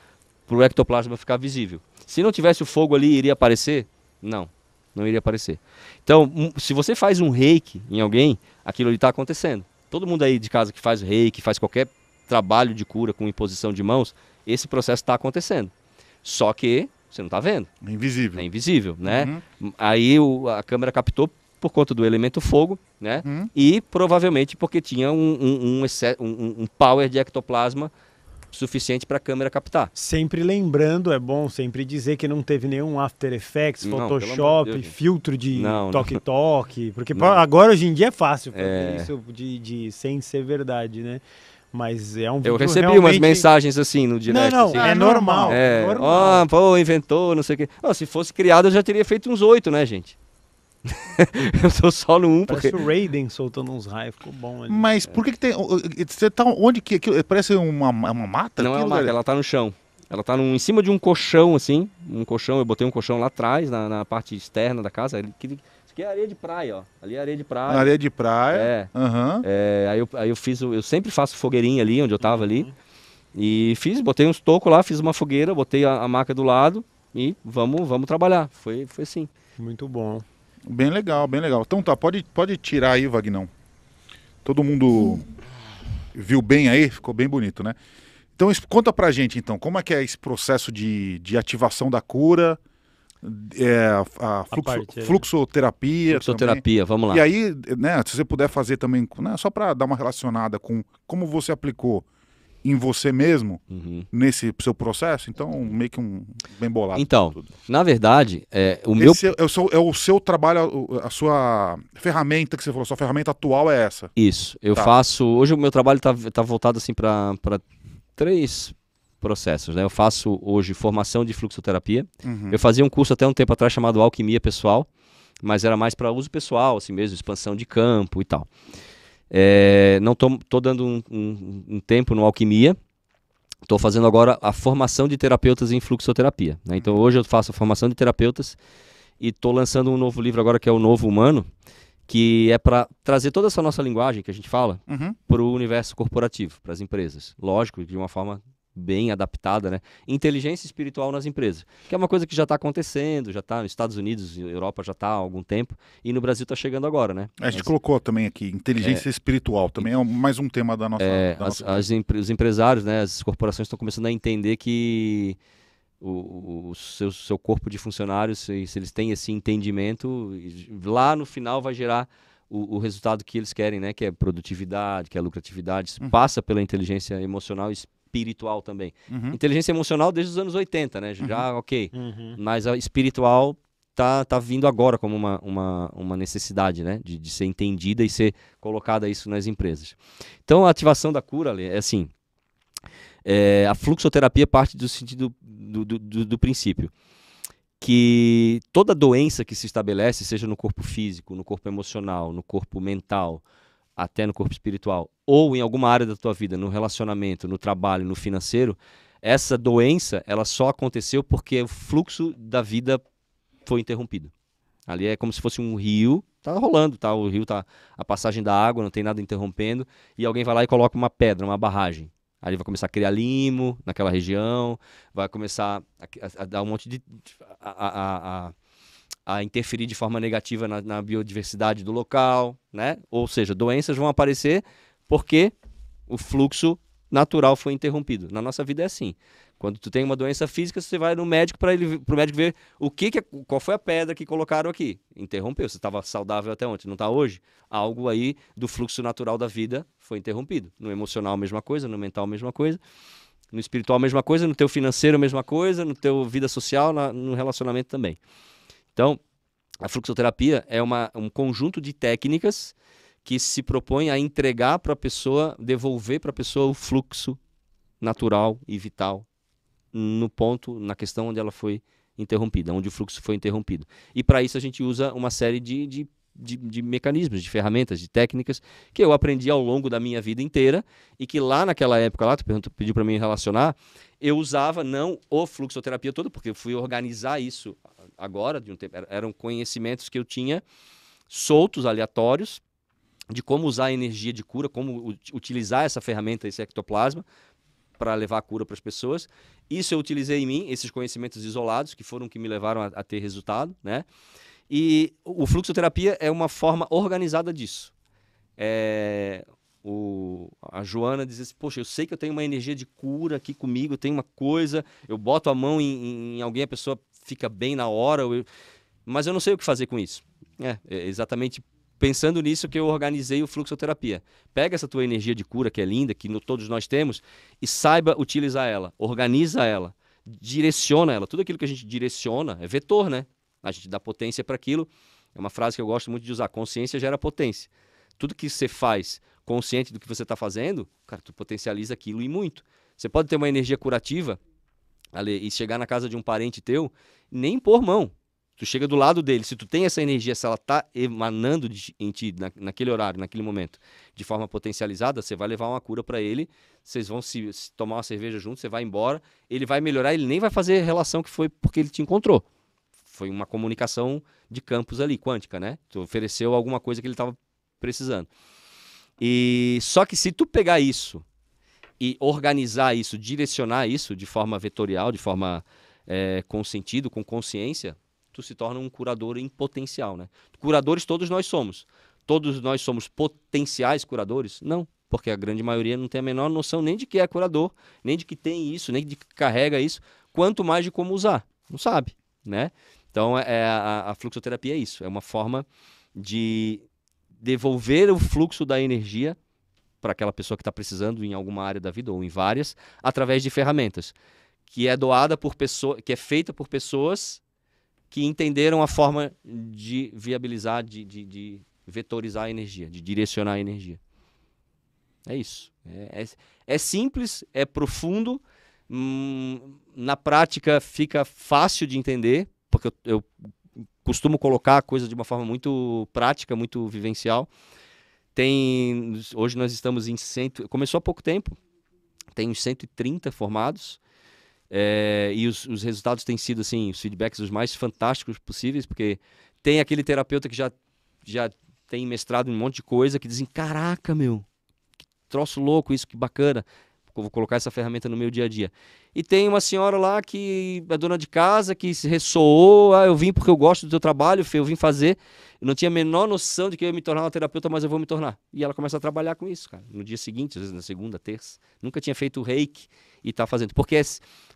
para o ectoplasma ficar visível. Se não tivesse o fogo ali, iria aparecer? Não, não iria aparecer. Então, se você faz um reiki em alguém, aquilo ali está acontecendo. Todo mundo aí de casa que faz reiki, faz qualquer trabalho de cura com imposição de mãos, esse processo está acontecendo. Só que você não está vendo. É invisível. É invisível, né? Uhum. Aí o, a câmera captou por conta do elemento fogo, né? Uhum. E provavelmente porque tinha um, um, um, um power de ectoplasma suficiente para a câmera captar. Sempre lembrando, é bom sempre dizer que não teve nenhum After Effects, Photoshop, não, filtro de toque-toque, porque não. agora hoje em dia é fácil fazer é... isso de, de, sem ser verdade, né? Mas é um vídeo Eu recebi realmente... umas mensagens assim no direct. Não, não, assim, é, ah, é, é, normal. É, normal. Oh, pô, inventou, não sei o quê. Oh, se fosse criado, eu já teria feito uns oito, né, gente? eu sou solo 1 um parece porque... o Raiden soltando uns raios, ficou bom ali. Mas é. por que, que tem. Você tá onde que. Aquilo, parece uma, é uma mata? Não é uma mata, ela tá no chão. Ela tá num, em cima de um colchão, assim. Um colchão, eu botei um colchão lá atrás, na, na parte externa da casa. Ele, que, é areia de praia, ó. Ali é areia de praia. Areia de praia. É. Uhum. é aí, eu, aí eu fiz, eu sempre faço fogueirinha ali, onde eu tava uhum. ali. E fiz, botei uns tocos lá, fiz uma fogueira, botei a, a, maca do lado e vamos, vamos trabalhar. Foi, foi assim. Muito bom. Bem legal, bem legal. Então tá, pode, pode tirar aí, Vagnão. Todo mundo viu bem aí, ficou bem bonito, né? Então conta pra gente então, como é que é esse processo de, de ativação da cura, é, a, fluxo, a parte, fluxoterapia. Fluxoterapia, também. vamos lá. E aí, né, se você puder fazer também, né, só para dar uma relacionada com como você aplicou em você mesmo uhum. nesse seu processo? Então, meio que um bem bolado. Então, na verdade, é, o Esse meu. É, é, o seu, é o seu trabalho, a, sua ferramenta que você falou, sua ferramenta atual é essa. Isso. Eu tá. faço. Hoje o meu trabalho está tá voltado assim para três processos. Né? Eu faço hoje formação de fluxoterapia. Uhum. Eu fazia um curso até um tempo atrás chamado Alquimia Pessoal, mas era mais para uso pessoal, assim mesmo, expansão de campo e tal. É, não estou dando um, um, um, tempo no Alquimia. Estou fazendo agora a formação de terapeutas em fluxoterapia. Né? Então uhum. hoje eu faço a formação de terapeutas e estou lançando um novo livro agora que é o Novo Humano, que é para trazer toda essa nossa linguagem que a gente fala uhum. para o universo corporativo, para as empresas. Lógico, de uma forma bem adaptada, né? Inteligência espiritual nas empresas, que é uma coisa que já está acontecendo, já está nos Estados Unidos, Europa já está há algum tempo e no Brasil está chegando agora, né? É, a gente as... colocou também aqui inteligência é... espiritual, também é mais um tema da nossa. É, da nossa... As, as os empresários, né? As corporações estão começando a entender que o, o seu, seu corpo de funcionários, se, se eles têm esse entendimento, lá no final vai gerar o, o, resultado que eles querem, né? Que é produtividade, que é lucratividade, uhum. passa pela inteligência emocional e espiritual também. Uhum. Inteligência emocional desde os anos 80, né? Já, uhum. ok. Uhum. Mas a espiritual tá, tá vindo agora como uma, uma, uma necessidade, né? De, de ser entendida e ser colocada isso nas empresas. Então, a ativação da cura, é assim... É, a fluxoterapia parte do sentido do, do, do, do princípio que toda doença que se estabelece, seja no corpo físico, no corpo emocional, no corpo mental, até no corpo espiritual, ou em alguma área da tua vida, no relacionamento, no trabalho, no financeiro, essa doença, ela só aconteceu porque o fluxo da vida foi interrompido. Ali é como se fosse um rio, tá rolando, tá, o rio tá a passagem da água, não tem nada interrompendo, e alguém vai lá e coloca uma pedra, uma barragem. Ali vai começar a criar limo naquela região, vai começar a, a, a dar um monte de a, a interferir de forma negativa na, na biodiversidade do local, né? Ou seja, doenças vão aparecer porque o fluxo natural foi interrompido. Na nossa vida é assim. Quando tu tem uma doença física, você vai no médico para ele pro médico ver o que, que é, qual foi a pedra que colocaram aqui. Interrompeu, você estava saudável até ontem, não está hoje. Algo aí do fluxo natural da vida foi interrompido. No emocional mesma coisa, no mental mesma coisa, no espiritual mesma coisa, no teu financeiro mesma coisa, no teu vida social, na, no relacionamento também. Então, a fluxoterapia é uma, um conjunto de técnicas que se propõe a entregar para a pessoa, devolver para a pessoa o fluxo natural e vital no ponto, na questão onde ela foi interrompida, onde o fluxo foi interrompido. E para isso a gente usa uma série de, de, de, de, mecanismos, de ferramentas, de técnicas que eu aprendi ao longo da minha vida inteira e que lá naquela época, lá tu pediu para mim relacionar, eu usava não o fluxoterapia toda, porque eu fui organizar isso agora, de um tempo, eram conhecimentos que eu tinha soltos, aleatórios, de como usar a energia de cura, como utilizar essa ferramenta, esse ectoplasma, para levar a cura para as pessoas. Isso eu utilizei em mim, esses conhecimentos isolados, que foram que me levaram a, a ter resultado, né? E o fluxoterapia é uma forma organizada disso. É, o, a Joana diz assim, poxa, eu sei que eu tenho uma energia de cura aqui comigo, tem uma coisa, eu boto a mão em, em alguém, a pessoa fica bem na hora, eu... mas eu não sei o que fazer com isso. É, é exatamente pensando nisso que eu organizei o fluxoterapia. Pega essa tua energia de cura que é linda, que no, todos nós temos, e saiba utilizar ela, organiza ela, direciona ela. Tudo aquilo que a gente direciona é vetor, né? A gente dá potência para aquilo. É uma frase que eu gosto muito de usar: consciência gera potência. Tudo que você faz consciente do que você está fazendo, cara, tu potencializa aquilo e muito. Você pode ter uma energia curativa Ale, e chegar na casa de um parente teu, nem por mão. Tu chega do lado dele, se tu tem essa energia, se ela tá emanando de, em ti na, naquele horário, naquele momento, de forma potencializada, você vai levar uma cura para ele, vocês vão se, se, tomar uma cerveja junto, você vai embora, ele vai melhorar, ele nem vai fazer a relação que foi porque ele te encontrou. Foi uma comunicação de campos ali, quântica, né? Tu ofereceu alguma coisa que ele estava precisando. E só que se tu pegar isso e organizar isso, direcionar isso de forma vetorial, de forma é, com sentido, com consciência, tu se torna um curador em potencial, né? Curadores todos nós somos. Todos nós somos potenciais curadores? Não, porque a grande maioria não tem a menor noção nem de que é curador, nem de que tem isso, nem de que carrega isso, quanto mais de como usar. Não sabe, né? Então, é, é a, a fluxoterapia é isso, é uma forma de devolver o fluxo da energia para aquela pessoa que está precisando em alguma área da vida ou em várias, através de ferramentas que é doada por pessoa, que é feita por pessoas que entenderam a forma de viabilizar, de, de, de vetorizar a energia, de direcionar a energia. É isso. É, é, é simples, é profundo. Hum, na prática fica fácil de entender, porque eu, eu costumo colocar a coisa de uma forma muito prática, muito vivencial. Tem, hoje nós estamos em cento, começou há pouco tempo, tem 130 formados. É, e os, os resultados têm sido assim, os feedbacks os mais fantásticos possíveis, porque tem aquele terapeuta que já, já tem mestrado em um monte de coisa que dizem: assim, Caraca, meu, que troço louco isso, que bacana vou colocar essa ferramenta no meu dia a dia. E tem uma senhora lá que é dona de casa, que ressoou, ah, eu vim porque eu gosto do teu trabalho, eu vim fazer. Eu não tinha a menor noção de que eu ia me tornar uma terapeuta, mas eu vou me tornar. E ela começa a trabalhar com isso, cara. No dia seguinte, às vezes na segunda, terça. Nunca tinha feito reiki e tá fazendo. Porque é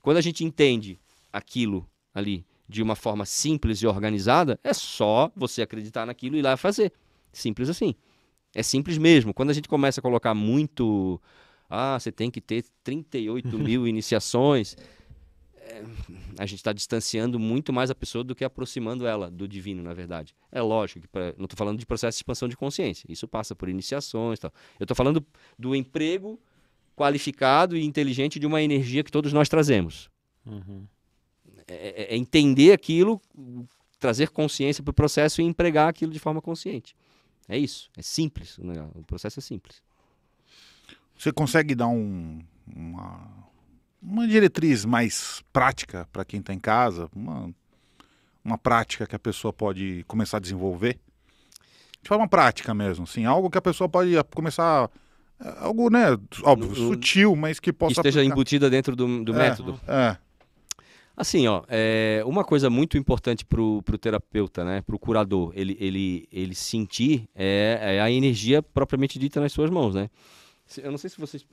quando a gente entende aquilo ali de uma forma simples e organizada, é só você acreditar naquilo e ir lá fazer. Simples assim. É simples mesmo. Quando a gente começa a colocar muito ah, você tem que ter 38 uhum. mil iniciações. É, a gente está distanciando muito mais a pessoa do que aproximando ela do divino, na verdade. É lógico que pra, não estou falando de processo de expansão de consciência. Isso passa por iniciações, tal. Eu estou falando do emprego qualificado e inteligente de uma energia que todos nós trazemos. Uhum. É, é, é entender aquilo, trazer consciência para o processo e empregar aquilo de forma consciente. É isso. É simples. O processo é simples. Você consegue dar um, uma, uma diretriz mais prática para quem está em casa? Uma, uma prática que a pessoa pode começar a desenvolver? De forma prática mesmo, assim, algo que a pessoa pode começar. Algo, né? Óbvio, hum, hum. sutil, mas que possa. Que esteja aplicar. embutida dentro do, do é, método. É. Assim, ó, é uma coisa muito importante para o terapeuta, né, para o curador, ele, ele, ele sentir é, é, a energia propriamente dita nas suas mãos, né? eu não sei se vocês.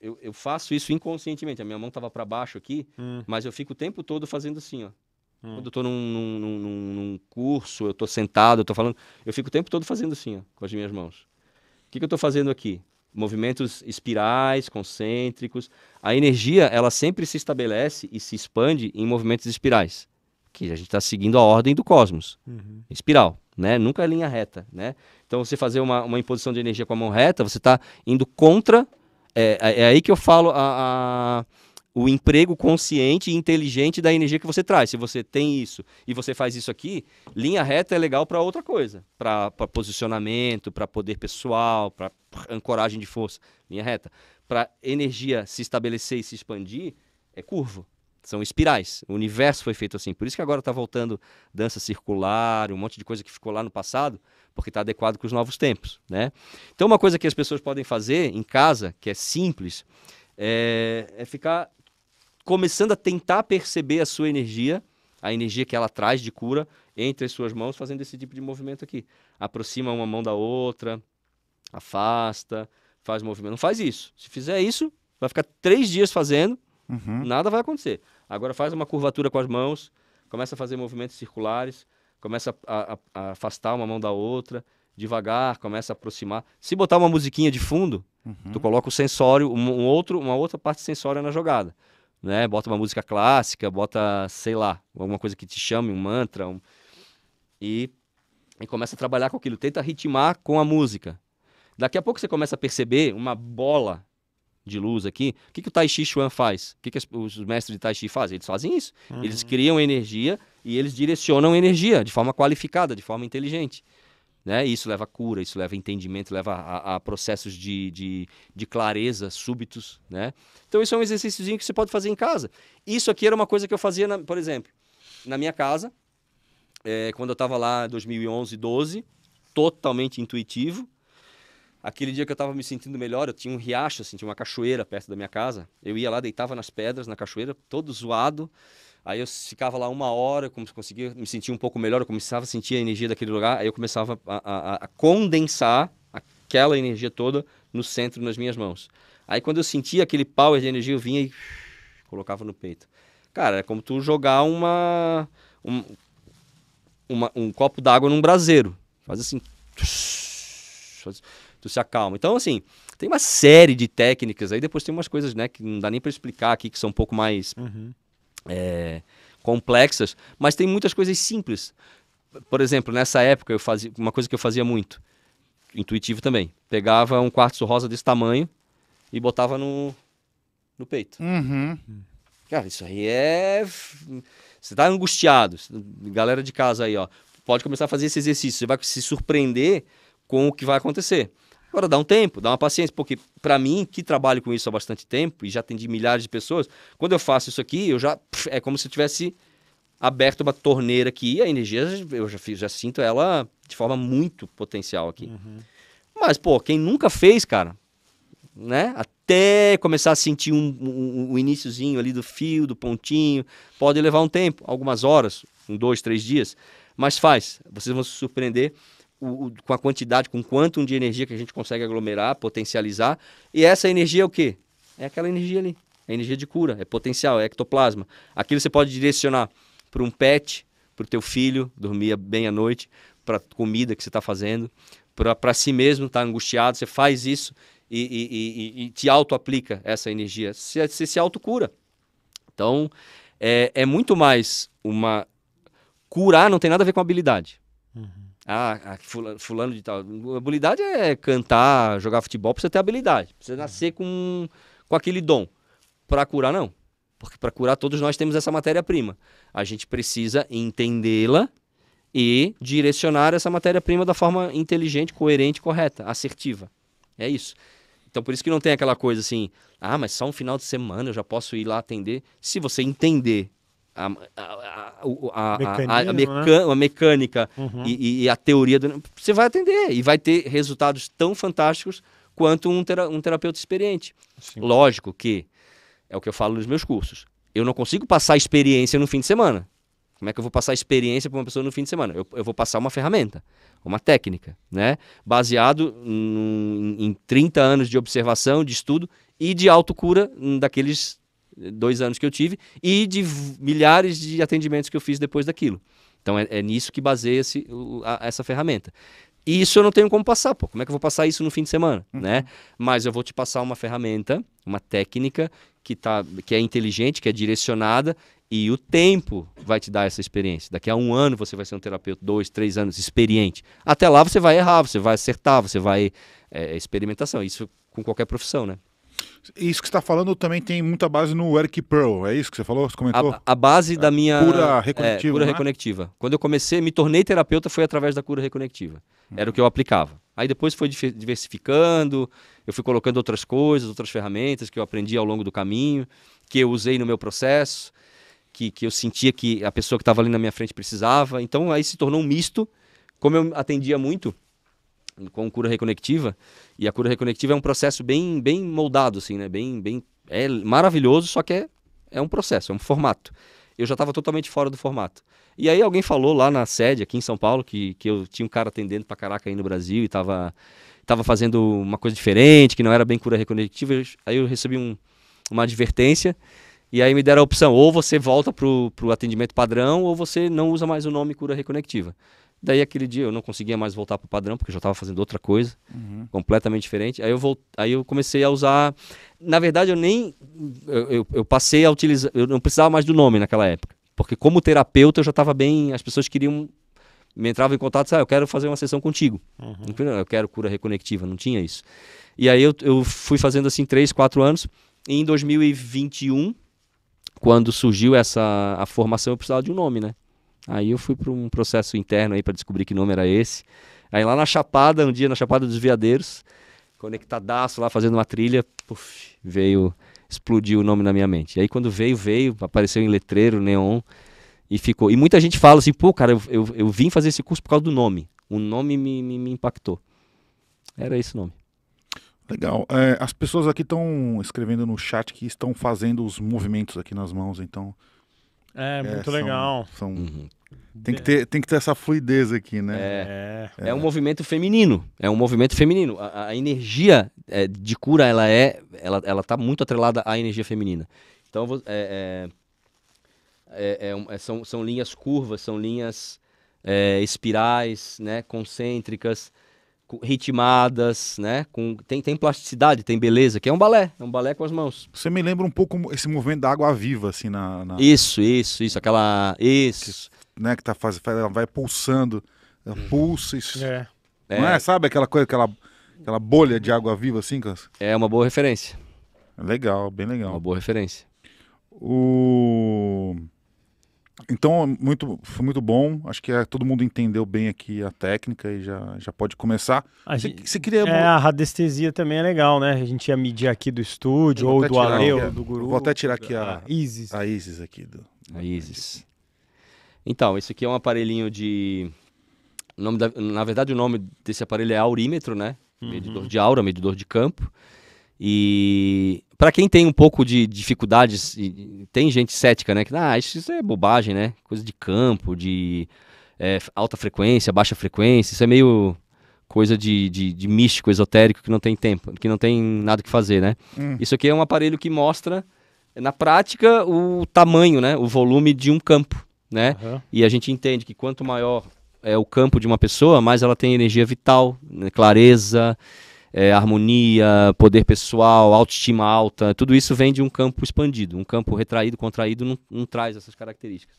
Eu, eu faço isso inconscientemente. A minha mão tava para baixo aqui, hum. mas eu fico o tempo todo fazendo assim, ó. Hum. Quando eu tô num, num, num, num, curso, eu tô sentado, eu tô falando. Eu fico o tempo todo fazendo assim, ó, com as minhas mãos. O que, que eu tô fazendo aqui? Movimentos espirais, concêntricos. A energia, ela sempre se estabelece e se expande em movimentos espirais que a gente está seguindo a ordem do cosmos, uhum. espiral, né? Nunca é linha reta, né? Então, você fazer uma, uma imposição de energia com a mão reta, você está indo contra. É, é, é, aí que eu falo a, a o emprego consciente e inteligente da energia que você traz. Se você tem isso e você faz isso aqui, linha reta é legal para outra coisa, para posicionamento, para poder pessoal, para ancoragem de força, linha reta. Para energia se estabelecer e se expandir, é curvo. São espirais. O universo foi feito assim. Por isso que agora está voltando dança circular, um monte de coisa que ficou lá no passado, porque está adequado com os novos tempos. Né? Então, uma coisa que as pessoas podem fazer em casa, que é simples, é, é ficar começando a tentar perceber a sua energia, a energia que ela traz de cura, entre as suas mãos, fazendo esse tipo de movimento aqui. Aproxima uma mão da outra, afasta, faz movimento. Não faz isso. Se fizer isso, vai ficar três dias fazendo Uhum. Nada vai acontecer. Agora faz uma curvatura com as mãos, começa a fazer movimentos circulares, começa a, a, a afastar uma mão da outra, devagar, começa a aproximar. Se botar uma musiquinha de fundo, uhum. tu coloca o sensório, um, um, outro, uma outra parte sensória na jogada. Né? Bota uma música clássica, bota, sei lá, alguma coisa que te chame, um mantra. Um... E, e começa a trabalhar com aquilo. Tenta ritmar com a música. Daqui a pouco você começa a perceber uma bola de luz aqui, o que, que o Tai Chi Chuan faz? O que, que os mestres de Tai Chi fazem? Eles fazem isso. Uhum. Eles criam energia e eles direcionam energia de forma qualificada, de forma inteligente. Né? Isso leva a cura, isso leva a entendimento, leva a, a processos de, de, de, clareza súbitos. Né? Então, isso é um exercíciozinho que você pode fazer em casa. Isso aqui era uma coisa que eu fazia, na, por exemplo, na minha casa, é, quando eu estava lá em 2011, 12, totalmente intuitivo. Aquele dia que eu estava me sentindo melhor, eu tinha um riacho, assim, tinha uma cachoeira perto da minha casa. Eu ia lá, deitava nas pedras, na cachoeira, todo zoado. Aí eu ficava lá uma hora, como conseguia me sentir um pouco melhor, eu começava a sentir a energia daquele lugar, aí eu começava a, a, a condensar aquela energia toda no centro, nas minhas mãos. Aí quando eu sentia aquele power de energia, eu vinha e colocava no peito. Cara, é como tu jogar uma, um, uma, um copo d'água num braseiro. Faz assim. Faz, tu se acalma. Então, assim, tem uma série de técnicas aí, depois tem umas coisas, né, que não dá nem para explicar aqui, que são um pouco mais uhum. é, complexas, mas tem muitas coisas simples. Por exemplo, nessa época eu fazia uma coisa que eu fazia muito, intuitivo também. Pegava um quartzo rosa desse tamanho e botava no, no peito. Uhum. Cara, isso aí é. Você tá angustiado. Galera de casa aí, ó. Pode começar a fazer esse exercício. Você vai se surpreender com o que vai acontecer. Agora dá um tempo, dá uma paciência, porque para mim, que trabalho com isso há bastante tempo e já atendi milhares de pessoas, quando eu faço isso aqui, eu já é como se eu tivesse aberto uma torneira aqui, a energia eu já, já sinto ela de forma muito potencial aqui. Uhum. Mas, pô, quem nunca fez, cara, né? Até começar a sentir um, um, um iníciozinho ali do fio, do pontinho, pode levar um tempo, algumas horas, um, dois, três dias, mas faz. Vocês vão se surpreender o, o, com a quantidade, com o quantum de energia que a gente consegue aglomerar, potencializar. E essa energia é o quê? É aquela energia ali. É energia de cura, é potencial, é ectoplasma. Aquilo você pode direcionar para um pet, para o teu filho dormir bem à noite, para comida que você está fazendo, para si mesmo estar tá angustiado. Você faz isso e, e, e, e te auto-aplica essa energia. Você, você se autocura. Então, é, é muito mais uma. Curar não tem nada a ver com habilidade. Uhum. Ah, ah fulano, de tal. Habilidade é cantar, jogar futebol, precisa ter habilidade. Precisa uhum. nascer com, com aquele dom. Para curar, não. Porque para curar, todos nós temos essa matéria-prima. A gente precisa entendê-la e direcionar essa matéria-prima da forma inteligente, coerente, correta, assertiva. É isso. Então, por isso que não tem aquela coisa assim, ah, mas só um final de semana eu já posso ir lá atender. Se você entender a, a, né? mecânica uhum. e, a teoria. Do... Você vai atender e vai ter resultados tão fantásticos quanto um, tera, um terapeuta experiente. Sim. Lógico que é o que eu falo nos meus cursos. Eu não consigo passar experiência no fim de semana. Como é que eu vou passar experiência para uma pessoa no fim de semana? Eu, eu, vou passar uma ferramenta, uma técnica, né? Baseado em, em 30 anos de observação, de estudo e de autocura hum, daqueles dois anos que eu tive e de milhares de atendimentos que eu fiz depois daquilo. Então é, é nisso que baseia se essa ferramenta. E isso eu não tenho como passar, pô. Como é que eu vou passar isso no fim de semana, uhum. né? Mas eu vou te passar uma ferramenta, uma técnica que, tá, que é inteligente, que é direcionada e o tempo vai te dar essa experiência. Daqui a um ano você vai ser um terapeuta, dois, três anos, experiente. Até lá você vai errar, você vai acertar, você vai. É, experimentação, isso com qualquer profissão, né? Isso que você está falando também tem muita base no Eric Pearl, é isso que você falou? Você comentou? A, a base é, da minha. Cura reconectiva. É, cura né? reconectiva. Quando eu comecei, me tornei terapeuta, foi através da cura reconectiva. Hum. Era o que eu aplicava. Aí depois foi diversificando, eu fui colocando outras coisas, outras ferramentas que eu aprendi ao longo do caminho, que eu usei no meu processo, que, que eu sentia que a pessoa que estava ali na minha frente precisava. Então aí se tornou um misto. Como eu atendia muito, com cura reconectiva. E a cura reconectiva é um processo bem, bem moldado, assim, né? Bem, bem, é maravilhoso, só que é, é um processo, é um formato. Eu já estava totalmente fora do formato. E aí alguém falou lá na sede, aqui em São Paulo, que, que eu tinha um cara atendendo para caraca aí no Brasil e tava, tava fazendo uma coisa diferente, que não era bem cura reconectiva. Aí eu recebi um, uma advertência e aí me deram a opção, ou você volta pro, pro atendimento padrão, ou você não usa mais o nome cura reconectiva. Daí aquele dia eu não conseguia mais voltar para o padrão, porque eu já estava fazendo outra coisa, uhum. completamente diferente. Aí eu, volt... aí eu comecei a usar. Na verdade, eu nem. Eu, eu, eu, passei a utilizar. Eu não precisava mais do nome naquela época. Porque como terapeuta eu já estava bem. As pessoas queriam. Me entravam em contato e ah, eu quero fazer uma sessão contigo. Uhum. Eu quero cura reconectiva, não tinha isso. E aí eu, eu fui fazendo assim três, quatro anos. E em 2021, quando surgiu essa a formação, eu precisava de um nome, né? Aí eu fui para um processo interno aí para descobrir que nome era esse. Aí lá na Chapada, um dia na Chapada dos Veadeiros, conectadaço lá fazendo uma trilha, puff, veio, explodiu o nome na minha mente. aí quando veio, veio, apareceu em letreiro, neon, e ficou. E muita gente fala assim, pô, cara, eu, eu, eu vim fazer esse curso por causa do nome. O nome me, me, me impactou. Era esse nome. Legal. É, as pessoas aqui estão escrevendo no chat que estão fazendo os movimentos aqui nas mãos, então. É, muito é, são, legal. São uhum. Tem que ter, tem que ter essa fluidez aqui, né? É, é. é um movimento feminino. É um movimento feminino. A, a energia é, de cura, ela é. Ela, ela tá muito atrelada à energia feminina. Então, é, é, é, é, são, são linhas curvas, são linhas espirais, né? Concêntricas, ritmadas, né? Com, tem, tem plasticidade, tem beleza, que é um balé. É um balé com as mãos. Você me lembra um pouco esse movimento da água viva, assim, na. na... Isso, isso, isso. Aquela. Isso. Que né, que tá fazendo, ela vai pulsando, ela uhum. pulsa e... É. Não é. é, sabe aquela coisa, aquela, aquela bolha de água viva assim? É uma boa referência. Legal, bem legal. Uma boa referência. O... Então, muito, foi muito bom. Acho que é, todo mundo entendeu bem aqui a técnica e já, já pode começar. A gente, você queria... É, a radestesia também é legal, né? A gente ia medir aqui do estúdio, ou do Ale, do Guru. Vou até tirar aqui a, a Isis. A Isis aqui. Do... A Isis. Então, esse aqui é um aparelhinho de. Da... Na verdade, o nome desse aparelho é aurímetro, né? Uhum. Medidor de aura, medidor de campo. E para quem tem um pouco de dificuldades, tem gente cética, né? Que ah, isso é bobagem, né? Coisa de campo, de é, alta frequência, baixa frequência, isso é meio coisa de, de, de, místico, esotérico, que não tem tempo, que não tem nada que fazer, né? Hum. Isso aqui é um aparelho que mostra, na prática, o tamanho, né? O volume de um campo né? Uhum. E a gente entende que quanto maior é o campo de uma pessoa, mais ela tem energia vital, né? clareza, é, harmonia, poder pessoal, autoestima alta. Tudo isso vem de um campo expandido. Um campo retraído, contraído, não, não traz essas características.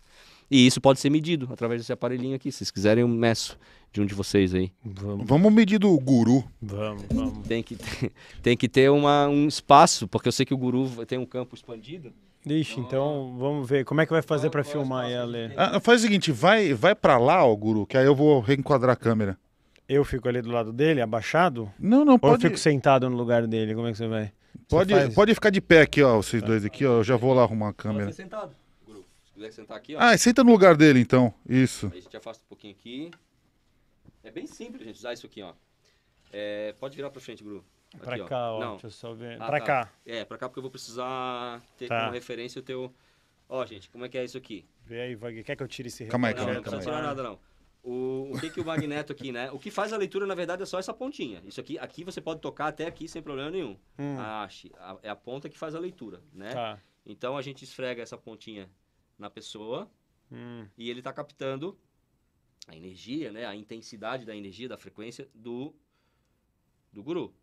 E isso pode ser medido através desse aparelhinho aqui. Se vocês quiserem, eu meço de um de vocês aí. Vamos, vamos medir do guru. Vamos, vamos. Tem que, tem que ter uma, um espaço, porque eu sei que o guru tem um campo expandido. Ixi, então vamos ver. Como é que vai fazer para filmar ela? Ah, faz o seguinte, vai, vai para lá, ó, Guru, que aí eu vou reenquadrar a câmera. Eu fico ali do lado dele, abaixado? Não, não, pode... Ou eu fico sentado no lugar dele? Como é que você vai? Pode, você pode ficar de pé aqui, ó, vocês dois aqui, ó. Eu já vou lá arrumar a câmera. Você sentado, Guru. Se quiser sentar aqui, ó. Ah, senta no lugar dele, então. Isso. Aí a gente afasta um pouquinho aqui. É bem simples, gente, usar isso aqui, ó. É, pode virar para frente, Guru. Pra aqui, cá, ó. ó. Não. Deixa eu só ver. Ah, pra tá. cá. É, pra cá porque eu vou precisar ter tá. como referência o teu. Ó, gente, como é que é isso aqui? Vê aí, Wagner. Quer que eu tire esse Calma aí, calma aí. Não, não precisa tirar nada, não. O, o que, que o magneto aqui, né? O que faz a leitura, na verdade, é só essa pontinha. Isso aqui, aqui você pode tocar até aqui sem problema nenhum. Hum. A haste. A, é a ponta que faz a leitura, né? Tá. Então a gente esfrega essa pontinha na pessoa hum. e ele está captando a energia, né? A intensidade da energia, da frequência do, do guru.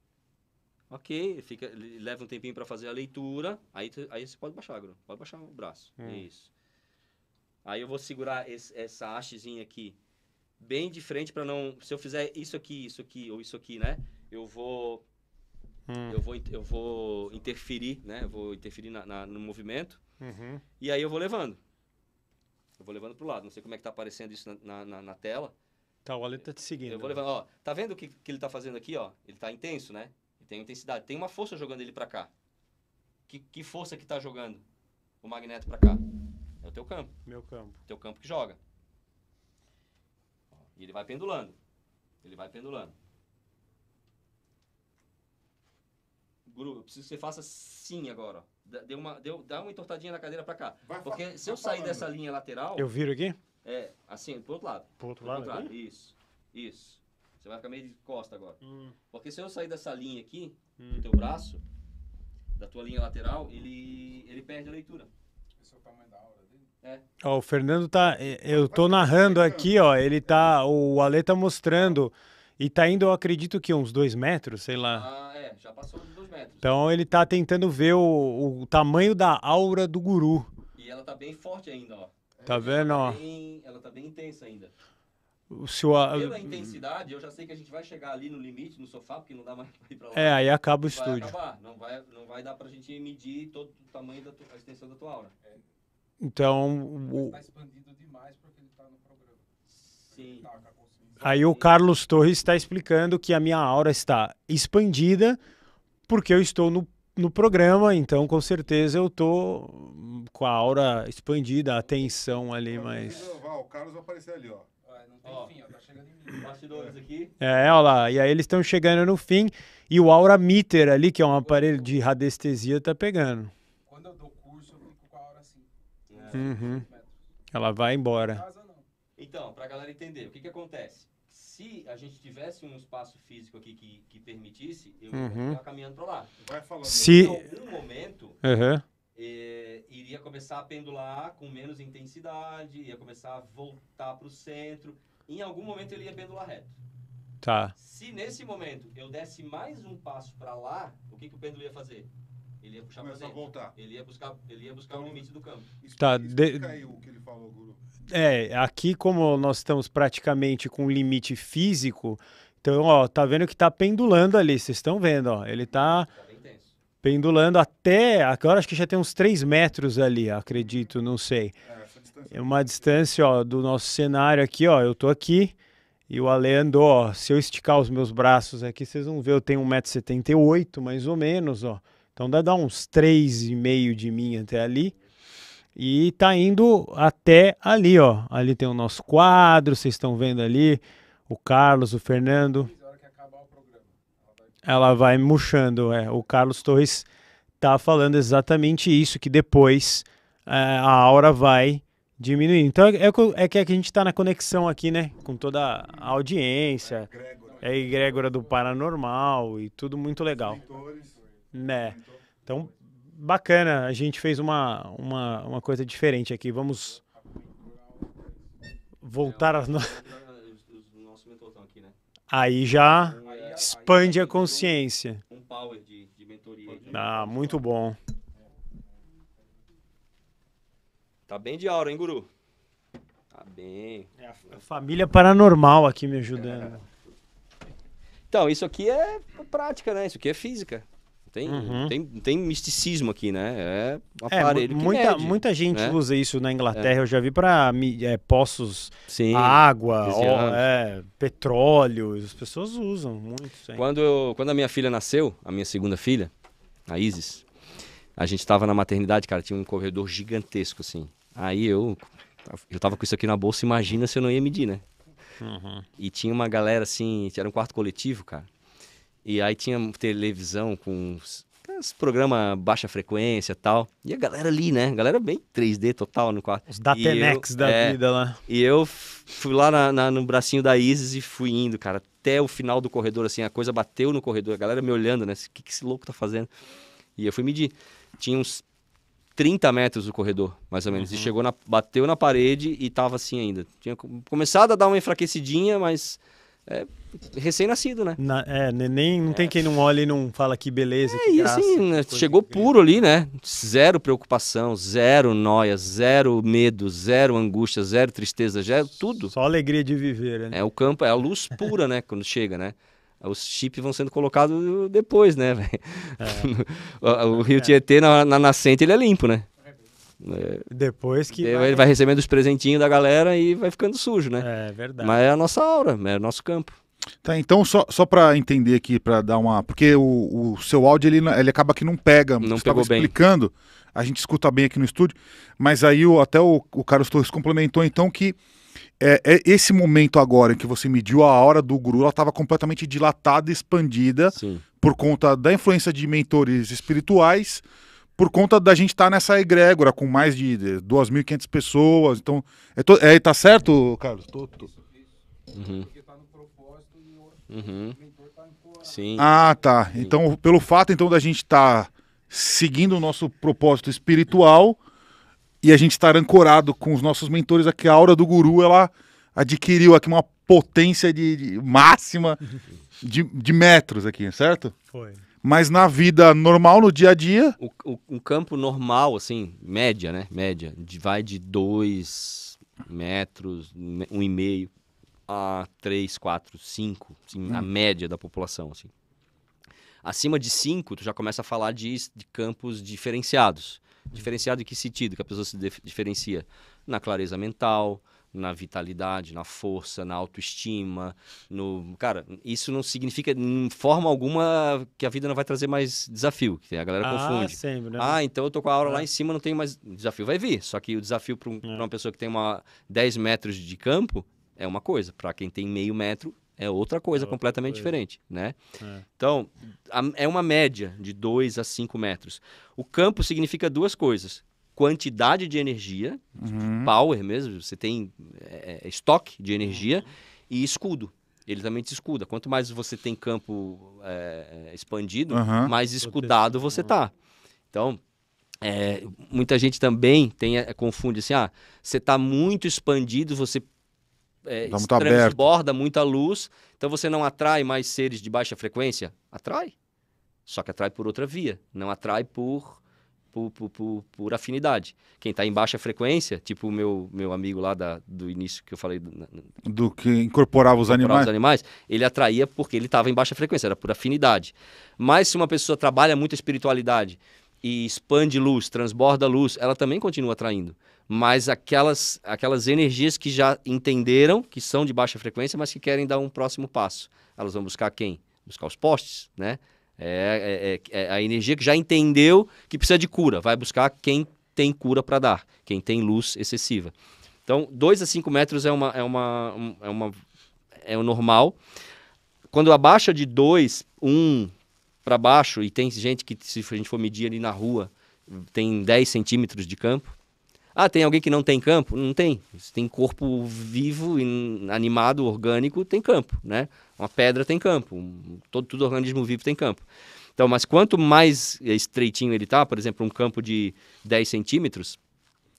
Ok, fica, leva um tempinho para fazer a leitura, aí, aí você pode baixar, Gru. Pode baixar o braço. Hum. Isso. Aí eu vou segurar esse, essa hastezinha aqui bem de frente para não, se eu fizer isso aqui, isso aqui ou isso aqui, né? Eu vou hum. eu vou eu vou interferir, né? Eu vou interferir na, na no movimento. Uhum. E aí eu vou levando. Eu vou levando pro lado. Não sei como é que tá aparecendo isso na, na, na tela. Tá, o Ale tá te seguindo. Eu vou né? levando, ó. Tá vendo o que, que ele tá fazendo aqui, ó? Ele tá intenso, né? tem intensidade. Tem uma força jogando ele para cá. Que, que força que está jogando o magneto para cá? É o teu campo. Meu campo. Teu campo que joga. E ele vai pendulando. Ele vai pendulando. Guru, eu preciso que você faça sim agora. Deu uma, deu, dá uma entortadinha na cadeira para cá. Vai, Porque se eu sair falando. dessa linha lateral. Eu viro aqui? É, assim, pro outro lado. Pro outro, pro outro lado. Isso. Isso. Você vai ficar meio de costa agora. Hum. Porque se eu sair dessa linha aqui, hum. do teu braço, da tua linha lateral, ele, ele perde a leitura. Esse é o tamanho da aura dele? É. Ó, o Fernando tá. Eu tô narrando tá aqui, ó. Ele tá. O Ale tá mostrando. E tá indo, eu acredito que uns dois metros, sei lá. Ah, é, já passou uns dois metros. Então ele tá tentando ver o, o tamanho da aura do guru. E ela tá bem forte ainda, ó. Tá vendo, ó? Ela tá bem, ela tá bem intensa ainda o seu... Pela intensidade, eu já sei que a gente vai chegar ali no limite, no sofá, porque não dá mais pra ir pra lá. É, aí acaba o estúdio. Acabar. Não vai, não vai dar pra gente medir todo o tamanho da tua, extensão da tua aura. É. Então... O... Tá expandido demais porque ele tá no programa. Sim. Tá aí o Carlos Torres está explicando que a minha aura está expandida porque eu estou no, no programa, então com certeza eu tô com a aura expandida, a tensão ali, mas... O Carlos vai aparecer ali, ó. Tá é, olha é, lá. E aí eles estão chegando no fim. E o Aura Meter ali, que é um aparelho de radiestesia, tá pegando. Quando eu dou curso, eu fico com a Aura assim. É. Uhum. Ela vai embora. Então, então, pra galera entender, o que que acontece? se a gente tivesse um espaço físico aqui que, que permitisse, eu uhum. ia ficar caminhando para lá. Vai falando. Se... Em algum momento, uhum. é, iria começar a pendular com menos intensidade, ia começar a voltar para o centro em algum momento ele ia pendular reto. Tá. Se nesse momento eu desse mais um passo para lá, o que, que o pêndulo ia fazer? Ele ia puxar para dentro. Voltar. Ele ia buscar, ele ia buscar então, o limite do campo. Tá, de... caiu o que ele falou, Guru. É, aqui como nós estamos praticamente com um limite físico, então, ó, tá vendo que tá pendulando ali, vocês estão vendo, ó, ele tá, tá pendulando até, agora acho que já tem uns 3 metros ali, acredito, não sei. É. É uma distância ó, do nosso cenário aqui, ó. Eu tô aqui e o Ale andou, ó. Se eu esticar os meus braços aqui, vocês vão ver, eu tenho 1,78m mais ou menos, ó. Então dá, uns 3,5 de mim até ali. E tá indo até ali, ó. Ali tem o nosso quadro, vocês estão vendo ali. O Carlos, o Fernando. Ela vai murchando, é. O Carlos Torres tá falando exatamente isso, que depois é, a aura vai Diminuir. Então é, é, é que a gente está na conexão aqui, né? Com toda a audiência. É a é egrégora do paranormal e tudo muito legal. Né? Então, bacana. A gente fez uma, uma, uma coisa diferente aqui. Vamos voltar às no... Aí já expande a consciência. Um power de, mentoria. Ah, muito bom. Tá bem de aura, hein, guru? Tá bem. É a família paranormal aqui me ajudando. É. Então, isso aqui é prática, né? Isso aqui é física. Tem, uhum. tem, tem misticismo aqui, né? É, é um aparelho é, muita, mede, muita gente né? usa isso na Inglaterra, é. eu já vi para é, poços, Sim, água, ó, é, petróleo, as pessoas usam muito. Quando, eu, quando a minha filha nasceu, a minha segunda filha, a Isis, a gente estava na maternidade, cara, tinha um corredor gigantesco, assim. Aí eu, eu tava com isso aqui na bolsa, imagina se eu não ia medir, né? Uhum. E tinha uma galera assim, era um quarto coletivo, cara. E aí tinha televisão com os programa baixa frequência e tal. E a galera ali, né? A galera bem 3D total no quarto. Os Datenex da é, vida lá. E eu fui lá na, na, no bracinho da Isis e fui indo, cara, até o final do corredor, assim. A coisa bateu no corredor, a galera me olhando, né? O que, que esse louco tá fazendo? E eu fui medir. Tinha uns 30 metros do corredor, mais ou menos. Uhum. E chegou na, bateu na parede e tava assim ainda. Tinha começado a dar uma enfraquecidinha, mas é recém-nascido, né? Na, é, nem não é. tem quem não olhe e não fala que beleza, é, que e graça, assim, né? chegou puro ali, né? Zero preocupação, zero noia, zero medo, zero angústia, zero tristeza, zero tudo. Só alegria de viver, né? É o campo, é a luz pura, né, quando chega, né? os chips vão sendo colocados depois, né, É. o, o, Rio é. Tietê na, na, nascente ele é limpo, né? É. Depois que. Ele vai... vai recebendo os presentinhos da galera e vai ficando sujo, né? É verdade. Mas é a nossa aura, é o nosso campo. Tá, então só, só para entender aqui, para dar uma. Porque o, o seu áudio ele, ele acaba que não pega, não estava explicando. Bem. A gente escuta bem aqui no estúdio, mas aí o, até o, o Carlos Torres complementou então que é, é, esse momento agora em que você mediu a hora do guru, ela estava completamente dilatada, expandida, Sim. por conta da influência de mentores espirituais, por conta da gente estar tá nessa egrégora com mais de 2.500 pessoas. Então, é to... é, tá certo, Carlos? Tô, tô... Uhum. Uhum. Sim. Ah, tá. Então, pelo fato então da gente estar tá seguindo o nosso propósito espiritual e a gente estar tá ancorado com os nossos mentores, aqui a aura do guru ela adquiriu aqui uma potência de, de máxima de, de, metros aqui, certo? Foi. Mas na vida normal, no dia a dia. O, o, campo normal, assim, média, né? Média. De, vai de 2 metros, um e meio a 3, 4, 5, assim, hum. a média da população, assim. Acima de 5, tu já começa a falar de, de campos diferenciados. Diferenciado em que sentido que a pessoa se diferencia? Na clareza mental, na vitalidade, na força, na autoestima, no cara, isso não significa em forma alguma que a vida não vai trazer mais desafio, que a galera ah, confunde. Sempre, né? Ah, então eu tô com a aura é. lá em cima, não tenho mais desafio, vai vir. Só que o desafio para um, é. uma pessoa que tem uma 10 metros de campo é uma coisa, para quem tem meio metro é outra coisa é outra completamente coisa. diferente, né? É. Então, a, é uma média de 2 a 5 metros. O campo significa duas coisas. Quantidade de energia, uhum. power mesmo, você tem é, é, é, estoque de energia, uhum. e escudo. Ele também te escuda. Quanto mais você tem campo é, expandido, uhum. mais escudado você tá. Então, muita gente também tem, confunde assim, ah, você tá muito expandido, você é, tá muito transborda muita luz, então você não atrai mais seres de baixa frequência? Atrai. Só que atrai por outra via, não atrai por por, por, por, por afinidade. Quem está em baixa frequência, tipo o meu, meu amigo lá da, do início que eu falei. Do, do que incorporava os animais. os animais, ele atraía porque ele estava em baixa frequência, era por afinidade. Mas se uma pessoa trabalha muito a espiritualidade e expande luz, transborda luz, ela também continua atraindo mas aquelas, aquelas energias que já entenderam que são de baixa frequência, mas que querem dar um próximo passo. Elas vão buscar quem? Buscar os postes, né? É, é, é, é a energia que já entendeu que precisa de cura, vai buscar quem tem cura para dar, quem tem luz excessiva. Então, 2 a 5 metros é uma, é uma, é uma é o normal. Quando abaixa de 2, 1 um, para baixo, e tem gente que, se a gente for medir ali na rua, tem 10 centímetros de campo, ah, tem alguém que não tem campo? Não tem. Se tem corpo vivo, animado, orgânico, tem campo, né? Uma pedra tem campo. Todo, todo organismo vivo tem campo. Então, mas quanto mais estreitinho ele tá, por exemplo, um campo de 10 centímetros,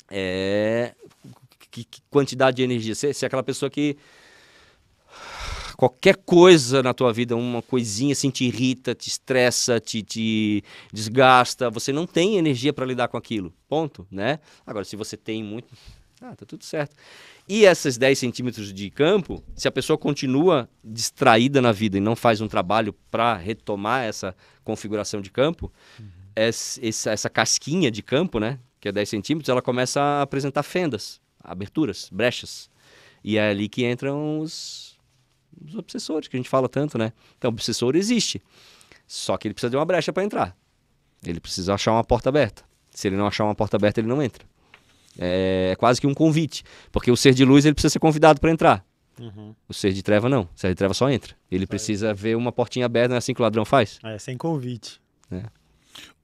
é... que, que quantidade de energia? Se, se é aquela pessoa que qualquer coisa na tua vida, uma coisinha assim te irrita, te estressa, te, te desgasta, você não tem energia para lidar com aquilo. Ponto, né? Agora, se você tem muito, ah, tá tudo certo. E esses 10 centímetros de campo, se a pessoa continua distraída na vida e não faz um trabalho para retomar essa configuração de campo, uhum. essa, essa casquinha de campo, né, que é 10 centímetros, ela começa a apresentar fendas, aberturas, brechas. E é ali que entram os, os obsessores, que a gente fala tanto, né? Então, o obsessor existe. Só que ele precisa de uma brecha para entrar. Ele precisa achar uma porta aberta. Se ele não achar uma porta aberta, ele não entra. É, é quase que um convite. Porque o ser de luz, ele precisa ser convidado para entrar. Uhum. O ser de treva, não. O ser de treva só entra. Ele precisa ver uma portinha aberta, não é assim que o ladrão faz? É, sem convite. É.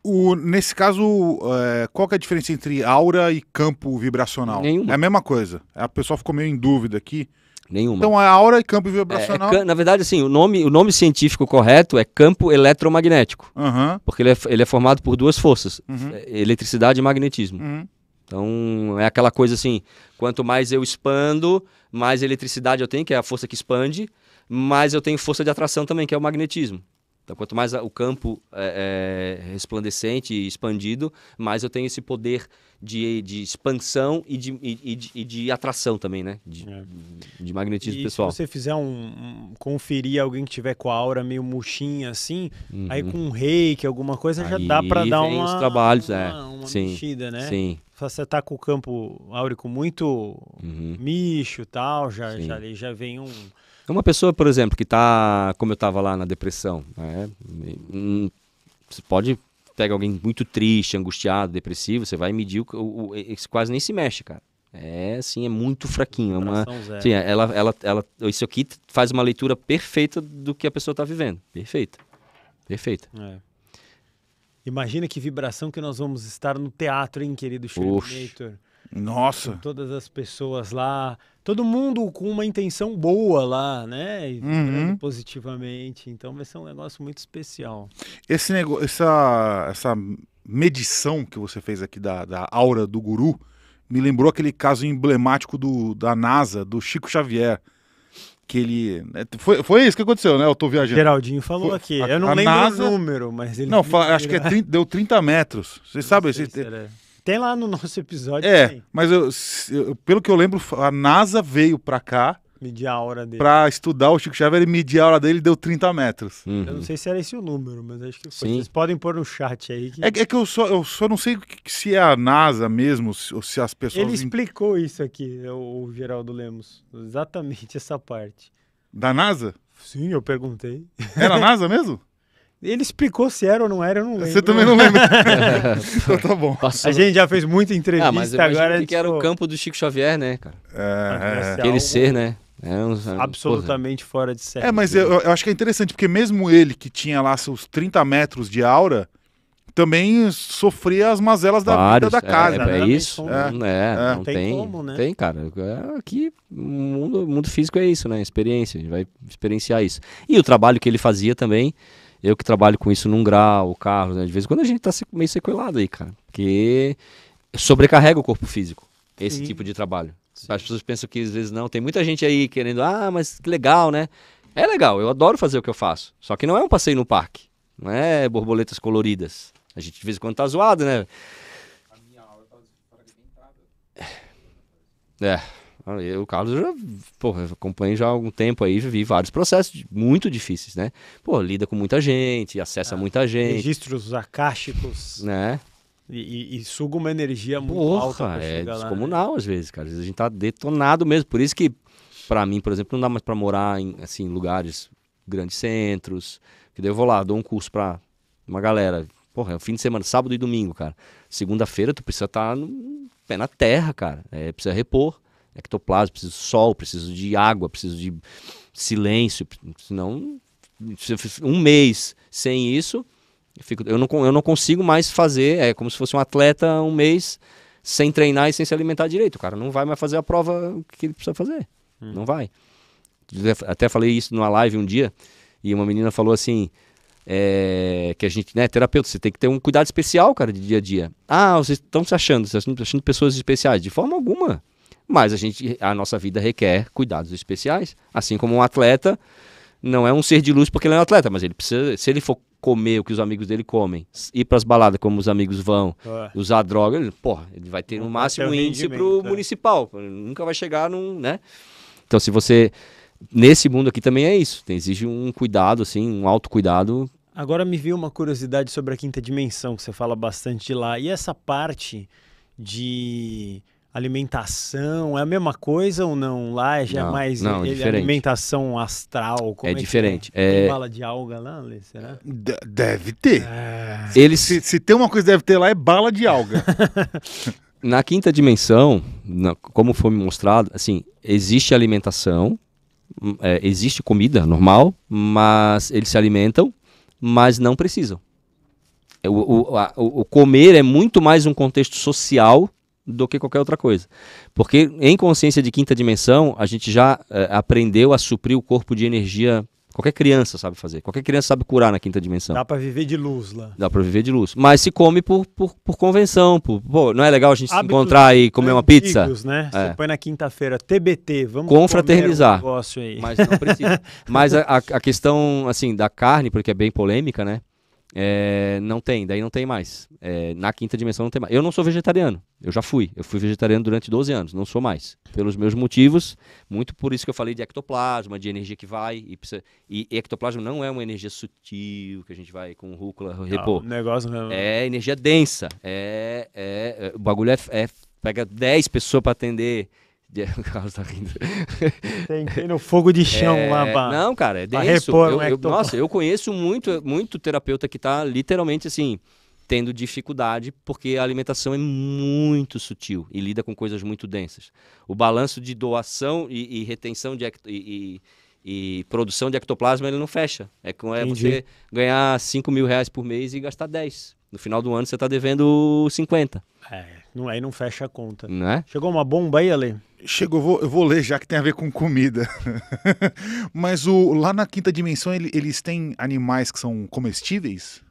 O, nesse caso, é, qual que é a diferença entre aura e campo vibracional? Nenhuma. É a mesma coisa. A pessoa ficou meio em dúvida aqui. Nenhuma. Então é a aura e campo vibracional. É, é, na verdade, assim, o nome, o nome científico correto é campo eletromagnético. Uhum. Porque ele é, ele é formado por duas forças: uhum. É, eletricidade e magnetismo. Uhum. Então é aquela coisa assim: quanto mais eu expando, mais eletricidade eu tenho, que é a força que expande, mais eu tenho força de atração também, que é o magnetismo. Então, quanto mais o campo é, é resplandecente e expandido, mais eu tenho esse poder de, de expansão e de, e, de, e de, atração também, né? De, é. de magnetismo e pessoal. Se você fizer um, um, conferir alguém que tiver com a aura meio murchinha assim, uhum. aí com um reiki, alguma coisa, aí já dá para dar uma, trabalhos, é. uma, é. uma sim, mexida, né? Sim. Se você tá com o campo áurico muito uhum. micho tal, já, já, já vem um uma pessoa, por exemplo, que está, como eu estava lá na depressão, né? Hum, você pode pega alguém muito triste, angustiado, depressivo, você vai medir o, o, o quase nem se mexe, cara. É, assim, é muito fraquinho. É uma, sim, ela, ela, ela, isso aqui faz uma leitura perfeita do que a pessoa está vivendo. Perfeita. Perfeita. É. Imagina que vibração que nós vamos estar no teatro, hein, querido Schreinator? Nossa. Com todas as pessoas lá, todo mundo com uma intenção boa lá, né? uhum. positivamente. Então vai ser um negócio muito especial. Esse negócio, essa, essa medição que você fez aqui da, da aura do guru me lembrou aquele caso emblemático do, da NASA, do Chico Xavier que ele. Né, foi, foi isso que aconteceu, né? Eu tô viajando. Geraldinho falou foi, aqui. A, eu não lembro NASA... o número, mas ele. Não, fala, acho que é 30, deu 30 metros. Você sabe? Esse, se tem lá no nosso episódio. É, também. mas eu, pelo que eu lembro, a NASA veio para cá. Medir a hora dele. Pra estudar o Chico Xavier, ele medir a hora dele deu 30 metros. Uhum. Eu não sei se era esse o número, mas acho que foi. Sim. Vocês podem pôr no chat aí. Que... É, é, que eu só, eu só não sei se é a NASA mesmo, ou se as pessoas. Ele explicou isso aqui, né, o Geraldo Lemos. Exatamente essa parte. Da NASA? Sim, eu perguntei. Era a NASA mesmo? Ele explicou se era ou não era, eu não lembro. Você também não lembra. então tá bom. Passou. A gente já fez muita entrevista ah, mas eu agora. Que, que era o tipo, campo do Chico Xavier, né, cara? É, é. Aquele ser, né? É um, é absolutamente porra. fora de série. É, mas eu, eu, acho que é interessante, porque mesmo ele, que tinha lá seus 30 metros de aura, também sofria as mazelas da Vários, vida da é, casa. É, né? é, é isso. É, não tem, tem, como, né? Tem, cara. É, aqui, mundo, mundo físico é isso, né? Experiência, a gente vai experienciar isso. E o trabalho que ele fazia também eu que trabalho com isso num grau, carro, né? De vez em quando a gente tá meio sequelado aí, cara. Porque sobrecarrega o corpo físico, esse Sim. tipo de trabalho. Sim. As pessoas pensam que às vezes não. Tem muita gente aí querendo, ah, mas que legal, né? É legal, eu adoro fazer o que eu faço. Só que não é um passeio no parque. Não é borboletas coloridas. A gente de vez em quando tá zoado, né? A minha aula tá É o Carlos, já, porra, já há algum tempo aí, vi vários processos muito difíceis, né? Pô, lida com muita gente, acessa ah, muita gente. Registros acásticos. Né? E, e, e suga uma energia muito porra, alta é descomunal lá, né? às vezes, cara. Às vezes a gente tá detonado mesmo. Por isso que, para mim, por exemplo, não dá mais para morar em assim, lugares, grandes centros. Que daí eu vou lá, dou um curso pra uma galera. Porra, é o fim de semana, sábado e domingo, cara. Segunda-feira tu precisa estar tá no pé na terra, cara. É, precisa repor ectoplasma, preciso de sol, preciso de água, preciso de silêncio, senão um mês sem isso, eu, fico, eu, não, eu não consigo mais fazer, é como se fosse um atleta um mês sem treinar e sem se alimentar direito, cara, não vai mais fazer a prova que ele precisa fazer, hum. não vai. Até falei isso numa live um dia, e uma menina falou assim, é, que a gente, né, terapeuta, você tem que ter um cuidado especial, cara, de dia a dia. Ah, vocês estão se achando, vocês estão se achando pessoas especiais. De forma alguma mas a gente a nossa vida requer cuidados especiais, assim como um atleta não é um ser de luz porque ele é um atleta, mas ele precisa, se ele for comer o que os amigos dele comem, ir para as baladas como os amigos vão, é. usar droga, ele, porra, ele vai ter no um máximo um índice para o é. municipal, nunca vai chegar num, né? Então se você nesse mundo aqui também é isso, tem, exige um cuidado assim, um autocuidado. Agora me viu uma curiosidade sobre a quinta dimensão que você fala bastante de lá. E essa parte de alimentação, é a mesma coisa ou não? Lá é já não, é mais não, ele, alimentação astral. é, é diferente. É? é... bala de alga lá, Lê, será? De deve ter. É... Eles... Se, se tem uma coisa que deve ter lá é bala de alga. na quinta dimensão, na, como foi mostrado, assim, existe alimentação, hum, é, existe comida normal, mas eles se alimentam, mas não precisam. É, o, o, a, o, comer é muito mais um contexto social do que qualquer outra coisa. Porque em consciência de quinta dimensão, a gente já é, aprendeu a suprir o corpo de energia. Qualquer criança sabe fazer. Qualquer criança sabe curar na quinta dimensão. Dá para viver de luz lá. Dá para viver de luz. Mas se come por, por, por convenção. Por, pô, não é legal a gente Hábitos se encontrar e comer uma pizza? né? É. Você põe na quinta-feira, TBT, vamos Confraternizar. Um negócio aí. Mas não precisa. Mas a, a, a questão assim da carne, porque é bem polêmica, né? É, não tem, daí não tem mais. É, na quinta dimensão não tem mais. Eu não sou vegetariano, eu já fui. Eu fui vegetariano durante 12 anos, não sou mais. Pelos meus motivos, muito por isso que eu falei de ectoplasma, de energia que vai. E, precisa... e ectoplasma não é uma energia sutil que a gente vai com rúcula ah, repor. Não, negócio mesmo. Né? É energia densa. É, é, é, o bagulho é, é pega 10 pessoas para atender o Carlos tá rindo. Tem que ir no fogo de chão é, lá pra, Não, cara, é denso. Repor, eu, né, eu, nossa, eu conheço muito, muito terapeuta que tá literalmente assim, tendo dificuldade, porque a alimentação é muito sutil e lida com coisas muito densas. O balanço de doação e, e retenção de. E, e, e, produção de ectoplasma ele não fecha. É, com, é você ganhar 5 mil reais por mês e gastar 10. No final do ano você está devendo 50. É, não, aí não fecha a conta. Não é? Chegou uma bomba aí, Ale? Chegou, eu vou, eu vou, ler já que tem a ver com comida. Mas o, lá na quinta dimensão ele, eles têm animais que são comestíveis?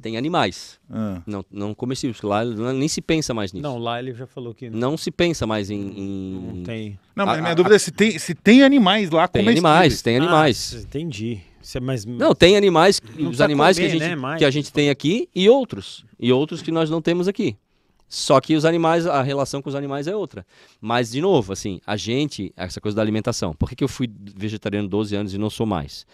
Tem animais. Ah. Não, não comestíveis. Lá nem se pensa mais nisso. Não, lá ele já falou que. Não, não se pensa mais em. em... Não tem. Não, mas a, minha a, dúvida a... é se tem, se tem animais lá tem comestíveis. Animais, tem animais. Ah, entendi. É mais... Não, tem animais, não os animais comer, que, a gente, né? que a gente tem aqui e outros. E outros que nós não temos aqui. Só que os animais, a relação com os animais é outra. Mas, de novo, assim, a gente, essa coisa da alimentação. Por que, que eu fui vegetariano 12 anos e não sou mais?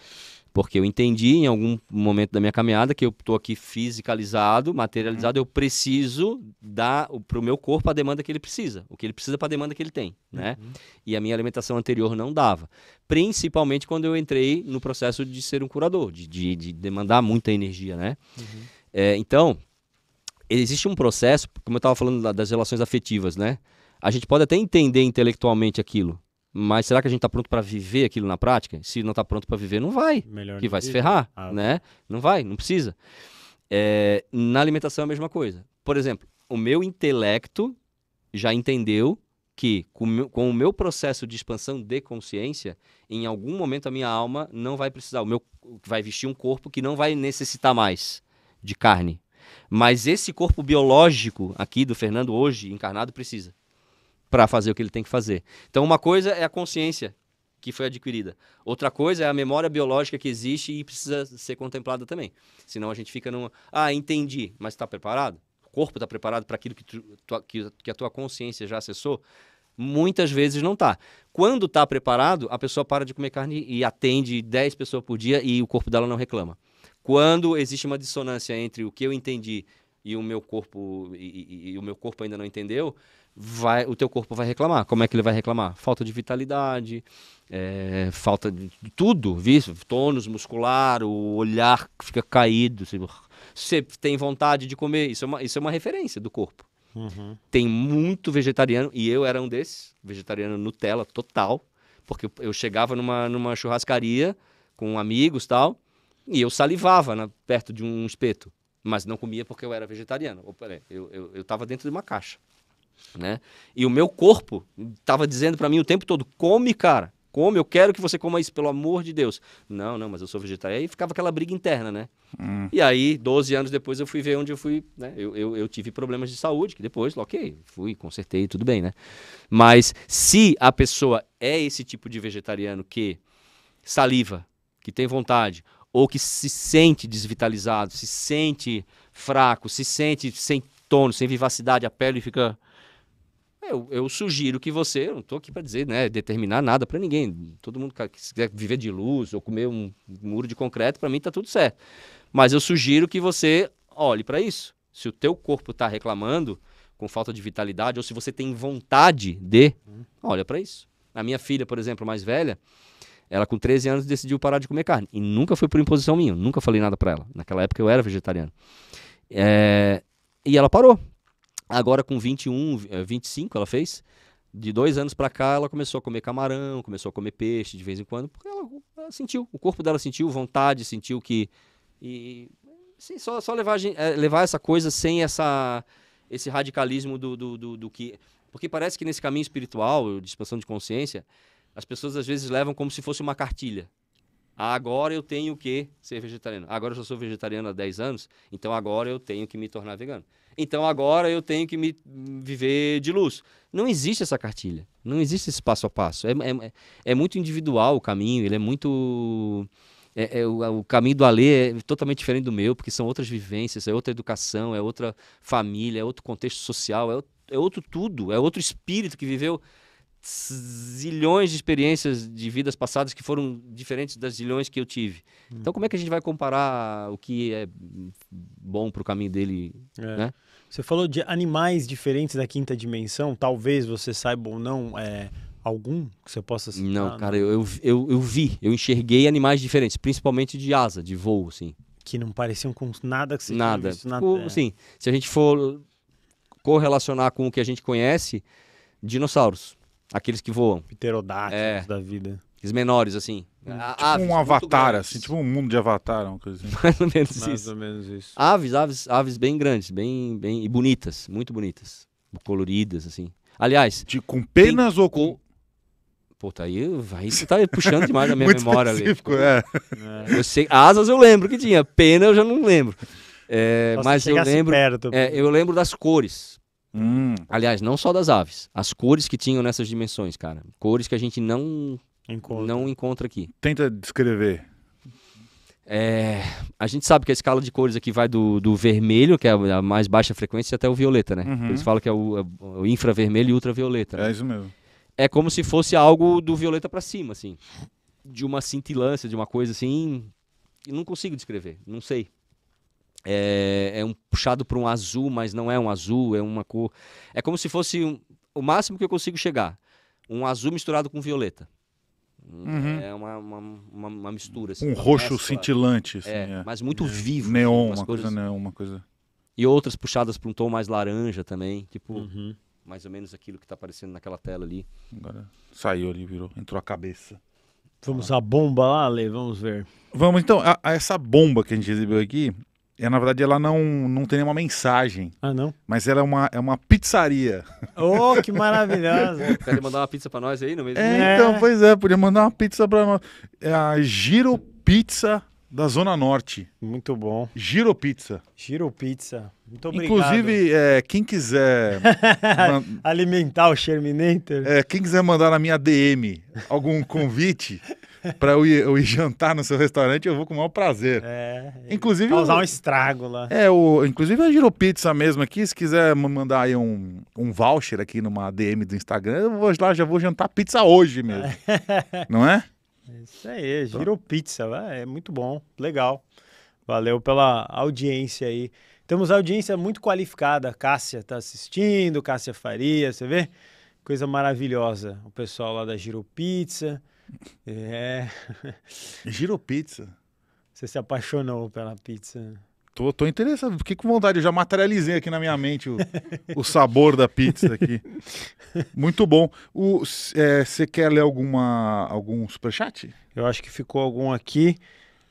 Porque eu entendi em algum momento da minha caminhada que eu estou aqui fisicalizado, materializado, eu preciso dar para o meu corpo a demanda que ele precisa, o que ele precisa para a demanda que ele tem, né? Uhum. E a minha alimentação anterior não dava. Principalmente quando eu entrei no processo de ser um curador, de, de, de demandar muita energia, né? Uhum. É, então, existe um processo, como eu estava falando das relações afetivas, né? A gente pode até entender intelectualmente aquilo, mas será que a gente está pronto para viver aquilo na prática? Se não está pronto para viver, não vai. Melhor que vai se ferrar, ah, né? Não vai, não precisa. É, na alimentação é a mesma coisa. Por exemplo, o meu intelecto já entendeu que com, com o meu processo de expansão de consciência, em algum momento a minha alma não vai precisar, o meu vai vestir um corpo que não vai necessitar mais de carne, mas esse corpo biológico aqui do Fernando hoje, encarnado, precisa para fazer o que ele tem que fazer. Então, uma coisa é a consciência que foi adquirida. Outra coisa é a memória biológica que existe e precisa ser contemplada também. Senão a gente fica numa. Ah, entendi, mas está preparado? O corpo está preparado para aquilo que, tu, tu, que, que a tua consciência já acessou? Muitas vezes não está. Quando está preparado, a pessoa para de comer carne e atende 10 pessoas por dia e o corpo dela não reclama. Quando existe uma dissonância entre o que eu entendi e o meu corpo e, e, e o meu corpo ainda não entendeu, vai, o teu corpo vai reclamar. Como é que ele vai reclamar? Falta de vitalidade, é, falta de tudo, visto, tônus muscular, o olhar fica caído. Você, você tem vontade de comer, isso é uma, isso é uma referência do corpo. Uhum. Tem muito vegetariano, e eu era um desses, vegetariano Nutella total, porque eu chegava numa, numa churrascaria com amigos tal, e eu salivava na, né, perto de um espeto, mas não comia porque eu era vegetariano. Ou, peraí, eu, eu, eu tava dentro de uma caixa, né? E o meu corpo estava dizendo para mim o tempo todo, come, cara, come, eu quero que você coma isso, pelo amor de Deus. Não, não, mas eu sou vegetariano. E ficava aquela briga interna, né? Hum. E aí, 12 anos depois, eu fui ver onde eu fui, né? Eu, eu, eu, tive problemas de saúde, que depois, ok, fui, consertei, tudo bem, né? Mas se a pessoa é esse tipo de vegetariano que saliva, que tem vontade, ou que se sente desvitalizado, se sente fraco, se sente sem tono, sem vivacidade, a pele fica. Eu, eu sugiro que você, eu não estou aqui para dizer, né, determinar nada para ninguém. Todo mundo que quiser viver de luz ou comer um muro de concreto, para mim está tudo certo. Mas eu sugiro que você olhe para isso. Se o teu corpo está reclamando com falta de vitalidade ou se você tem vontade de, olha para isso. A minha filha, por exemplo, mais velha, ela com 13 anos decidiu parar de comer carne. E nunca foi por imposição minha, nunca falei nada para ela. Naquela época eu era vegetariano. É, e ela parou. Agora com 21, 25 é, ela fez. De dois anos para cá ela começou a comer camarão, começou a comer peixe de vez em quando, porque ela, ela sentiu, o corpo dela sentiu vontade, sentiu que... E, sim, só, só levar, é, levar essa coisa sem essa, esse radicalismo do, do, do, do que... Porque parece que nesse caminho espiritual, de expansão de consciência, as pessoas às vezes levam como se fosse uma cartilha. Ah, agora eu tenho que ser vegetariano. Agora eu já sou vegetariano há 10 anos, então agora eu tenho que me tornar vegano. Então agora eu tenho que me viver de luz. Não existe essa cartilha. Não existe esse passo a passo. É, é, é muito individual o caminho, ele é muito. É, é, o, o, caminho do Alê é totalmente diferente do meu, porque são outras vivências, é outra educação, é outra família, é outro contexto social, é, é outro tudo, é outro espírito que viveu zilhões de experiências de vidas passadas que foram diferentes das zilhões que eu tive. Hum. Então, como é que a gente vai comparar o que é bom para o caminho dele, é. né? Você falou de animais diferentes da quinta dimensão. Talvez você saiba ou não é, algum que você possa citar. Não, cara, eu, eu, eu, eu vi, eu enxerguei animais diferentes, principalmente de asa, de voo, assim. Que não pareciam com nada que você nada. tinha visto tipo, Sim, se a gente for correlacionar com o que a gente conhece, dinossauros Aqueles que voam. Pterodáctilos é. da vida. Os menores, assim. Hum. Aves, ah, tipo um avatar, assim, tipo um mundo de avatar, uma coisa assim. Mais ou menos Mais isso. Ou menos isso. Aves, aves, aves bem grandes, bem, bem. E bonitas, muito bonitas. Coloridas, assim. Aliás. De, com penas tem... ou com. Pô, tá aí, aí você tá puxando demais a minha memória ali. É. Eu sei, asas eu lembro que tinha, pena eu já não lembro. É, Nossa, mas eu lembro. Perto. É, eu lembro das cores. Hum. Aliás, não só das aves. As cores que tinham nessas dimensões, cara. Cores que a gente não encontra, não encontra aqui. Tenta descrever. É, a gente sabe que a escala de cores aqui vai do, do vermelho, que é a mais baixa frequência, até o violeta, né? Uhum. Eles falam que é o, é o infravermelho e ultravioleta. Né? É isso mesmo. É como se fosse algo do violeta para cima, assim. De uma cintilância, de uma coisa assim. Eu não consigo descrever, não sei. É, é um puxado para um azul, mas não é um azul, é uma cor. É como se fosse um, o máximo que eu consigo chegar: um azul misturado com violeta. Uhum. É uma, uma, uma, uma, mistura. Assim, um roxo mescla, cintilante. Assim, é, é. Mas muito é. vivo. Assim, neon, uma cores... coisa neon, uma coisa. E outras puxadas para um tom mais laranja também. Tipo, uhum. mais ou menos aquilo que está aparecendo naquela tela ali. Agora saiu ali, virou, entrou a cabeça. Vamos à bomba lá, Ale, vamos ver. Vamos então, a, a essa bomba que a gente recebeu aqui é, na verdade, ela não, não tem nenhuma mensagem. Ah, não? Mas ela é uma, é uma pizzaria. Oh, que maravilhosa! Quer mandar uma pizza para nós aí no meio é, Então, é. pois é, podia mandar uma pizza para nós. É a Giro Pizza da Zona Norte. Muito bom. Giro Pizza. Giro Pizza. Muito obrigado. Inclusive, é, quem quiser... man... Alimentar o Sherminator. É, quem quiser mandar na minha DM algum convite para eu, eu, ir jantar no seu restaurante, eu vou com o maior prazer. É, inclusive causar um estrago lá. É, o, inclusive a Giro Pizza mesmo aqui, se quiser mandar aí um, um voucher aqui numa DM do Instagram, eu vou lá, já vou jantar pizza hoje mesmo. É. Não é? Isso aí, é Giro Pizza, é muito bom, legal. Valeu pela audiência aí. Temos audiência muito qualificada. Cássia tá assistindo, Cássia Faria, você vê? Coisa maravilhosa. O pessoal lá da Giro Pizza. É. Giro pizza. Você se apaixonou pela pizza. Tô, tô interessado, fiquei com vontade, eu já materializei aqui na minha mente o, o sabor da pizza aqui. Muito bom. É, você é, quer ler alguma, algum superchat? Eu acho que ficou algum aqui.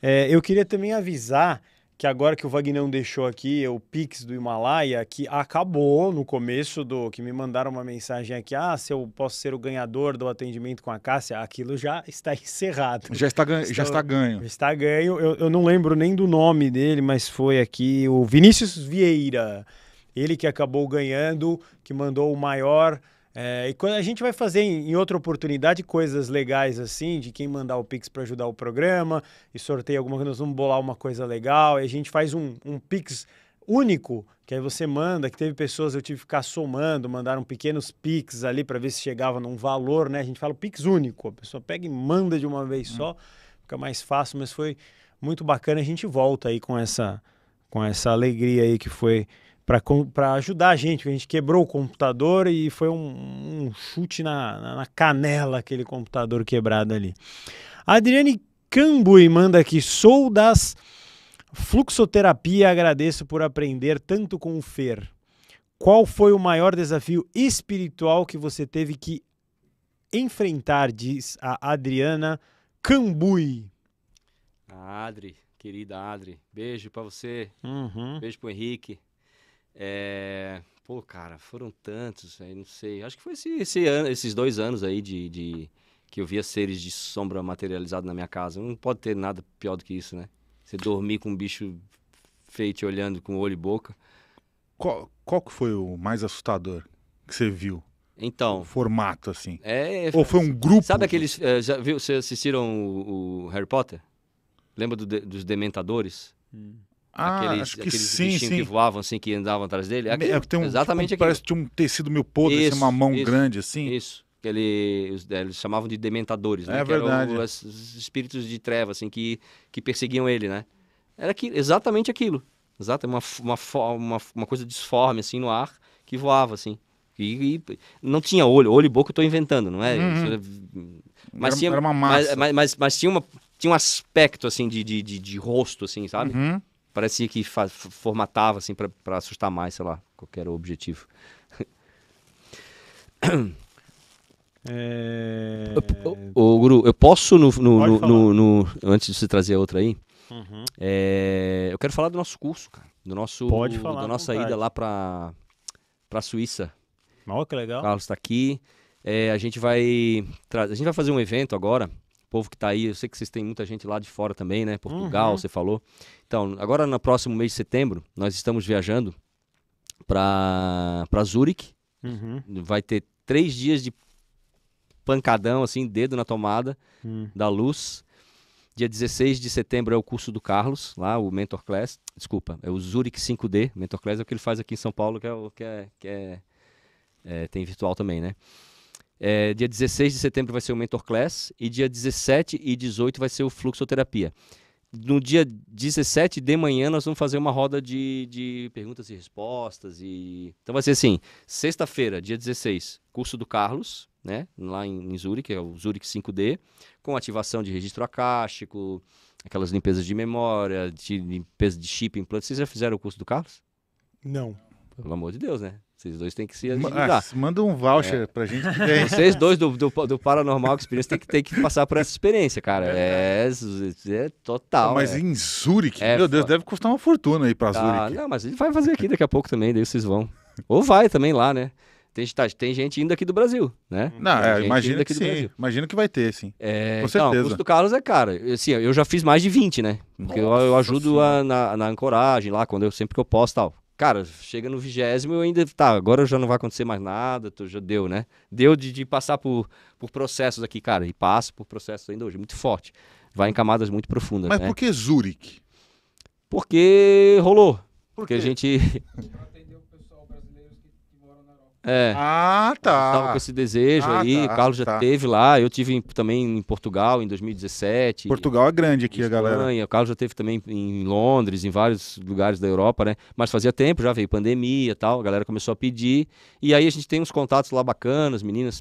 É, eu queria também avisar que agora que o Vagnão deixou aqui, o Pix do Himalaia, que acabou no começo do. que me mandaram uma mensagem aqui: ah, se eu posso ser o ganhador do atendimento com a Cássia, aquilo já está encerrado. Já está, ganho, já está ganho. Já está ganho. Eu, eu não lembro nem do nome dele, mas foi aqui o Vinícius Vieira. Ele que acabou ganhando, que mandou o maior é, e quando a gente vai fazer em, em, outra oportunidade coisas legais assim, de quem mandar o Pix para ajudar o programa e sorteio alguma coisa, nós vamos bolar uma coisa legal e a gente faz um, um Pix único, que aí você manda, que teve pessoas, eu tive que ficar somando, mandaram pequenos Pix ali para ver se chegava num valor, né? A gente fala Pix único, a pessoa pega e manda de uma vez hum. só, fica mais fácil, mas foi muito bacana, a gente volta aí com essa, com essa alegria aí que foi para ajudar a gente, a gente quebrou o computador e foi um, um chute na, na canela aquele computador quebrado ali. A Adriane Cambui manda aqui, sou das fluxoterapia, agradeço por aprender tanto com o Fer. Qual foi o maior desafio espiritual que você teve que enfrentar, diz a Adriana Cambui? a Adri, querida Adri, beijo para você, uhum. beijo para Henrique, é... Pô, cara, foram tantos, aí não sei. Acho que foi esse, esse ano, esses dois anos aí de, de, que eu via seres de sombra materializado na minha casa. Não pode ter nada pior do que isso, né? Você dormir com um bicho feio te olhando com olho e boca. Qual, qual que foi o mais assustador que você viu? Então. O formato, assim. É, é Ou foi um grupo. Sabe aqueles. É, já viu, vocês assistiram o, o, Harry Potter? Lembra do, dos Dementadores? Hum. Ah, aqueles, acho que aqueles sim, sim. que voavam assim, que andavam atrás dele. é, é tem um, exatamente tipo, aquilo. Parece que tinha um tecido meio podre, assim, isso, assim, uma mão isso, grande assim. Isso. Que ele, é, eles chamavam de dementadores, né? É que verdade. Eram os, os espíritos de treva, assim, que, que perseguiam ele, né? Era aquilo, exatamente aquilo. Exato, uma, uma, uma, uma coisa disforme, assim, no ar, que voava, assim. E, e, não tinha olho, olho e boca eu estou inventando, não é? Uhum. É, mas, era, tinha, era mas, mas, mas, mas, tinha, uma, tinha um aspecto assim de, de, de, de rosto, assim, sabe? Uhum parecia que formatava assim para assustar mais, sei lá, qualquer objetivo. É... Ô, Guru, eu posso no, no, no, no, antes de você trazer outra aí? Uhum. É, eu quero falar do nosso curso, cara, do nosso, Pode falar da nossa vontade. ida lá para para Suíça. Mal, que legal. Carlos está aqui. É, a gente vai a gente vai fazer um evento agora povo que está aí, eu sei que vocês têm muita gente lá de fora também, né? Portugal, uhum. você falou. Então, agora no próximo mês de setembro, nós estamos viajando para Zurique. Uhum. Vai ter três dias de pancadão, assim, dedo na tomada uhum. da luz. Dia 16 de setembro é o curso do Carlos, lá, o Mentor Class. Desculpa, é o Zurich 5D. Mentor Class é o que ele faz aqui em São Paulo, que é, que é, que é, é tem virtual também, né? É, dia 16 de setembro vai ser o Mentor Class e dia 17 e 18 vai ser o Fluxoterapia. No dia 17 de manhã nós vamos fazer uma roda de, de perguntas e respostas. e Então vai ser assim, sexta-feira, dia 16, curso do Carlos, né? lá em, em Zurich, é o Zurich 5D, com ativação de registro acástico, aquelas limpezas de memória, de limpeza de chip, implante. Vocês já fizeram o curso do Carlos? Não. Pelo amor de Deus, né? Vocês dois têm que se ajudar ah, manda um voucher é. pra gente. Que Vocês dois do, do, do Paranormal Experience tem que, tem que passar por essa experiência, cara. É, é, é total. Mas é. em Zurich, é meu Deus, deve custar uma fortuna aí pra tá, ah, Zurich. Não, mas ele vai fazer aqui daqui a pouco também, daí vocês vão. Ou vai também lá, né? Tem, tá, tem gente indo aqui do Brasil, né? Não, é, imagino que sim. Imagino que vai ter, sim. É, Com então, certeza. o custo do Carlos é caro. Assim, eu já fiz mais de 20, né? Porque eu, eu, ajudo a, na, na ancoragem lá, quando eu sempre que eu posso tal cara, chega no vigésimo eu ainda, tá, agora já não vai acontecer mais nada, tô, já deu, né? Deu de, de passar por, por processos aqui, cara, e passa por processos ainda hoje, muito forte. Vai em camadas muito profundas, Mas né? por que Zurich? Porque rolou. Por porque a gente... É. Ah, tá. Estava com esse desejo ah, aí. Tá, Carlos já tá. teve lá. Eu tive também em Portugal em 2017. Portugal é grande aqui, Espanha. a galera. O Carlos já teve também em Londres, em vários lugares da Europa, né? Mas fazia tempo, já veio pandemia e tal. A galera começou a pedir. E aí a gente tem uns contatos lá bacanas, meninas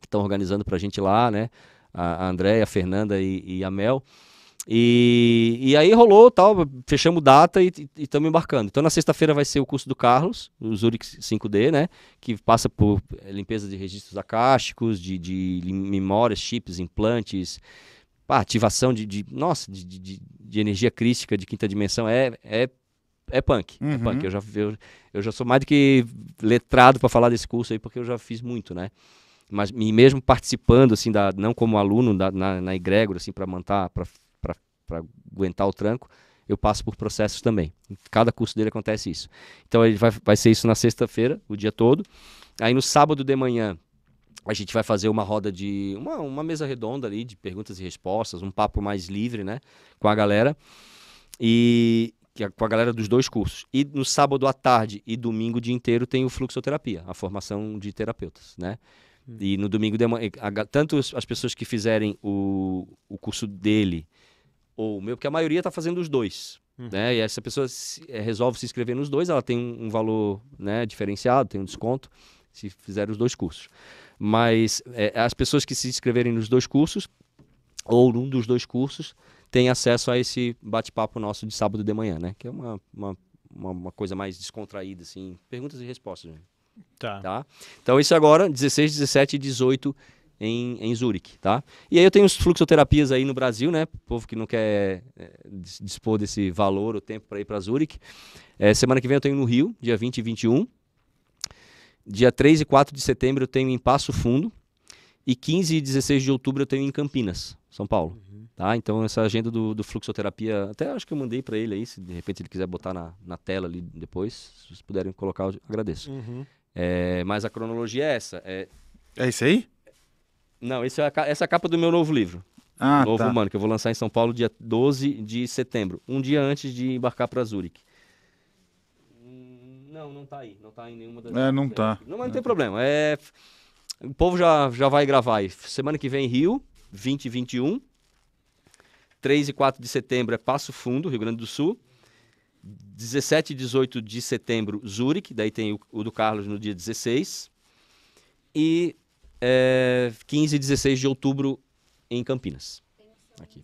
que estão organizando pra gente lá, né? A, a Andréia, a Fernanda e, e a Mel. E, e aí rolou, tal, fechamos data e estamos embarcando. Então na sexta-feira vai ser o curso do Carlos, o Zurich 5D, né? Que passa por eh, limpeza de registros acásticos, de, de memórias, chips, implantes, ativação de, de nossa, de, de, de, energia crística de quinta dimensão. É, é, é punk. É uhum. É punk. Eu já, eu, eu já sou mais do que letrado para falar desse curso aí, porque eu já fiz muito, né? mas e mesmo participando assim da não como aluno da, na, na egrégora assim para montar para para aguentar o tranco, eu passo por processos também. Em cada curso dele acontece isso. Então ele vai, vai ser isso na sexta-feira, o dia todo. Aí no sábado de manhã a gente vai fazer uma roda de uma, uma mesa redonda ali de perguntas e respostas, um papo mais livre, né, com a galera e é com a galera dos dois cursos. E no sábado à tarde e domingo o dia inteiro tem o fluxoterapia, a formação de terapeutas, né? Hum. E no domingo de manhã, tanto as pessoas que fizerem o, o curso dele, ou o meu, porque a maioria está fazendo os dois. Uhum. Né? E essa pessoa se, é, resolve se inscrever nos dois, ela tem um, um valor né, diferenciado, tem um desconto, se fizer os dois cursos. Mas é, as pessoas que se inscreverem nos dois cursos, ou num dos dois cursos, têm acesso a esse bate-papo nosso de sábado de manhã, né? Que é uma, uma, uma, uma coisa mais descontraída, assim, perguntas e respostas. Né? Tá. tá. Então, isso agora, 16, 17 e 18 em, em Zurique, tá? E aí eu tenho os fluxoterapias aí no Brasil, né? Povo que não quer é, dispor desse valor ou tempo para ir para Zurique. É, semana que vem eu tenho no Rio, dia 20 e 21. Dia 3 e 4 de setembro eu tenho em Passo Fundo. E 15 e 16 de outubro eu tenho em Campinas, São Paulo. Uhum. Tá? Então essa agenda do, do fluxoterapia, até acho que eu mandei para ele aí, se de repente ele quiser botar na, na tela ali depois, se vocês puderem colocar, eu agradeço. Uhum. É, mas a cronologia é essa. É, é isso aí? Não, esse é a, essa é a capa do meu novo livro. Ah, novo tá. humano, que eu vou lançar em São Paulo dia 12 de setembro, um dia antes de embarcar para Zurich. Hum, não, não tá aí. Não tá em nenhuma das. É, não tá. Não, mas não, não tem tá. problema. É... O povo já, já vai gravar aí. Semana que vem, Rio, 20 e 21. 3 e 4 de setembro é Passo Fundo, Rio Grande do Sul. 17 e 18 de setembro, Zurich. Daí tem o, o do Carlos no dia 16. E é, 15 e 16 de outubro em Campinas. Aqui.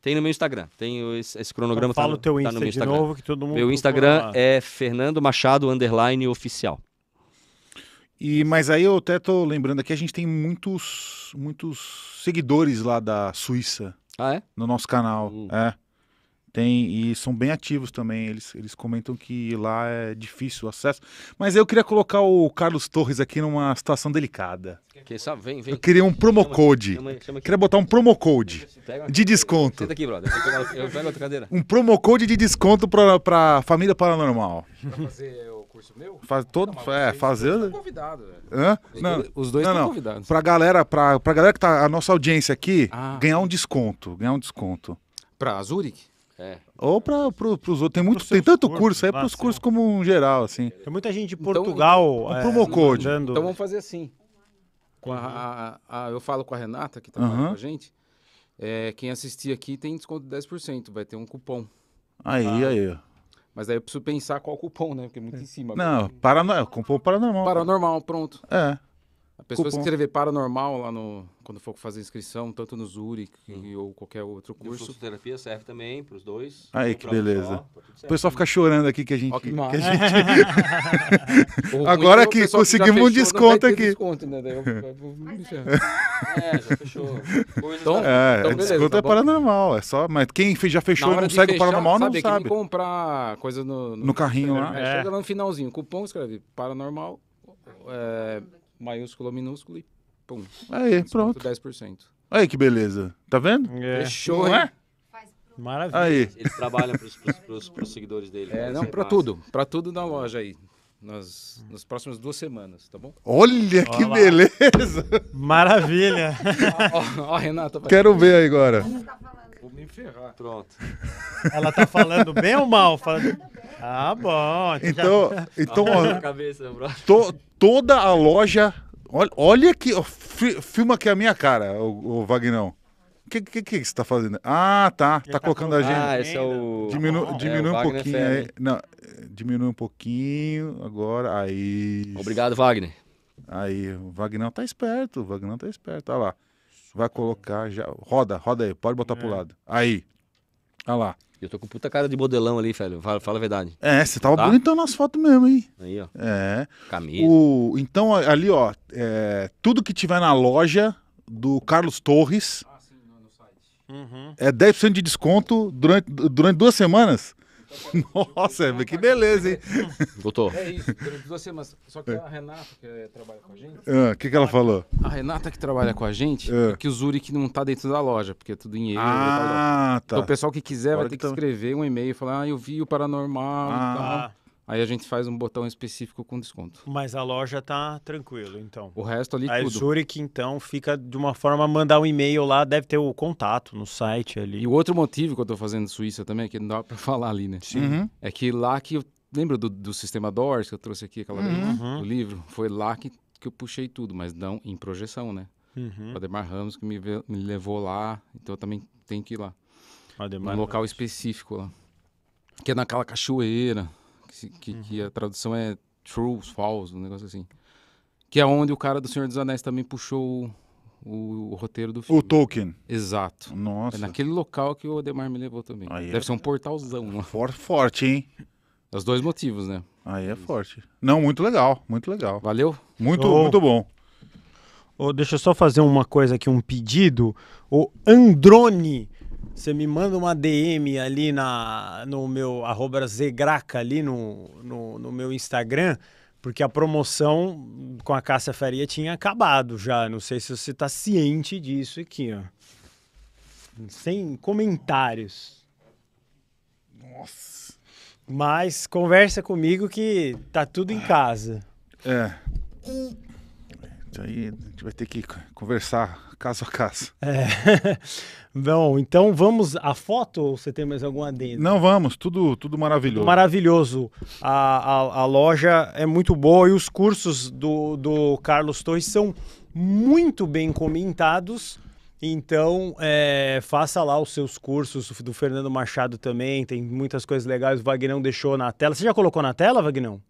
Tem no meu Instagram. Tem esse, esse cronograma. Então, fala tá, o teu Insta tá no meu Instagram. de novo que todo mundo. Meu Instagram é Fernando Machado underline oficial. E mas aí eu até tô lembrando aqui a gente tem muitos muitos seguidores lá da Suíça. Ah é? No nosso canal. Hum. É. Tem, e são bem ativos também. Eles, eles comentam que lá é difícil o acesso. Mas eu queria colocar o Carlos Torres aqui numa situação delicada. Quem só vem, vem. Eu queria um promo chama, code. Chama, chama queria botar um promo code de desconto. Senta aqui, brother. Eu pego outra cadeira. Um promo code de desconto para a Família Paranormal. fazer o curso meu? Faz todo, não, é, fazer. Os dois convidado, Hã? Não, os dois estão convidados. Pra galera, pra, pra galera que tá a nossa audiência aqui, ah. ganhar um desconto, ganhar um desconto. Pra Zurich? É. Ou para os outros. Tem, muito, tem tanto cursos, curso, é para os cursos como um geral, assim. Tem muita gente de então, Portugal. Então, então, então vamos fazer assim. A, a, a, eu falo com a Renata, que trabalha uhum. com a gente. É, quem assistir aqui tem desconto de 10%, vai ter um cupom. Aí, ah. aí. Mas aí eu preciso pensar qual cupom, né? Porque é muito em cima. Não, mas... parano... É, cupom paranormal. Paranormal, pronto. É pessoa cupom. escrever paranormal lá no quando for fazer inscrição, tanto no Zuri hum. ou qualquer outro curso. E terapia serve também para os dois. Aí que beleza. Só, tá o pessoal fica chorando aqui que a gente. Ó, que a gente... Agora é que conseguimos um desconto aqui. Desconto, né? Daí eu, é, já fechou. Coisas então, é, então, é, beleza, desconto tá é paranormal, é só. Mas quem já fechou e não segue fechar, o paranormal sabe, não sabe. Quem comprar coisa no, no, no carrinho lá. É. Chega lá no finalzinho, cupom escreve paranormal. É, maiúsculo ou minúsculo, e pum. Aí, pronto. 10%. Aí que beleza. Tá vendo? É. Fechou, é? Maravilha. Aí. Ele trabalha para os seguidores dele. É, né? não, para tudo. Para tudo na loja aí. Nas, nas próximas duas semanas, tá bom? Olha que Olá. beleza! Maravilha! ó, ó, ó, Renata. Quero ver aí agora. Vou me ferrar. Pronto. Ela tá falando bem ou mal? Falando... Ah, bom. Então, já... então, então ó, cabeça, tô, toda a loja. Olha, olha que. Filma aqui a minha cara, o, o Vagnão. O que, que, que você está fazendo? Ah, tá. Tá, tá colocando a gente Ah, esse é o. Diminu, ah, diminui é, o um pouquinho aí. Não, diminui um pouquinho agora. Aí. Obrigado, Wagner. Aí, o Wagner tá esperto. O Wagner tá esperto. Olha lá. Vai colocar já. Roda, roda aí. Pode botar é. pro lado. Aí. Olha lá. Eu tô com puta cara de modelão ali, velho. Fala, fala a verdade. É, você tava tá? bonitão nas fotos mesmo, hein? Aí, ó. É. Camisa. O... Então, ali, ó, é... tudo que tiver na loja do Carlos Torres. Ah, sim, no site. Uhum. É 10% de desconto durante, durante duas semanas. Nossa, que beleza, hein? Voltou. É isso, duas semanas. Só que é. a Renata, que eh, trabalha com a gente. Ah, o que, que ela falou? A Renata que trabalha com a gente ah. é que o Zurich não tá dentro da loja, porque é tudo em euro. Ah, tá. Então o pessoal que quiser Agora vai ter que, que então. escrever um e-mail e falar: ah, eu vi o paranormal ah. e tal. Aí a gente faz um botão específico com desconto. Mas a loja tá tranquilo, então. O resto ali a tudo. A Zurich, então, fica de uma forma mandar um e-mail lá, deve ter o contato no site ali. E o outro motivo que eu tô fazendo Suíça também, que não dá para falar ali, né? Sim. Uhum. É que lá que eu lembro do, do sistema Doors que eu trouxe aqui aquela né? uhum. o livro, foi lá que, que eu puxei tudo, mas não em projeção, né? Uhum. O Ademar Ramos que me, me levou lá, então eu também tenho que ir lá. Ademar um local Ramos. específico lá. Que é naquela cachoeira que, uhum. que a tradução é True, False, um negócio assim. Que é onde o cara do Senhor dos Anéis também puxou o, o, roteiro do filme. O Tolkien. Exato. Nossa. É naquele local que o Odemar me levou também. Aí Deve é... ser um portalzão. Lá. For, forte, hein? Os dois motivos, né? Aí é forte. Não, muito legal, muito legal. Valeu? Muito, oh. muito bom. Oh, deixa eu só fazer uma coisa aqui, um pedido. O Androne você me manda uma DM ali na, no meu arroba Zegraca ali no, no, no meu Instagram, porque a promoção com a Cássia Faria tinha acabado já. Não sei se você está ciente disso aqui, ó. Sem comentários. Nossa. Mas conversa comigo que tá tudo em ah. casa. É. E rádio. Aí a gente vai ter que conversar caso a caso. É. Bom, então vamos à foto ou você tem mais alguma adendo? Não, vamos. Tudo, tudo maravilhoso. Tudo maravilhoso. A, a, a, loja é muito boa e os cursos do, do Carlos Torres são muito bem comentados. Então, é, faça lá os seus cursos do Fernando Machado também. Tem muitas coisas legais. O Vagnão deixou na tela. Você já colocou na tela, Vagnão?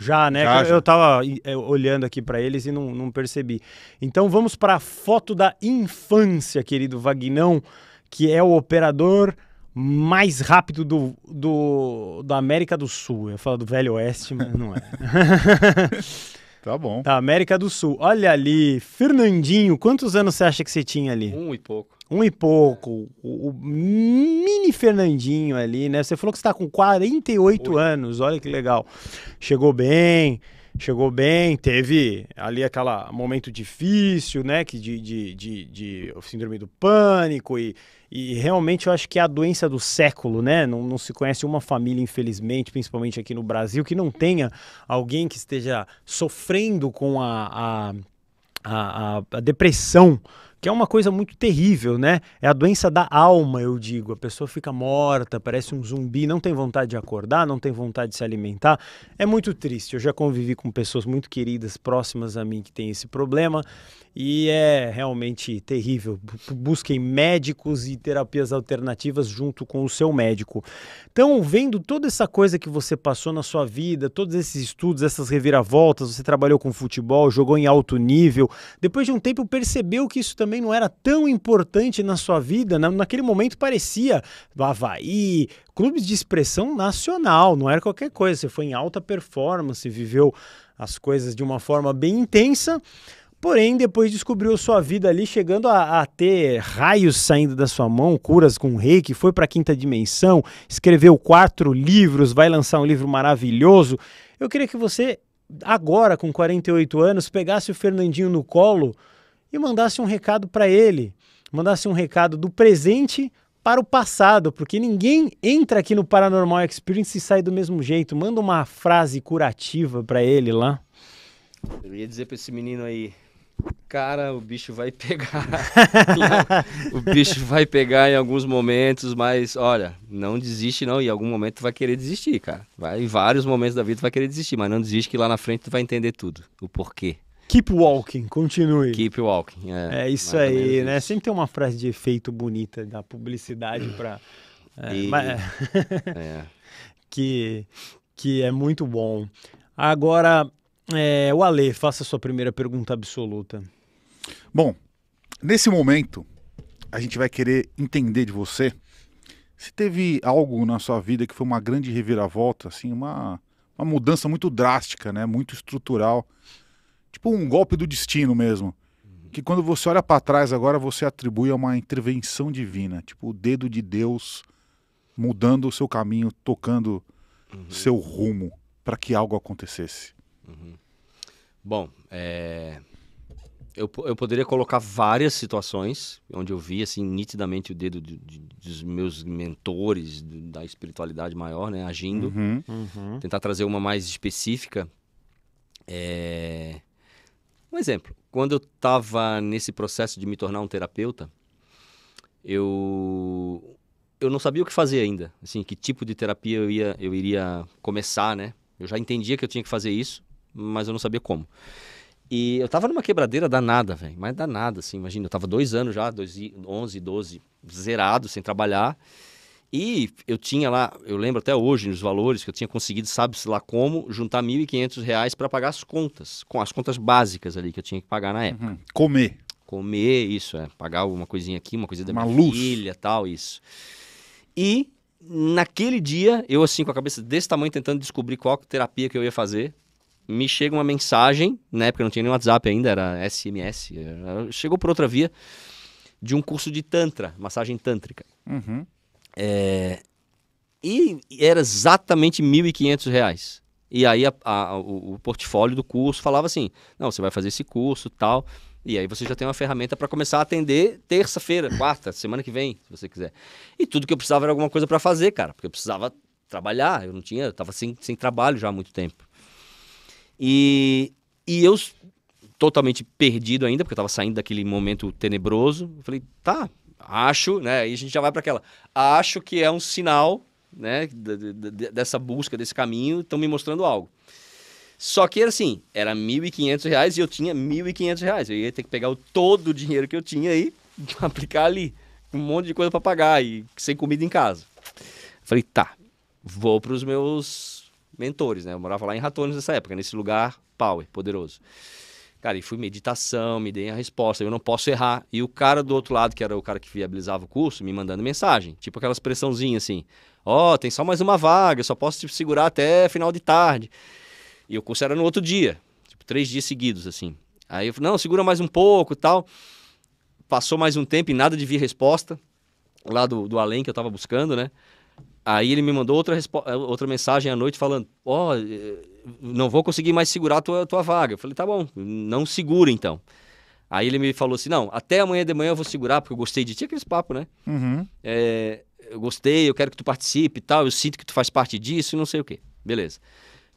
Já, né? Já, já. Eu tava é, olhando aqui para eles e não, não percebi. Então vamos para a foto da infância, querido Vagnão, que é o operador mais rápido do, do, da América do Sul. Eu falo do Velho Oeste, mas não é. tá bom. Da América do Sul. Olha ali, Fernandinho, quantos anos você acha que você tinha ali? Um e pouco. Um e pouco. O, o, mini Fernandinho ali, né? Você falou que está com 48 Oi. anos, olha que legal. Chegou bem, chegou bem, teve ali aquela momento difícil, né? Que de, de, de, de síndrome do pânico e, e realmente eu acho que é a doença do século, né? Não, não se conhece uma família, infelizmente, principalmente aqui no Brasil, que não tenha alguém que esteja sofrendo com a, a, a, a depressão que é uma coisa muito terrível, né? É a doença da alma, eu digo. A pessoa fica morta, parece um zumbi, não tem vontade de acordar, não tem vontade de se alimentar. É muito triste. Eu já convivi com pessoas muito queridas, próximas a mim, que têm esse problema e é realmente terrível. Busquem médicos e terapias alternativas junto com o seu médico. Então, vendo toda essa coisa que você passou na sua vida, todos esses estudos, essas reviravoltas, você trabalhou com futebol, jogou em alto nível, depois de um tempo percebeu que isso também também não era tão importante na sua vida, na, naquele momento parecia Havaí, clubes de expressão nacional, não era qualquer coisa. Você foi em alta performance, viveu as coisas de uma forma bem intensa, porém depois descobriu sua vida ali, chegando a, a ter raios saindo da sua mão, curas com rei, que foi para a quinta dimensão, escreveu quatro livros, vai lançar um livro maravilhoso. Eu queria que você, agora com 48 anos, pegasse o Fernandinho no colo e mandasse um recado para ele, mandasse um recado do presente para o passado, porque ninguém entra aqui no Paranormal Experience e sai do mesmo jeito. Manda uma frase curativa para ele lá. Eu ia dizer para esse menino aí, cara, o bicho vai pegar. o bicho vai pegar em alguns momentos, mas olha, não desiste não, e em algum momento tu vai querer desistir, cara. Vai, em vários momentos da vida tu vai querer desistir, mas não desiste que lá na frente tu vai entender tudo, o porquê. Keep walking, continue. Keep walking. É, é isso aí, né? Isso. Sempre tem uma frase de efeito bonita da publicidade para. É, e... mas... é. que, que é muito bom. Agora, é, o Ale, faça a sua primeira pergunta absoluta. Bom, nesse momento, a gente vai querer entender de você se teve algo na sua vida que foi uma grande reviravolta, assim, uma, uma mudança muito drástica, né? Muito estrutural tipo um golpe do destino mesmo. Uhum. Que quando você olha para trás agora, você atribui a uma intervenção divina, tipo o dedo de Deus mudando o seu caminho, tocando uhum. seu rumo para que algo acontecesse. Uhum. Bom, é... eu, eu poderia colocar várias situações onde eu vi assim nitidamente o dedo de, de, dos meus mentores da espiritualidade maior, né, agindo. Uhum. uhum. Tentar trazer uma mais específica. É... Um exemplo, quando eu estava nesse processo de me tornar um terapeuta, eu eu não sabia o que fazer ainda, assim, que tipo de terapia eu ia eu iria começar, né? Eu já entendia que eu tinha que fazer isso, mas eu não sabia como. E eu tava numa quebradeira danada, velho, mas danada, assim, imagina, eu tava dois anos já, dois, 12, zerado, sem trabalhar. E eu tinha lá, eu lembro até hoje nos valores que eu tinha conseguido, sabe-se lá como, juntar R$ 1.500 para pagar as contas, com as contas básicas ali que eu tinha que pagar na época. Uhum. Comer. Comer, isso, é. Pagar uma coisinha aqui, uma coisinha da uma minha luz. filha, tal, isso. E naquele dia, eu assim com a cabeça desse tamanho tentando descobrir qual terapia que eu ia fazer, me chega uma mensagem, na época não tinha nem WhatsApp ainda, era SMS, eh, chegou por outra via, de um curso de Tantra, massagem tântrica. Uhum. É, e era exatamente R$ 1.500. E aí a, a, o, o, portfólio do curso falava assim: não, você vai fazer esse curso tal. E aí você já tem uma ferramenta para começar a atender terça-feira, quarta, semana que vem, se você quiser. E tudo que eu precisava era alguma coisa para fazer, cara, porque eu precisava trabalhar, eu não tinha, eu tava sem, sem trabalho já há muito tempo. E, e eu totalmente perdido ainda, porque eu tava saindo daquele momento tenebroso. Eu falei, tá, acho, né? Aí a gente já vai para aquela. Acho que é um sinal, né? D -d -d dessa busca, desse caminho, estão me mostrando algo. Só que assim, era R$ 1.500 e eu tinha R$ 1.500. Eu ia ter que pegar o todo o dinheiro que eu tinha aí aplicar ali. Um monte de coisa para pagar e sem comida em casa. Falei, tá, vou para os meus mentores, né? Eu morava lá em Ratones nessa época, nesse lugar power, poderoso. Cara, e fui meditação, me dei a resposta, eu não posso errar. E o cara do outro lado, que era o cara que viabilizava o curso, me mandando mensagem, tipo aquelas pressãozinhas assim: Ó, oh, tem só mais uma vaga, eu só posso te segurar até final de tarde. E o curso era no outro dia, tipo, três dias seguidos, assim. Aí eu falei: Não, segura mais um pouco tal. Passou mais um tempo e nada de vir resposta lá do, do além que eu tava buscando, né? Aí ele me mandou outra, eh, outra mensagem à noite falando: Ó, oh, não vou conseguir mais segurar a tua, tua vaga. Eu falei: Tá bom, não segura então. Aí ele me falou assim: Não, até amanhã de manhã eu vou segurar, porque eu gostei de ti. Aqueles papo, né? Uhum. É, eu gostei, eu quero que tu participe e tal, eu sinto que tu faz parte disso e não sei o quê. Beleza.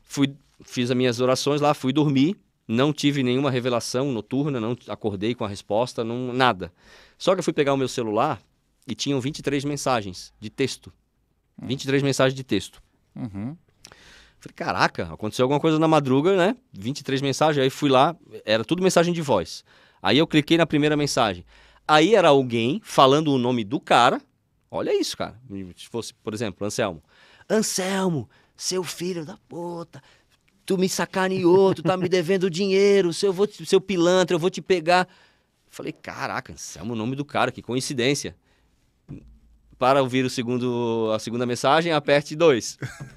Fui, fiz as minhas orações lá, fui dormir, não tive nenhuma revelação noturna, não acordei com a resposta, não, nada. Só que eu fui pegar o meu celular e tinham 23 mensagens de texto 23 mensagens de texto. Uhum. Falei, caraca, aconteceu alguma coisa na madruga, né? 23 mensagens, aí fui lá, era tudo mensagem de voz. Aí eu cliquei na primeira mensagem. Aí era alguém falando o nome do cara. Olha isso, cara. Se fosse, por exemplo, Anselmo. Anselmo, seu filho da puta, tu me sacaneou, tu tá me devendo dinheiro, seu, vou, seu pilantra, eu vou te pegar. Falei, caraca, Anselmo, o nome do cara, que coincidência para ouvir o segundo, a segunda mensagem, aperte 2.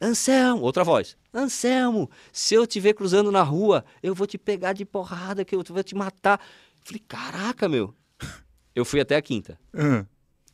Anselmo, outra voz. Anselmo, se eu te ver cruzando na rua, eu vou te pegar de porrada, que eu vou te matar. falei, caraca, meu. Eu fui até a quinta. Uhum.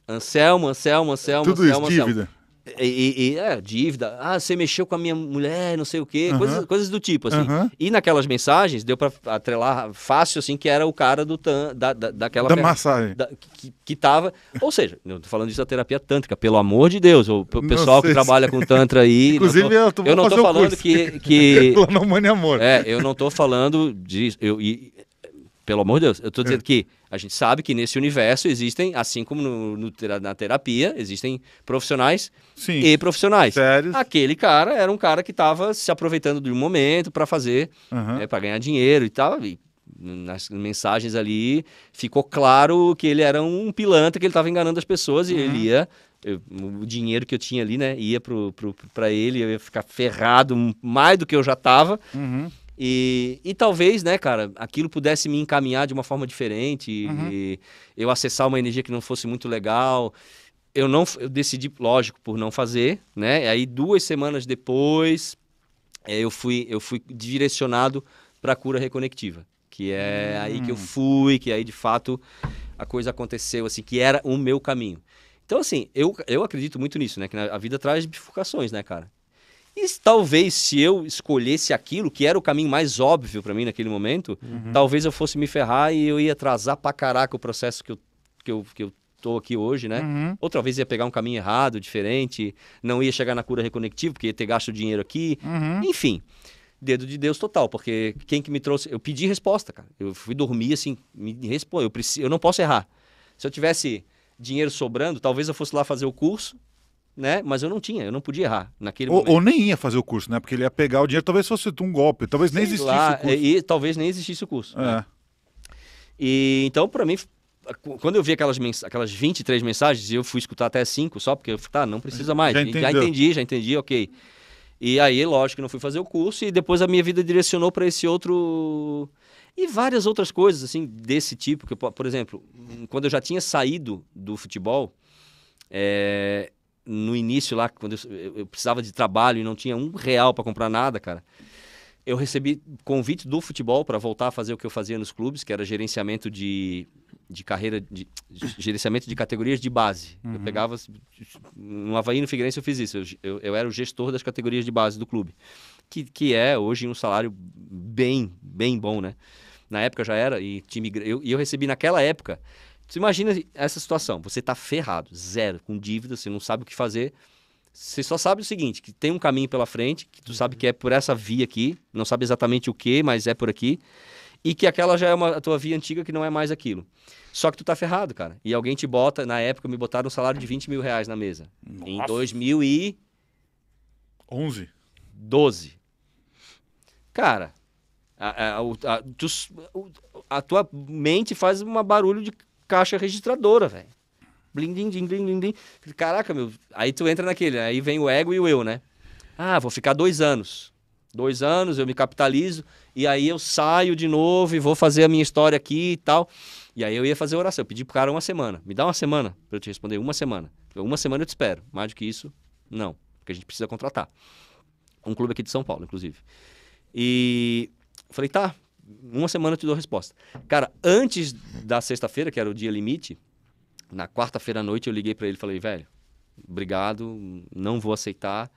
Anselmo, Anselmo, Anselmo, Tudo Anselmo, isso, Anselmo. Dívida. E, e é, dívida, ah, você mexeu com a minha mulher, não sei o quê, uhum. coisas, coisas do tipo, assim. Uhum. E naquelas mensagens deu para atrelar fácil, assim, que era o cara do tan, da, da, daquela. Da massagem. Da, que, que tava. Ou seja, eu tô falando isso da terapia tântrica, pelo amor de Deus, o pessoal que se... trabalha com Tantra aí. Inclusive, tô, eu, tô, eu não tô falando que. que... Planomania Amor. É, eu não tô falando disso. Eu, e, pelo amor de Deus, eu tô dizendo é. que a gente sabe que nesse universo existem, assim como no, no, na terapia, existem profissionais Sim. e profissionais. Sérios? Aquele cara era um cara que estava se aproveitando de um momento para fazer, uhum. Né, para ganhar dinheiro e tal. E nas mensagens ali ficou claro que ele era um pilantra, que ele estava enganando as pessoas uhum. e ele uhum. ia eu, o dinheiro que eu tinha ali, né? Ia para ele, eu ia ficar ferrado mais do que eu já estava. Uhum. E, e talvez, né, cara, aquilo pudesse me encaminhar de uma forma diferente, uhum. eu acessar uma energia que não fosse muito legal. Eu não eu decidi, lógico, por não fazer, né? E aí, duas semanas depois, eh, eu fui, eu fui direcionado para a cura reconectiva, que é hum. aí que eu hum. fui, que aí de fato a coisa aconteceu, assim, que era o meu caminho. Então, assim, eu, eu acredito muito nisso, né? Que a vida traz bifurcações, né, cara? E talvez se eu escolhesse aquilo, que era o caminho mais óbvio para mim naquele momento, uhum. talvez eu fosse me ferrar e eu ia atrasar pra caraca o processo que eu, que eu, que eu tô aqui hoje, né? Uhum. Outra vez ia pegar um caminho errado, diferente, não ia chegar na cura reconectiva, porque ia ter gasto dinheiro aqui. Uhum. Enfim, dedo de Deus total, porque quem que me trouxe. Eu pedi resposta, cara. Eu fui dormir assim, me responde. Eu, preciso, eu não posso errar. Se eu tivesse dinheiro sobrando, talvez eu fosse lá fazer o curso né? Mas eu não tinha, eu não podia errar naquele ou, momento. Ou nem ia fazer o curso, né? Porque ele ia pegar o dinheiro, talvez fosse um golpe, talvez Sei nem existisse lá, o curso. E, é, e, talvez nem existisse o curso. Né? É. Né? E então, para mim, quando eu vi aquelas, aquelas 23 mensagens, eu fui escutar até 5 só, porque eu falei, tá, não precisa mais. Já, já entendi, já entendi, ok. E aí, lógico, não fui fazer o curso e depois a minha vida direcionou para esse outro e várias outras coisas assim desse tipo que por exemplo quando eu já tinha saído do futebol é, no início lá, quando eu, eu precisava de trabalho e não tinha um real para comprar nada, cara, eu recebi convite do futebol para voltar a fazer o que eu fazia nos clubes, que era gerenciamento de, de carreira, de, gerenciamento de categorias de base. Uhum. Eu pegava, no Havaí no Figueirense eu fiz isso, eu, eu, eu, era o gestor das categorias de base do clube, que, que é hoje um salário bem, bem bom, né? Na época já era, e time, eu, eu recebi naquela época você imagina essa situação, você está ferrado, zero, com dívida, você não sabe o que fazer. Você só sabe o seguinte, que tem um caminho pela frente, que tu uhum. sabe que é por essa via aqui, não sabe exatamente o que, mas é por aqui, e que aquela já é uma a tua via antiga que não é mais aquilo. Só que tu tá ferrado, cara. E alguém te bota, na época me botaram um salário de 20 mil reais na mesa. Nossa. Em 2011. e... 12. Cara, a, a, a, tu, a, tua mente faz um barulho de caixa registradora, velho. Blim, blim, blim, blim, blim, Caraca, meu. Aí tu entra naquele, aí vem o ego e o eu, né? Ah, vou ficar dois anos. Dois anos, eu me capitalizo, e aí eu saio de novo e vou fazer a minha história aqui e tal. E aí eu ia fazer oração. Eu pedi pro cara uma semana. Me dá uma semana para eu te responder. Uma semana. Uma semana eu te espero. Mais do que isso, não. Porque a gente precisa contratar. Um clube aqui de São Paulo, inclusive. E falei, tá, uma semana eu te dou a resposta. Cara, antes da sexta-feira, que era o dia limite, na quarta-feira à noite eu liguei para ele e falei, velho, obrigado, não vou aceitar,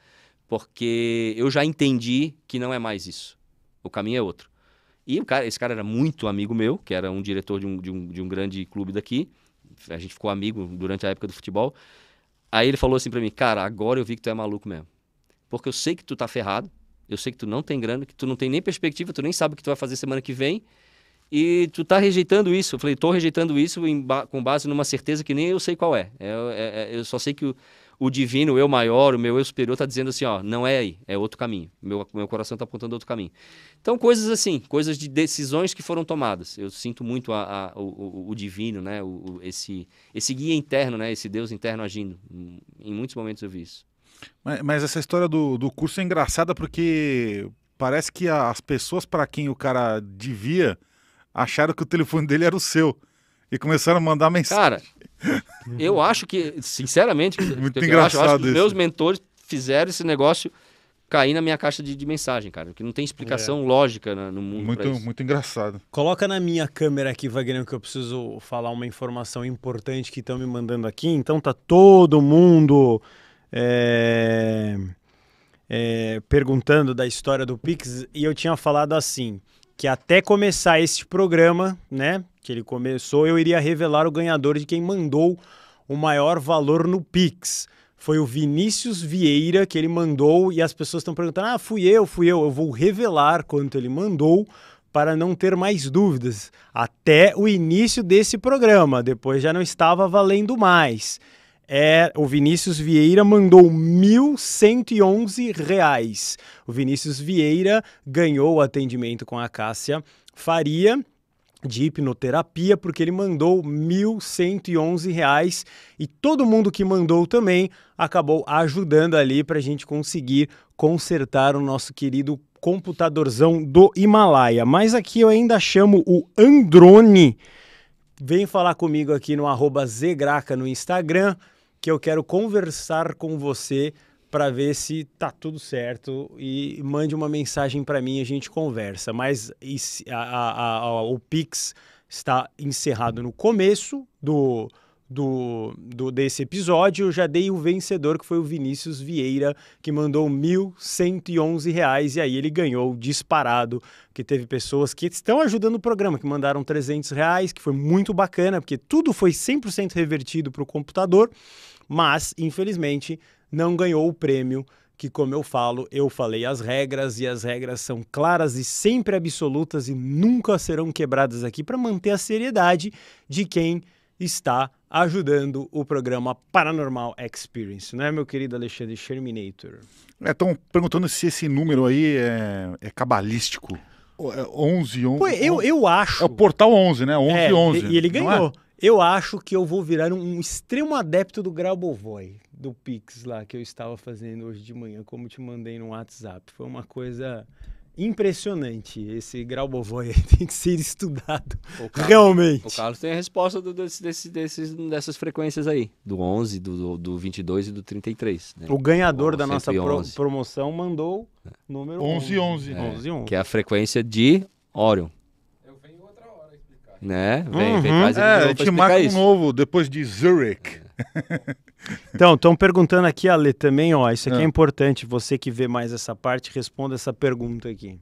porque eu já entendi que não é mais isso. O caminho é outro. E o cara, esse cara era muito amigo meu, que era um diretor de um, de um, de um grande clube daqui. A gente ficou amigo durante a época do futebol. Aí ele falou assim para mim, cara, agora eu vi que tu é maluco mesmo. Porque eu sei que tu tá ferrado, eu sei que tu não tem grana, que tu não tem nem perspectiva, tu nem sabe o que tu vai fazer semana que vem. E tu tá rejeitando isso. Eu falei, tô rejeitando isso ba com base numa certeza que nem eu sei qual é. Eu, é, é, é, eu só sei que o, o divino, o eu maior, o meu eu superior, tá dizendo assim, ó, não é aí, é outro caminho. Meu, meu coração tá apontando outro caminho. Então, coisas assim, coisas de decisões que foram tomadas. Eu sinto muito a, a, o, o, divino, né? O, esse, esse guia interno, né? Esse Deus interno agindo. Em muitos momentos eu vi isso. Mas, mas essa história do, do curso é engraçada porque parece que as pessoas para quem o cara devia acharam que o telefone dele era o seu e começaram a mandar mensagem. Cara, eu acho que, sinceramente, muito eu acho, acho que meus mentores fizeram esse negócio cair na minha caixa de, de mensagem, cara, que não tem explicação é. lógica na, no mundo. Muito, muito engraçado. Coloca na minha câmera aqui, Wagner, que eu preciso falar uma informação importante que estão me mandando aqui. Então tá todo mundo é, é, perguntando da história do Pix e eu tinha falado assim que até começar este programa, né, que ele começou, eu iria revelar o ganhador de quem mandou o maior valor no Pix. Foi o Vinícius Vieira que ele mandou e as pessoas estão perguntando: "Ah, fui eu, fui eu". Eu vou revelar quanto ele mandou para não ter mais dúvidas até o início desse programa. Depois já não estava valendo mais é o Vinícius Vieira mandou R$ 1.111. Reais. O Vinícius Vieira ganhou o atendimento com a Cássia Faria de hipnoterapia, porque ele mandou R$ 1.111 reais, e todo mundo que mandou também acabou ajudando ali para a gente conseguir consertar o nosso querido computadorzão do Himalaia. Mas aqui eu ainda chamo o Androne. Vem falar comigo aqui no arroba Zegraca no Instagram que eu quero conversar com você para ver se tá tudo certo e mande uma mensagem para mim e a gente conversa. Mas a, a, a, o Pix está encerrado no começo do, do, do, desse episódio. Eu já dei o vencedor, que foi o Vinícius Vieira, que mandou R$ 1.111. Reais, e aí ele ganhou disparado, que teve pessoas que estão ajudando o programa, que mandaram R$ reais, que foi muito bacana, porque tudo foi 100% revertido para o computador mas infelizmente não ganhou o prêmio que, como eu falo, eu falei as regras e as regras são claras e sempre absolutas e nunca serão quebradas aqui para manter a seriedade de quem está ajudando o programa Paranormal Experience, não é, meu querido Alexandre Sherminator? Estão é, perguntando se esse número aí é, é cabalístico. 11, 11. É Pô, eu, eu acho. É o Portal 11, né? 11, é, 11. E ele é? ganhou. Eu acho que eu vou virar um, extremo adepto do Grabovoi, do Pix lá que eu estava fazendo hoje de manhã, como te mandei no WhatsApp. Foi uma coisa impressionante. Esse Grabovoi tem que ser estudado o Carlos, realmente. O Carlos tem a resposta do, desse, desse, desses, dessas frequências aí, do 11, do, do 22 e do 33. Né? O ganhador o da nossa pro, promoção mandou é. número 11, 11. 11, é, 11, 11. Que é a frequência de Orion. Né? Vem, uhum. vem, faz é, a gente te isso. um novo depois de Zurich. É. então, estão perguntando aqui, Ale, também, ó, isso aqui é. é importante, você que vê mais essa parte, responda essa pergunta aqui.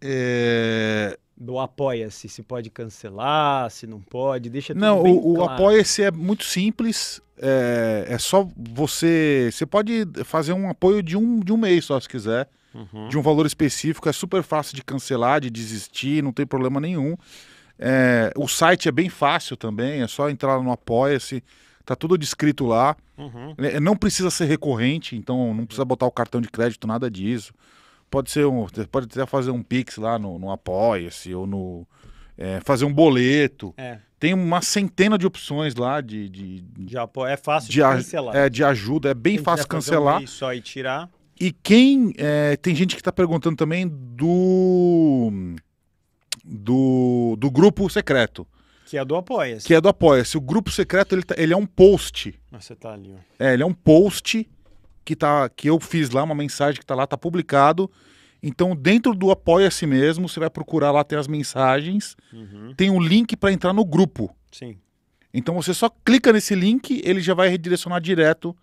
É do apoia-se, se pode cancelar, se não pode, deixa Não, o, claro. o apoia-se é muito simples, é, é só você, você pode fazer um apoio de um, de um mês só se quiser, uhum. de um valor específico, é super fácil de cancelar, de desistir, não tem problema nenhum. É, o site é bem fácil também, é só entrar no Apoia-se, tá tudo descrito lá. Uhum. É, não precisa ser recorrente, então não precisa botar o cartão de crédito, nada disso. Pode ser um, pode até fazer um Pix lá no, no Apoia-se ou no. É, fazer um boleto. É. Tem uma centena de opções lá de. de, de apoio. É fácil de, de cancelar. É, de ajuda. É bem fácil cancelar. Um só e tirar. E quem. É, tem gente que está perguntando também do, do. do grupo secreto. Que é do Apoia-se. Que é do Apoia-se. O grupo secreto ele, tá, ele é um post. Você tá ali, ó. É, ele é um post que, tá, que eu fiz lá, uma mensagem que tá lá, tá publicado. Então, dentro do Apoia-se mesmo, você vai procurar lá, tem as mensagens, uhum. tem um link para entrar no grupo. Sim. Então, você só clica nesse link, ele já vai redirecionar direto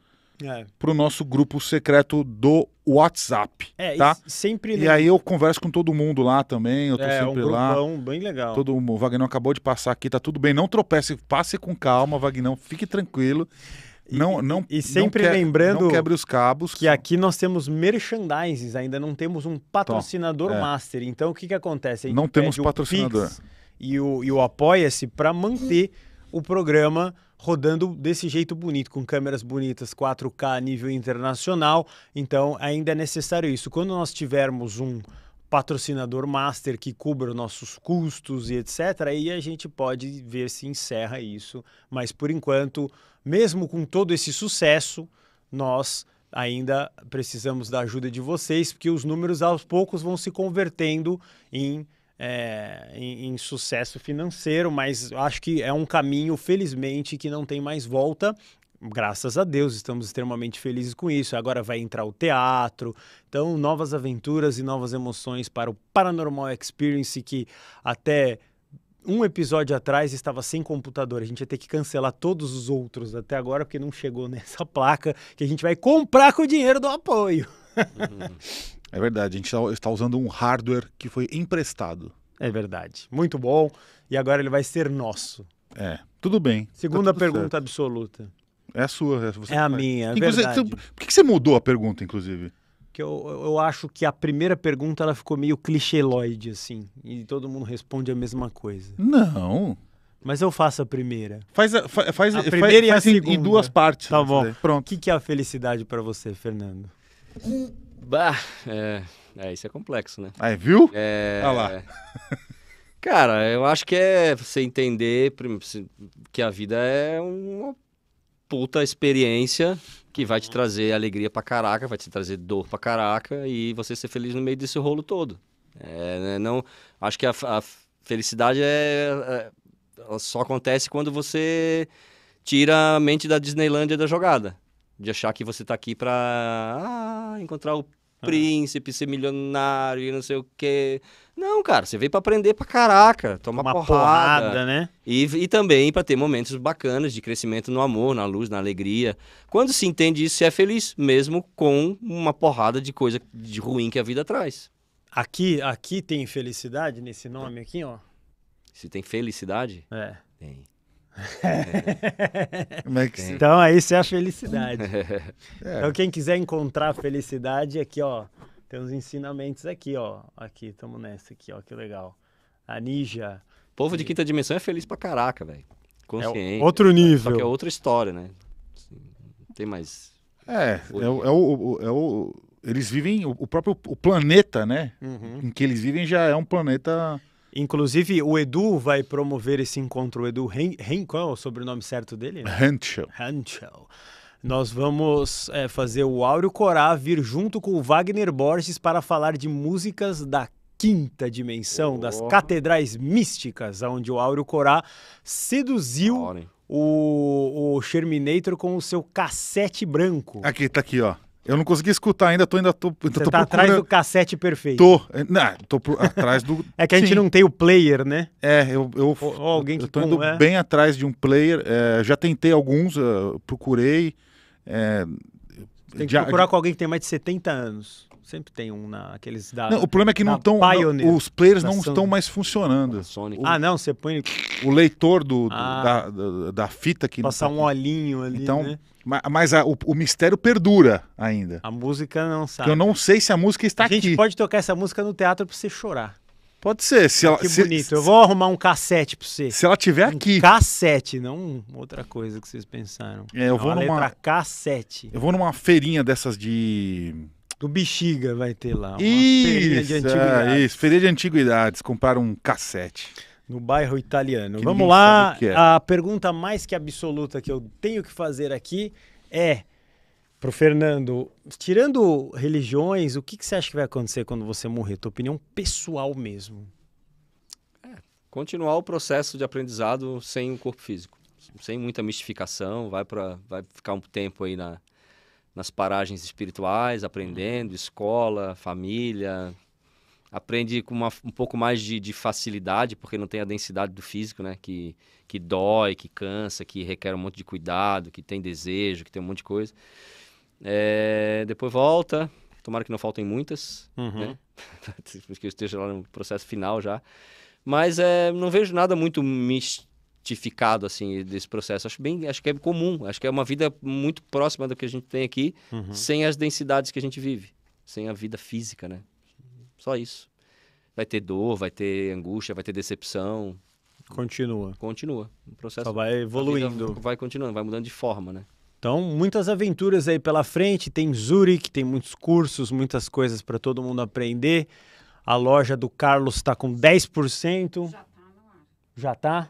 é. para o nosso grupo secreto do WhatsApp. É, tá? e sempre. E aí eu converso com todo mundo lá também, eu tô é, sempre lá. É, um bem legal. Todo mundo. O Vagnão acabou de passar aqui, tá tudo bem. Não tropece, passe com calma, Vagnão, fique tranquilo. E, não, não, e sempre não que, lembrando não quebre os cabos que aqui nós temos merchandises, ainda não temos um patrocinador Tom, é. master. Então o que, que acontece? Não temos patrocinador. O e o, e o Apoia-se para manter o programa rodando desse jeito bonito, com câmeras bonitas, 4K a nível internacional. Então, ainda é necessário isso. Quando nós tivermos um patrocinador master que cubra nossos custos e etc. Aí a gente pode ver se encerra isso. Mas por enquanto, mesmo com todo esse sucesso, nós ainda precisamos da ajuda de vocês, porque os números aos poucos vão se convertendo em é, em, em, sucesso financeiro, mas acho que é um caminho, felizmente, que não tem mais volta. Graças a Deus, estamos extremamente felizes com isso. Agora vai entrar o teatro, então novas aventuras e novas emoções para o Paranormal Experience, que até um episódio atrás estava sem computador. A gente ia ter que cancelar todos os outros até agora, porque não chegou nessa placa que a gente vai comprar com o dinheiro do apoio. Uhum. É verdade, a gente tá, está usando um hardware que foi emprestado. É verdade. Muito bom. E agora ele vai ser nosso. É, tudo bem. Tá segunda tá tudo pergunta certo. absoluta. É a sua. É, você é a minha, é inclusive, verdade. Você, por que você mudou a pergunta, inclusive? Que eu, eu acho que a primeira pergunta ela ficou meio clichêloide, assim. E todo mundo responde a mesma coisa. Não. Mas eu faço a primeira. Faz a, fa, faz, a primeira faz, e a faz segunda. Em duas partes. Tá né? bom. Pronto. O que, que é a felicidade para você, Fernando? Bah, é, é, isso é complexo, né? Aí, ah, é, viu? É. Olha ah lá. Cara, eu acho que é você entender que a vida é uma puta experiência que vai te trazer alegria pra caraca, vai te trazer dor pra caraca e você ser feliz no meio desse rolo todo. É, né, não, acho que a, a felicidade é, é, só acontece quando você tira a mente da Disneylândia da jogada. De achar que você tá aqui pra ah, encontrar o é. príncipe, ser milionário e não sei o quê. Não, cara, você veio para aprender pra caraca, tomar Uma porrada, porrada né? E, e também para ter momentos bacanas de crescimento no amor, na luz, na alegria. Quando se entende isso, você é feliz, mesmo com uma porrada de coisa de ruim que a vida traz. Aqui, aqui tem felicidade nesse nome aqui, ó. Se tem felicidade? É. Tem. Como é que se... Então aí você é a felicidade. É. Então quem quiser encontrar felicidade aqui, ó, tem uns ensinamentos aqui, ó. Aqui, estamos nessa aqui, ó, que legal. A ninja. Povo de quinta dimensão é feliz pra caraca, velho. Consciente. É outro nível. Só que é outra história, né? Assim, não tem mais. É, é, o, é o, é o. Eles vivem. O próprio o planeta, né? Uhum. Em que eles vivem já é um planeta Inclusive, o Edu vai promover esse encontro. O Edu Hen, Hen qual é o sobrenome certo dele? Né? Henschel. Henschel. Nós vamos é, fazer o Áureo Corá vir junto com o Wagner Borges para falar de músicas da quinta dimensão, oh. das catedrais místicas, onde o Áureo Corá seduziu oh, o, o Sherminator com o seu cassete branco. Aqui, tá aqui, ó. Eu não consegui escutar ainda, tô ainda tô, Você tô tá procurando... atrás do cassete perfeito. Tô, é, não, tô atrás do. é que a gente Sim. não tem o player, né? É, eu, eu, ou, ou alguém que eu tô com... é. bem atrás de um player. É, já tentei alguns, procurei. É... tem que já... procurar com alguém que tem mais de 70 anos. Sempre tem um naqueles da. Não, o problema é que não estão. Os players não estão mais funcionando. O, ah, não, você põe. O leitor do, ah, da, da, da, fita que. Passar tá... um olhinho ali. Então, né? Mas a, o, o, mistério perdura ainda. A música não sabe. Eu não sei se a música está aqui. A gente aqui. pode tocar essa música no teatro para você chorar. Pode ser. Se ela, que bonito. Se, eu vou arrumar um cassete para você. Se ela tiver um aqui. Cassete, não outra coisa que vocês pensaram. É, eu é vou numa. Letra cassete. Eu vou numa feirinha dessas de do Bexiga vai ter lá. Uma isso, de é, antiguidades. isso, feira de antiguidades, comprar um cassete. No bairro italiano. Que Vamos lá, é. a pergunta mais que absoluta que eu tenho que fazer aqui é pro Fernando, tirando religiões, o que, que você acha que vai acontecer quando você morrer? Tua opinião pessoal mesmo. É, continuar o processo de aprendizado sem o corpo físico. Sem muita mistificação, vai, pra, vai ficar um tempo aí na, nas paragens espirituais, aprendendo, escola, família. Aprende com uma, um pouco mais de, de, facilidade, porque não tem a densidade do físico, né? Que, que dói, que cansa, que requer um monte de cuidado, que tem desejo, que tem um monte de coisa. É, depois volta, tomara que não faltem muitas, uhum. né? que eu esteja lá no processo final já. Mas é, não vejo nada muito místico desmistificado assim desse processo. Acho bem, acho que é comum, acho que é uma vida muito próxima do que a gente tem aqui, uhum. sem as densidades que a gente vive, sem a vida física, né? Só isso. Vai ter dor, vai ter angústia, vai ter decepção. Continua. Continua. O processo Só vai evoluindo. Vai continuando, vai mudando de forma, né? Então, muitas aventuras aí pela frente. Tem Zurich, tem muitos cursos, muitas coisas para todo mundo aprender. A loja do Carlos está com 10%. Já tá no ar. Já tá?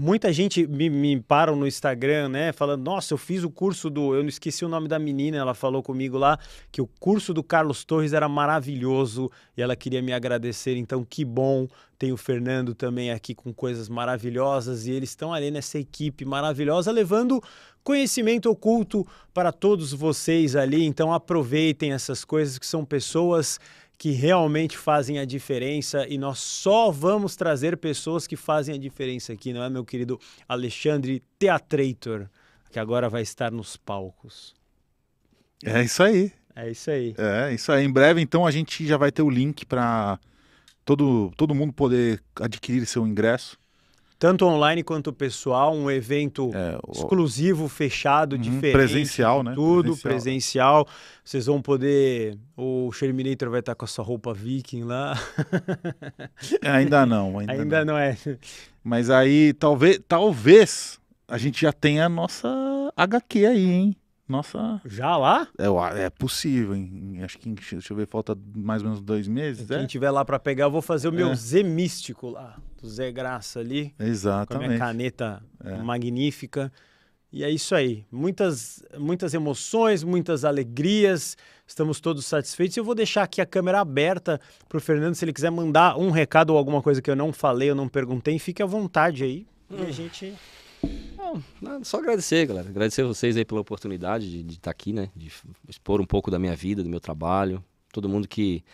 Muita gente me, me no Instagram, né? Falando, nossa, eu fiz o curso do. Eu não esqueci o nome da menina, ela falou comigo lá que o curso do Carlos Torres era maravilhoso e ela queria me agradecer. Então, que bom. Tem o Fernando também aqui com coisas maravilhosas e eles estão ali nessa equipe maravilhosa, levando conhecimento oculto para todos vocês ali. Então, aproveitem essas coisas que são pessoas que realmente fazem a diferença e nós só vamos trazer pessoas que fazem a diferença aqui, não é, meu querido Alexandre Teatrator, que agora vai estar nos palcos. É isso aí. É isso aí. É isso aí. Em breve, então, a gente já vai ter o link para todo, todo mundo poder adquirir seu ingresso tanto online quanto pessoal, um evento é, o... exclusivo, fechado, uhum, diferente. Presencial, né? Tudo presencial. presencial. Vocês vão poder. O Sherminator vai estar com a sua roupa viking lá. É, ainda não, ainda, ainda não. não. é. Mas aí talvez, talvez a gente já tenha a nossa HQ aí, hein? Nossa. Já lá? É, é possível, hein? Acho que, deixa eu ver, falta mais ou menos dois meses. É? Quem tiver lá para pegar, eu vou fazer o meu é. Z místico lá do Zé Graça ali. Exatamente. Com a minha caneta é. magnífica. E é isso aí. Muitas, muitas emoções, muitas alegrias. Estamos todos satisfeitos. Eu vou deixar aqui a câmera aberta para o Fernando, se ele quiser mandar um recado ou alguma coisa que eu não falei, ou não perguntei, fique à vontade aí. Hum. E a gente. Não, só agradecer, galera. Agradecer vocês aí pela oportunidade de estar tá aqui, né? De expor um pouco da minha vida, do meu trabalho. Todo mundo que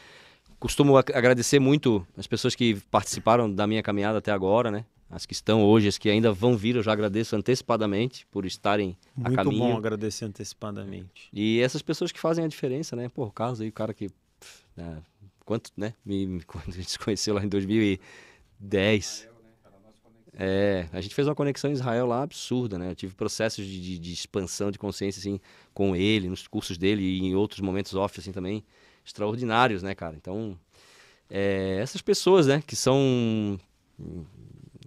costumo agradecer muito as pessoas que participaram da minha caminhada até agora, né? As que estão hoje, as que ainda vão vir, eu já agradeço antecipadamente por estarem muito a caminho. Muito bom agradecer antecipadamente. E essas pessoas que fazem a diferença, né? Por Carlos aí, o cara que... Né? Quanto, né? Me, me, quando a gente se conheceu lá em 2010... É, a gente fez uma conexão em Israel lá absurda, né? Eu tive processos de, de, de expansão de consciência, assim, com ele, nos cursos dele e em outros momentos off, assim, também extraordinários, né, cara? Então, é, essas pessoas, né, que são.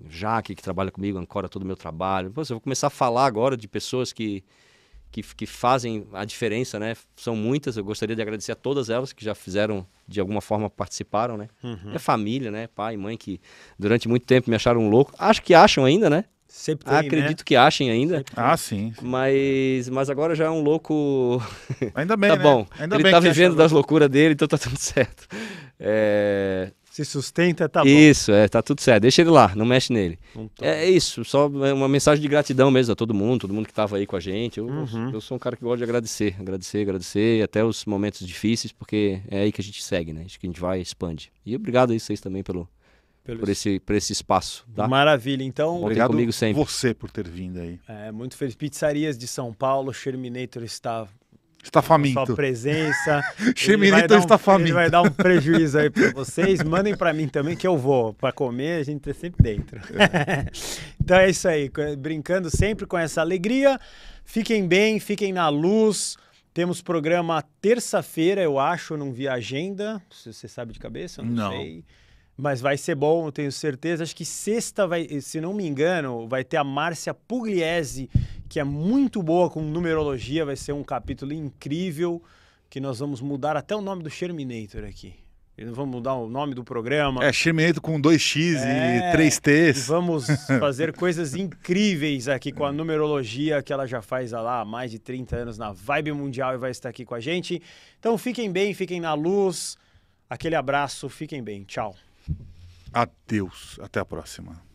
Jaque, que trabalha comigo, ancora todo o meu trabalho. Pô, eu vou começar a falar agora de pessoas que, que, que, fazem a diferença, né? São muitas. Eu gostaria de agradecer a todas elas que já fizeram, de alguma forma, participaram, né? Uhum. É família, né? Pai e mãe que durante muito tempo me acharam louco. Acho que acham ainda, né? Sempre tem, né? Acredito né? que achem ainda. Ah, sim. Mas, mas agora já é um louco. Ainda bem. tá né? bom. Ainda Ele bem tá vivendo das loucuras dele, então tá tudo certo. É... Se sustenta, tá bom. Isso, é, tá tudo certo. Deixa ele lá, não mexe nele. Então... É isso, só uma mensagem de gratidão mesmo a todo mundo, todo mundo que tava aí com a gente. Eu, uhum. eu sou um cara que gosta de agradecer, agradecer, agradecer, até os momentos difíceis, porque é aí que a gente segue, né? Acho que a gente vai expande. E obrigado aí vocês também pelo, pelo por, esse, por esse espaço. Tá? Maravilha, então. Obrigado comigo sempre. você por ter vindo aí. É, muito feliz. Pizzarias de São Paulo, Sherminator está está faminto. Sua presença. Chemirito está faminto. Ele vai dar um prejuízo aí para vocês. Mandem para mim também que eu vou. Para comer, a gente está sempre dentro. É. então é isso aí. Brincando sempre com essa alegria. Fiquem bem, fiquem na luz. Temos programa terça-feira, eu acho, não vi a agenda. Se você sabe de cabeça, não, não. sei. Não. Mas vai ser bom, tenho certeza. Acho que sexta vai, se não me engano, vai ter a Márcia Pugliese, que é muito boa com numerologia, vai ser um capítulo incrível que nós vamos mudar até o nome do Sherminator aqui. E vamos mudar o nome do programa. É, Sherminator com 2x é, e 3t's. vamos fazer coisas incríveis aqui com a numerologia que ela já faz lá há mais de 30 anos na Vibe Mundial e vai estar aqui com a gente. Então fiquem bem, fiquem na luz. Aquele abraço, fiquem bem. Tchau. Adeus. Até a próxima.